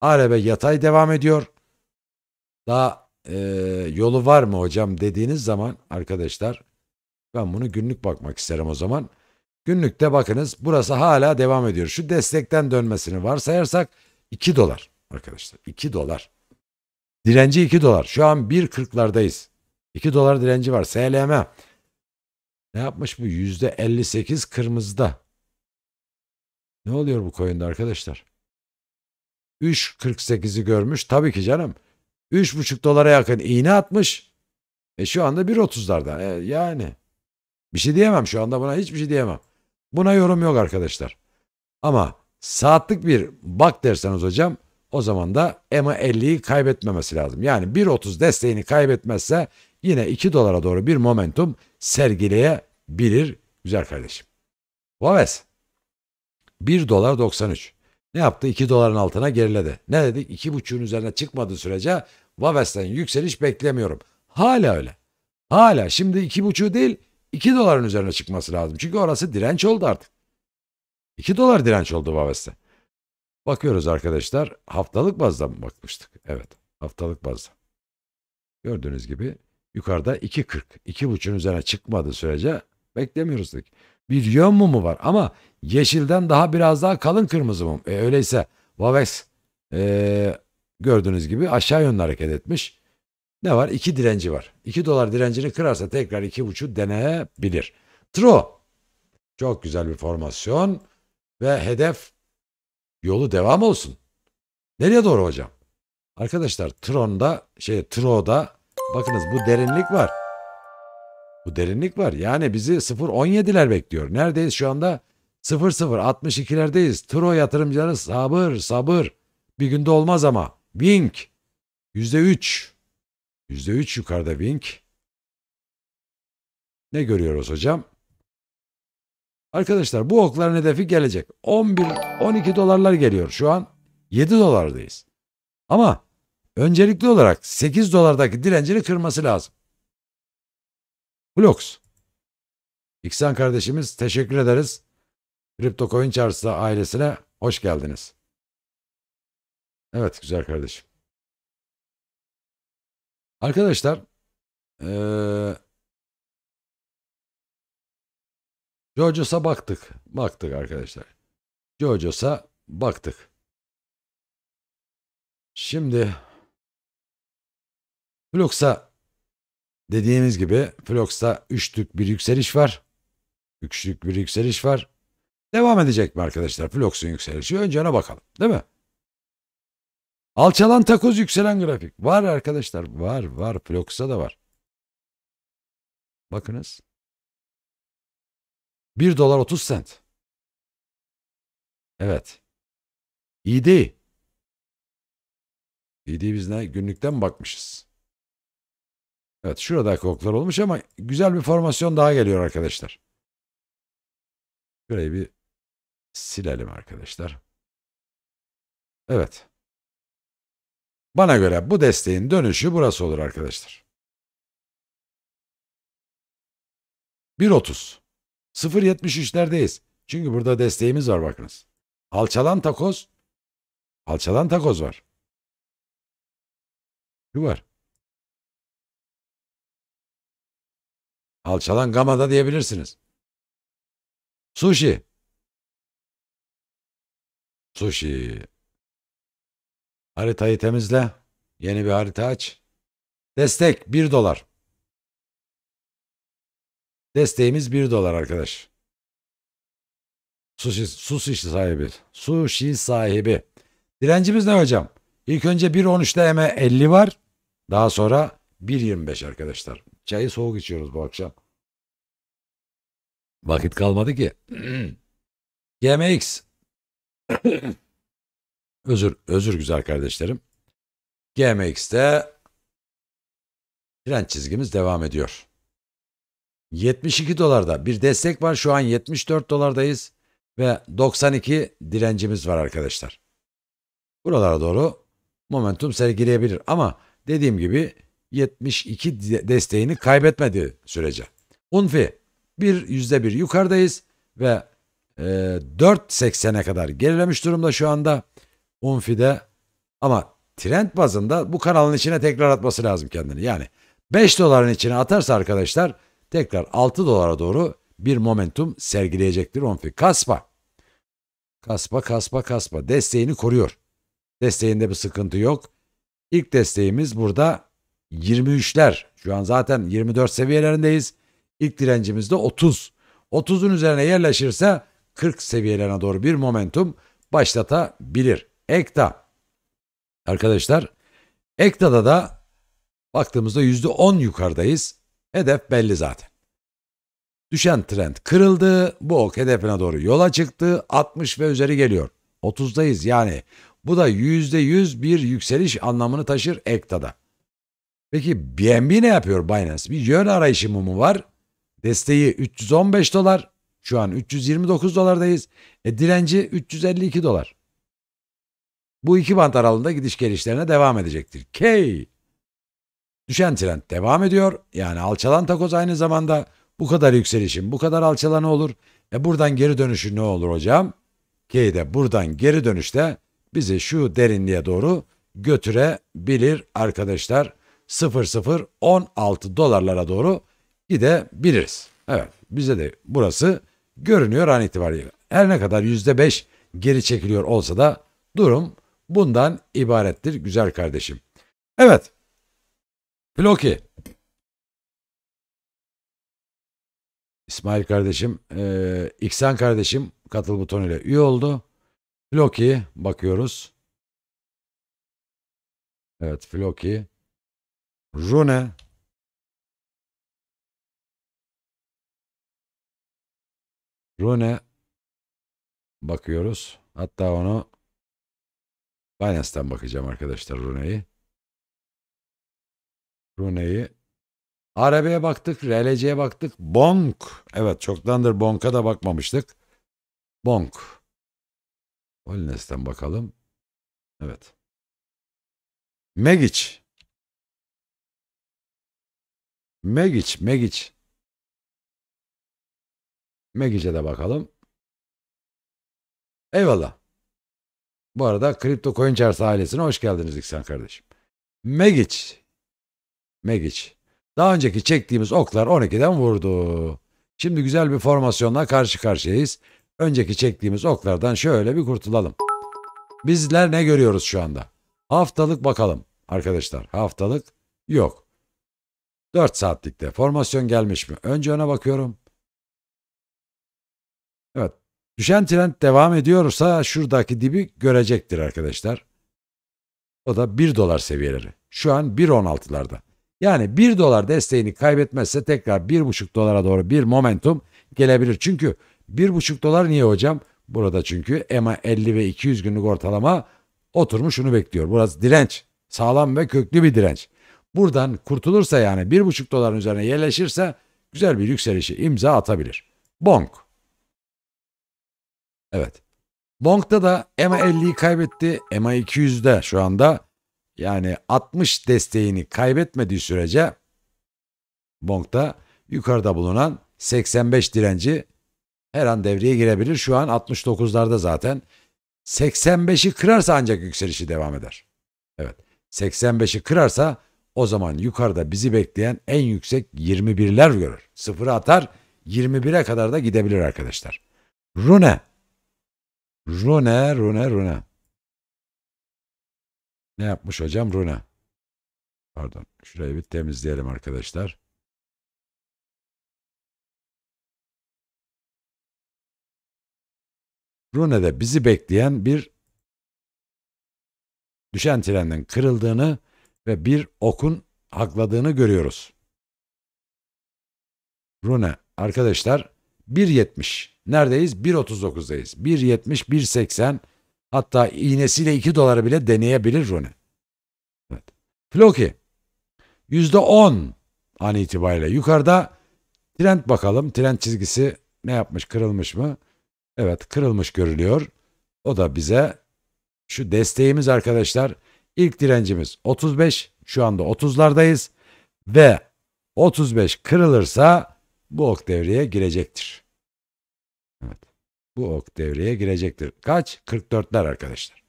ARB yatay devam ediyor. Daha e, yolu var mı hocam dediğiniz zaman arkadaşlar ben bunu günlük bakmak isterim o zaman. Günlükte bakınız burası hala devam ediyor. Şu destekten dönmesini varsayarsak 2 dolar arkadaşlar. 2 dolar. Direnci 2 dolar. Şu an 1.40'lardayız. 2 dolar direnci var. SLM. Ne yapmış bu? %58 kırmızıda. Ne oluyor bu koyunda arkadaşlar? 3.48'i görmüş. Tabii ki canım. 3.5 dolara yakın iğne atmış. E şu anda 1.30'larda. E yani. Bir şey diyemem şu anda buna hiçbir şey diyemem. Buna yorum yok arkadaşlar. Ama saatlik bir bak derseniz hocam o zaman da EMA 50'yi kaybetmemesi lazım. Yani 1.30 desteğini kaybetmezse yine 2 dolara doğru bir momentum sergileyebilir güzel kardeşim. Vaves 1 dolar 93. Ne yaptı? 2 doların altına geriledi. Ne dedik? 2.5'un üzerine çıkmadığı sürece Vaves'ten yükseliş beklemiyorum. Hala öyle. Hala şimdi 2.5 değil 2 doların üzerine çıkması lazım. Çünkü orası direnç oldu artık. 2 dolar direnç oldu Wavest'e. Bakıyoruz arkadaşlar. Haftalık bazda mı bakmıştık? Evet. Haftalık bazda. Gördüğünüz gibi yukarıda 2.40. 2.5'un üzerine çıkmadığı sürece beklemiyoruz dedik. Bir yön mumu var ama yeşilden daha biraz daha kalın kırmızı mum. E, öyleyse Vavex e, gördüğünüz gibi aşağı yönlü hareket etmiş. Ne var? 2 direnci var. 2 dolar direncini kırarsa tekrar 2.5'u deneyebilir. True. Çok güzel bir formasyon ve hedef Yolu devam olsun. Nereye doğru hocam? Arkadaşlar Tron'da şey Tro'da bakınız bu derinlik var. Bu derinlik var. Yani bizi 0.17'ler bekliyor. Neredeyiz şu anda? 0.062'lerdeyiz. Tro yatırımcıları sabır sabır. Bir günde olmaz ama. Wink. %3. %3 yukarıda Wink. Ne görüyoruz hocam? Arkadaşlar bu okların hedefi gelecek. 11-12 dolarlar geliyor şu an. 7 dolardayız. Ama öncelikli olarak 8 dolardaki direncini kırması lazım. Blocks. İksan kardeşimiz teşekkür ederiz. Kripto Coin ailesine hoş geldiniz. Evet güzel kardeşim. Arkadaşlar ee, Jojos'a baktık. Baktık arkadaşlar. Jojos'a baktık. Şimdi Flux'a dediğimiz gibi Flux'ta üçlük bir yükseliş var. Üçlük bir yükseliş var. Devam edecek mi arkadaşlar Flux'un yükselişi? Önce ona bakalım değil mi? Alçalan takoz yükselen grafik. Var arkadaşlar var var Flux'a da var. Bakınız. 1 dolar 30 sent. Evet. İyi değil. biz ne? Günlükten bakmışız. Evet şurada oklar olmuş ama güzel bir formasyon daha geliyor arkadaşlar. Şurayı bir silelim arkadaşlar. Evet. Bana göre bu desteğin dönüşü burası olur arkadaşlar. 1.30 0.73'lerdeyiz. Çünkü burada desteğimiz var bakınız. Alçalan takoz. Alçalan takoz var. Şu var. Alçalan gamma da diyebilirsiniz. Sushi. Sushi. Haritayı temizle. Yeni bir harita aç. Destek 1 dolar. Desteğimiz 1 dolar arkadaş. Sushi, sushi sahibi. Sushi sahibi. Direncimiz ne hocam? İlk önce 1.13'te eme 50 var. Daha sonra 1.25 arkadaşlar. Çayı soğuk içiyoruz bu akşam. Vakit kalmadı ki. GMX. özür, özür güzel kardeşlerim. GMX'te tren çizgimiz devam ediyor. 72 dolarda bir destek var. Şu an 74 dolardayız ve 92 direncimiz var arkadaşlar. Buralara doğru momentum sergileyebilir ama dediğim gibi 72 desteğini kaybetmedi sürece. Unfi bir yüzde bir yukarıdayız ve e, 4.80'e kadar gerilemiş durumda şu anda Unfi'de ama trend bazında bu kanalın içine tekrar atması lazım kendini. Yani 5 doların içine atarsa arkadaşlar tekrar 6 dolara doğru bir momentum sergileyecektir onfi. Kaspa. Kaspa kaspa kaspa desteğini koruyor. Desteğinde bir sıkıntı yok. İlk desteğimiz burada 23'ler. Şu an zaten 24 seviyelerindeyiz. İlk direncimiz de 30. 30'un üzerine yerleşirse 40 seviyelerine doğru bir momentum başlatabilir. Ekta. Arkadaşlar Ekta'da da baktığımızda %10 yukarıdayız. Hedef belli zaten. Düşen trend kırıldı, bu ok hedefine doğru yola çıktı, 60 ve üzeri geliyor. 30'dayız yani. Bu da %100 bir yükseliş anlamını taşır EKTA'da. Peki BNB ne yapıyor Binance? Bir yön arayışı mı var? Desteği 315 dolar. Şu an 329 dolardayız. E, direnci 352 dolar. Bu iki bant aralığında gidiş gelişlerine devam edecektir. K. Düşen trend devam ediyor. Yani alçalan takoz aynı zamanda bu kadar yükselişin bu kadar alçalan olur. E buradan geri dönüşü ne olur hocam? K'de buradan geri dönüşte bizi şu derinliğe doğru götürebilir arkadaşlar. 0016 dolarlara doğru gidebiliriz. Evet bize de burası görünüyor an itibariyle. Her ne kadar %5 geri çekiliyor olsa da durum bundan ibarettir güzel kardeşim. Evet Floki. İsmail kardeşim, e, İksan kardeşim katıl butonuyla üye oldu. Floki bakıyoruz. Evet Floki. Rune. Rune bakıyoruz. Hatta onu Binance'ten bakacağım arkadaşlar Rune'yi. Runeyi Arabi'ye baktık, Relece'ye baktık. Bonk. Evet çoktandır Bonk'a da bakmamıştık. Bonk. Holnes'ten bakalım. Evet. Megic. Megic, Megic. Megic'e de bakalım. Eyvallah. Bu arada Kripto Coin Charts ailesine hoş geldiniz İhsan kardeşim. Megic Megic. Daha önceki çektiğimiz oklar 12'den vurdu. Şimdi güzel bir formasyonla karşı karşıyayız. Önceki çektiğimiz oklardan şöyle bir kurtulalım. Bizler ne görüyoruz şu anda? Haftalık bakalım arkadaşlar. Haftalık yok. 4 saatlikte formasyon gelmiş mi? Önce ona bakıyorum. Evet. Düşen trend devam ediyorsa şuradaki dibi görecektir arkadaşlar. O da 1 dolar seviyeleri. Şu an 1.16'larda. Yani 1 dolar desteğini kaybetmezse tekrar 1,5 dolara doğru bir momentum gelebilir. Çünkü 1,5 dolar niye hocam? Burada çünkü EMA 50 ve 200 günlük ortalama oturmuş şunu bekliyor. Burası direnç. Sağlam ve köklü bir direnç. Buradan kurtulursa yani 1,5 doların üzerine yerleşirse güzel bir yükselişi imza atabilir. Bonk. Evet. Bonk'ta da EMA 50'yi kaybetti. EMA 200'de şu anda yani 60 desteğini kaybetmediği sürece Bonk'ta yukarıda bulunan 85 direnci her an devreye girebilir. Şu an 69'larda zaten. 85'i kırarsa ancak yükselişi devam eder. Evet. 85'i kırarsa o zaman yukarıda bizi bekleyen en yüksek 21'ler görür. Sıfırı atar 21'e kadar da gidebilir arkadaşlar. Rune. Rune, Rune, Rune. Ne yapmış hocam? Runa. Pardon. Şurayı bir temizleyelim arkadaşlar. Rune'de bizi bekleyen bir düşen trenin kırıldığını ve bir okun hakladığını görüyoruz. Rune arkadaşlar 1.70 neredeyiz? 1.39'dayız. 1.70 1.80 Hatta iğnesiyle 2 dolara bile deneyebilir Rooney. Evet. Floki %10 an itibariyle. Yukarıda trend bakalım. Trend çizgisi ne yapmış? Kırılmış mı? Evet kırılmış görülüyor. O da bize şu desteğimiz arkadaşlar. İlk direncimiz 35. Şu anda 30'lardayız. Ve 35 kırılırsa bu ok devreye girecektir. Evet. Bu ok devreye girecektir. Kaç? 44'ler arkadaşlar.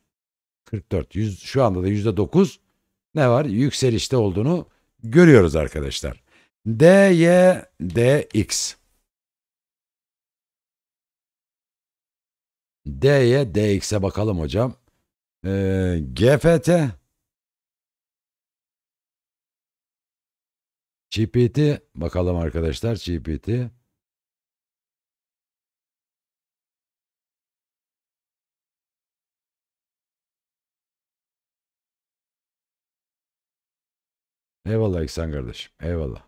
44. 100, şu anda da %9 ne var? Yükselişte olduğunu görüyoruz arkadaşlar. D, Y, D, X. D'ye, DX'e bakalım hocam. Ee, GPT. GPT. Bakalım arkadaşlar GPT. Eyvallah İhsan kardeşim. Eyvallah.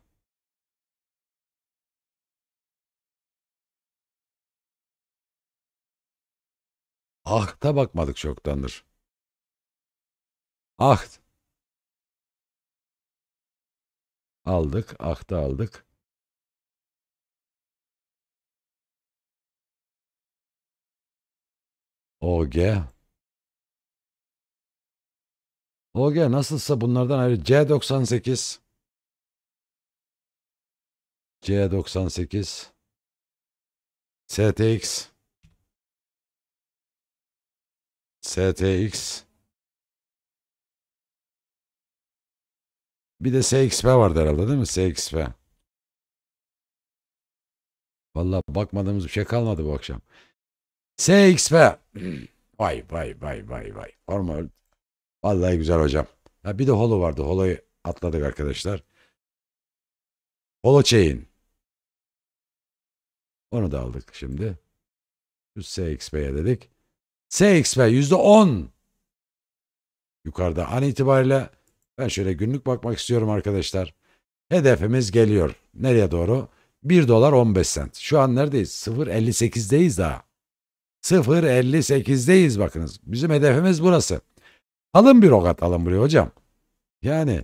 Ah, Ahta bakmadık çoktandır. Ah, Aldık. ah da aldık. OG. OG nasılsa bunlardan ayrı. C98. C98. STX. STX. Bir de SXP vardı herhalde değil mi? SXP. Vallahi bakmadığımız bir şey kalmadı bu akşam. SXP. Vay vay vay vay vay. Normal Vallahi güzel hocam. Ha bir de holo vardı. Holo'yu atladık arkadaşlar. Holo chain. Onu da aldık şimdi. Şu SXP'ye dedik. SXP %10. Yukarıda an itibariyle ben şöyle günlük bakmak istiyorum arkadaşlar. Hedefimiz geliyor. Nereye doğru? 1 dolar 15 sent. Şu an neredeyiz? 0.58'deyiz daha. 0.58'deyiz bakınız. Bizim hedefimiz burası. Kalın bir ok atalım buraya hocam. Yani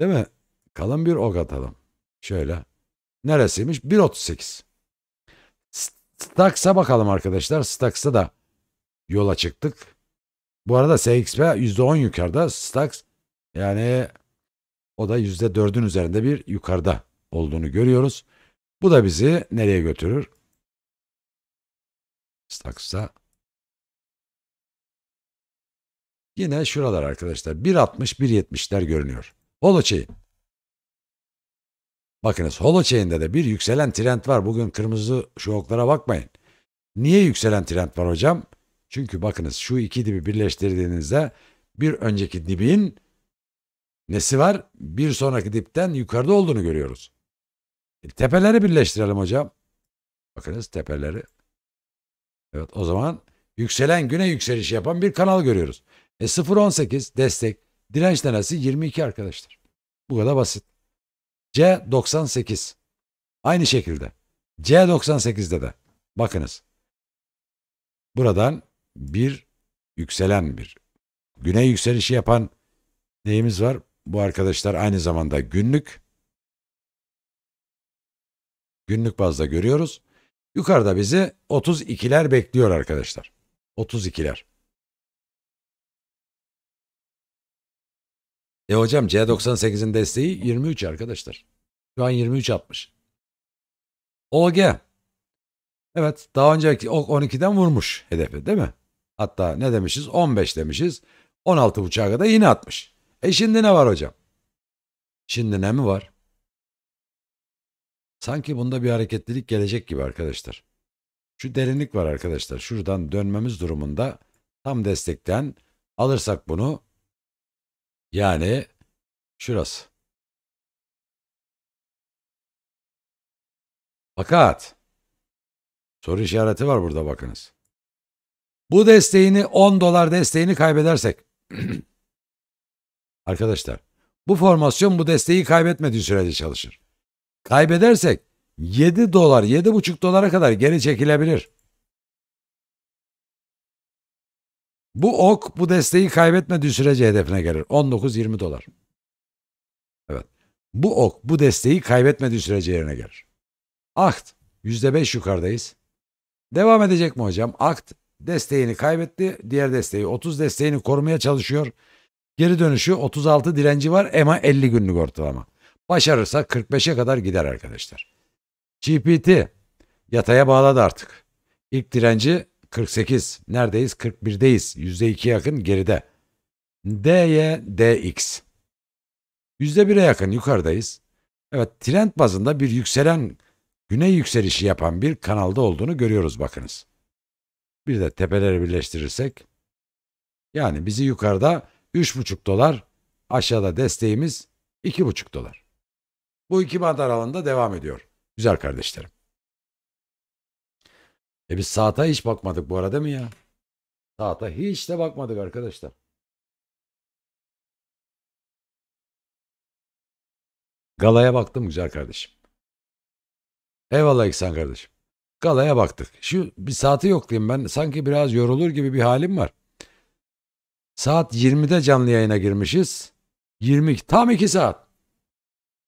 değil mi? Kalın bir ok atalım. Şöyle. Neresiymiş? 1.38. Stax'a bakalım arkadaşlar. Stax'a da yola çıktık. Bu arada SXP %10 yukarıda. Stax yani o da %4'ün üzerinde bir yukarıda olduğunu görüyoruz. Bu da bizi nereye götürür? Stax'a Yine şuralar arkadaşlar. 1.60-1.70'ler görünüyor. Holochain. Bakınız Holochain'de de bir yükselen trend var. Bugün kırmızı şu oklara bakmayın. Niye yükselen trend var hocam? Çünkü bakınız şu iki dibi birleştirdiğinizde bir önceki dibin nesi var? Bir sonraki dipten yukarıda olduğunu görüyoruz. E, tepeleri birleştirelim hocam. Bakınız tepeleri. Evet o zaman yükselen güne yükseliş yapan bir kanal görüyoruz. E 0.18 destek, direnç tanesi 22 arkadaşlar. Bu kadar basit. C98. Aynı şekilde. C98'de de bakınız. Buradan bir yükselen bir güney yükselişi yapan neyimiz var? Bu arkadaşlar aynı zamanda günlük günlük bazda görüyoruz. Yukarıda bizi 32'ler bekliyor arkadaşlar. 32'ler. E hocam C98'in desteği 23 arkadaşlar. Şu an 23 60. OG. Evet daha önceki 12'den vurmuş hedefi değil mi? Hatta ne demişiz? 15 demişiz. 16 buçuğa kadar yine atmış. E şimdi ne var hocam? Şimdi ne mi var? Sanki bunda bir hareketlilik gelecek gibi arkadaşlar. Şu derinlik var arkadaşlar. Şuradan dönmemiz durumunda tam destekten alırsak bunu yani şurası. Fakat soru işareti var burada bakınız. Bu desteğini 10 dolar desteğini kaybedersek arkadaşlar bu formasyon bu desteği kaybetmediği sürece çalışır. Kaybedersek 7 dolar 7,5 dolara kadar geri çekilebilir. Bu ok bu desteği kaybetmediği sürece hedefine gelir. 19-20 dolar. Evet. Bu ok bu desteği kaybetmediği sürece yerine gelir. Akt %5 yukarıdayız. Devam edecek mi hocam? Akt desteğini kaybetti. Diğer desteği 30 desteğini korumaya çalışıyor. Geri dönüşü 36 direnci var EMA 50 günlük ortalama. Başarırsa 45'e kadar gider arkadaşlar. GPT yataya bağladı artık. İlk direnci 48. Neredeyiz? 41'deyiz. %2 yakın geride. D'ye DX. %1'e yakın yukarıdayız. Evet trend bazında bir yükselen güney yükselişi yapan bir kanalda olduğunu görüyoruz bakınız. Bir de tepeleri birleştirirsek yani bizi yukarıda 3,5 dolar aşağıda desteğimiz 2,5 dolar. Bu iki band aralığında devam ediyor. Güzel kardeşlerim. E biz saata hiç bakmadık bu arada mı ya? Saata hiç de bakmadık arkadaşlar. Galaya baktım güzel kardeşim. Eyvallah İhsan kardeşim. Galaya baktık. Şu bir saati yokluyum ben. Sanki biraz yorulur gibi bir halim var. Saat 20'de canlı yayına girmişiz. 22 tam 2 saat.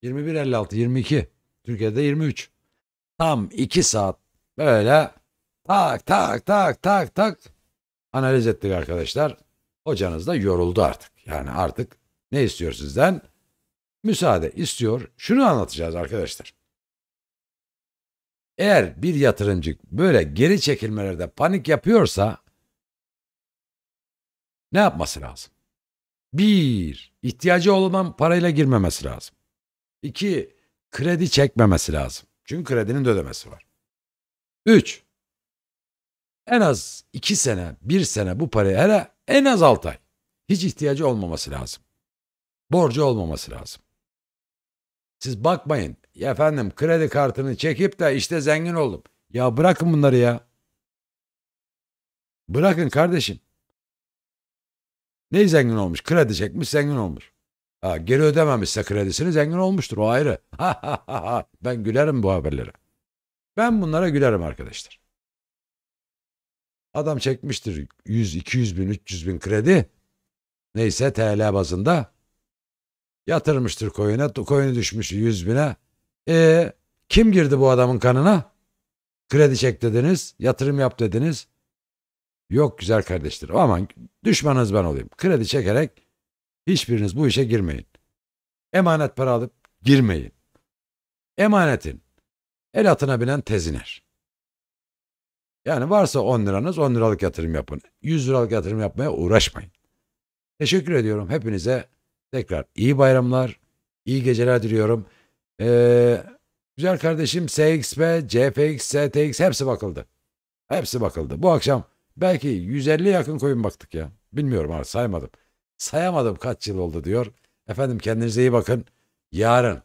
21.56 22. Türkiye'de 23. Tam 2 saat böyle Tak tak tak tak tak. Analiz ettik arkadaşlar. Hocanız da yoruldu artık. Yani artık ne istiyor sizden? Müsaade istiyor. Şunu anlatacağız arkadaşlar. Eğer bir yatırımcı böyle geri çekilmelerde panik yapıyorsa ne yapması lazım? Bir, ihtiyacı olan parayla girmemesi lazım. İki, kredi çekmemesi lazım. Çünkü kredinin de ödemesi var. Üç, en az 2 sene, 1 sene bu parayı hele en az 6 ay. Hiç ihtiyacı olmaması lazım. Borcu olmaması lazım. Siz bakmayın. Ya efendim kredi kartını çekip de işte zengin oldum. Ya bırakın bunları ya. Bırakın kardeşim. Ne zengin olmuş? Kredi çekmiş zengin olmuş. Ha, geri ödememişse kredisini zengin olmuştur o ayrı. ben gülerim bu haberlere. Ben bunlara gülerim arkadaşlar. Adam çekmiştir 100, 200 bin, 300 bin kredi. Neyse TL bazında. Yatırmıştır koyuna. Koyunu düşmüş 100 bine. E kim girdi bu adamın kanına? Kredi çek dediniz. Yatırım yap dediniz. Yok güzel kardeşlerim Aman düşmanınız ben olayım. Kredi çekerek hiçbiriniz bu işe girmeyin. Emanet para alıp girmeyin. Emanetin el atına binen teziner. Yani varsa 10 liranız 10 liralık yatırım yapın. 100 liralık yatırım yapmaya uğraşmayın. Teşekkür ediyorum hepinize. Tekrar iyi bayramlar, iyi geceler diliyorum. Ee, güzel kardeşim SXP, CFX, STX hepsi bakıldı. Hepsi bakıldı. Bu akşam belki 150 yakın koyun baktık ya. Bilmiyorum artık saymadım. Sayamadım kaç yıl oldu diyor. Efendim kendinize iyi bakın. Yarın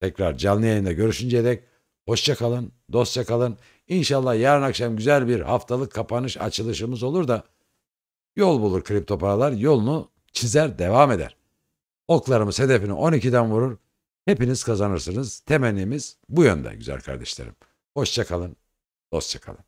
tekrar canlı yayında görüşünceye dek hoşça kalın, dostça kalın. İnşallah yarın akşam güzel bir haftalık kapanış açılışımız olur da yol bulur kripto paralar yolunu çizer devam eder. Oklarımız hedefini 12'den vurur. Hepiniz kazanırsınız. Temennimiz bu yönde güzel kardeşlerim. Hoşçakalın. Dostçakalın.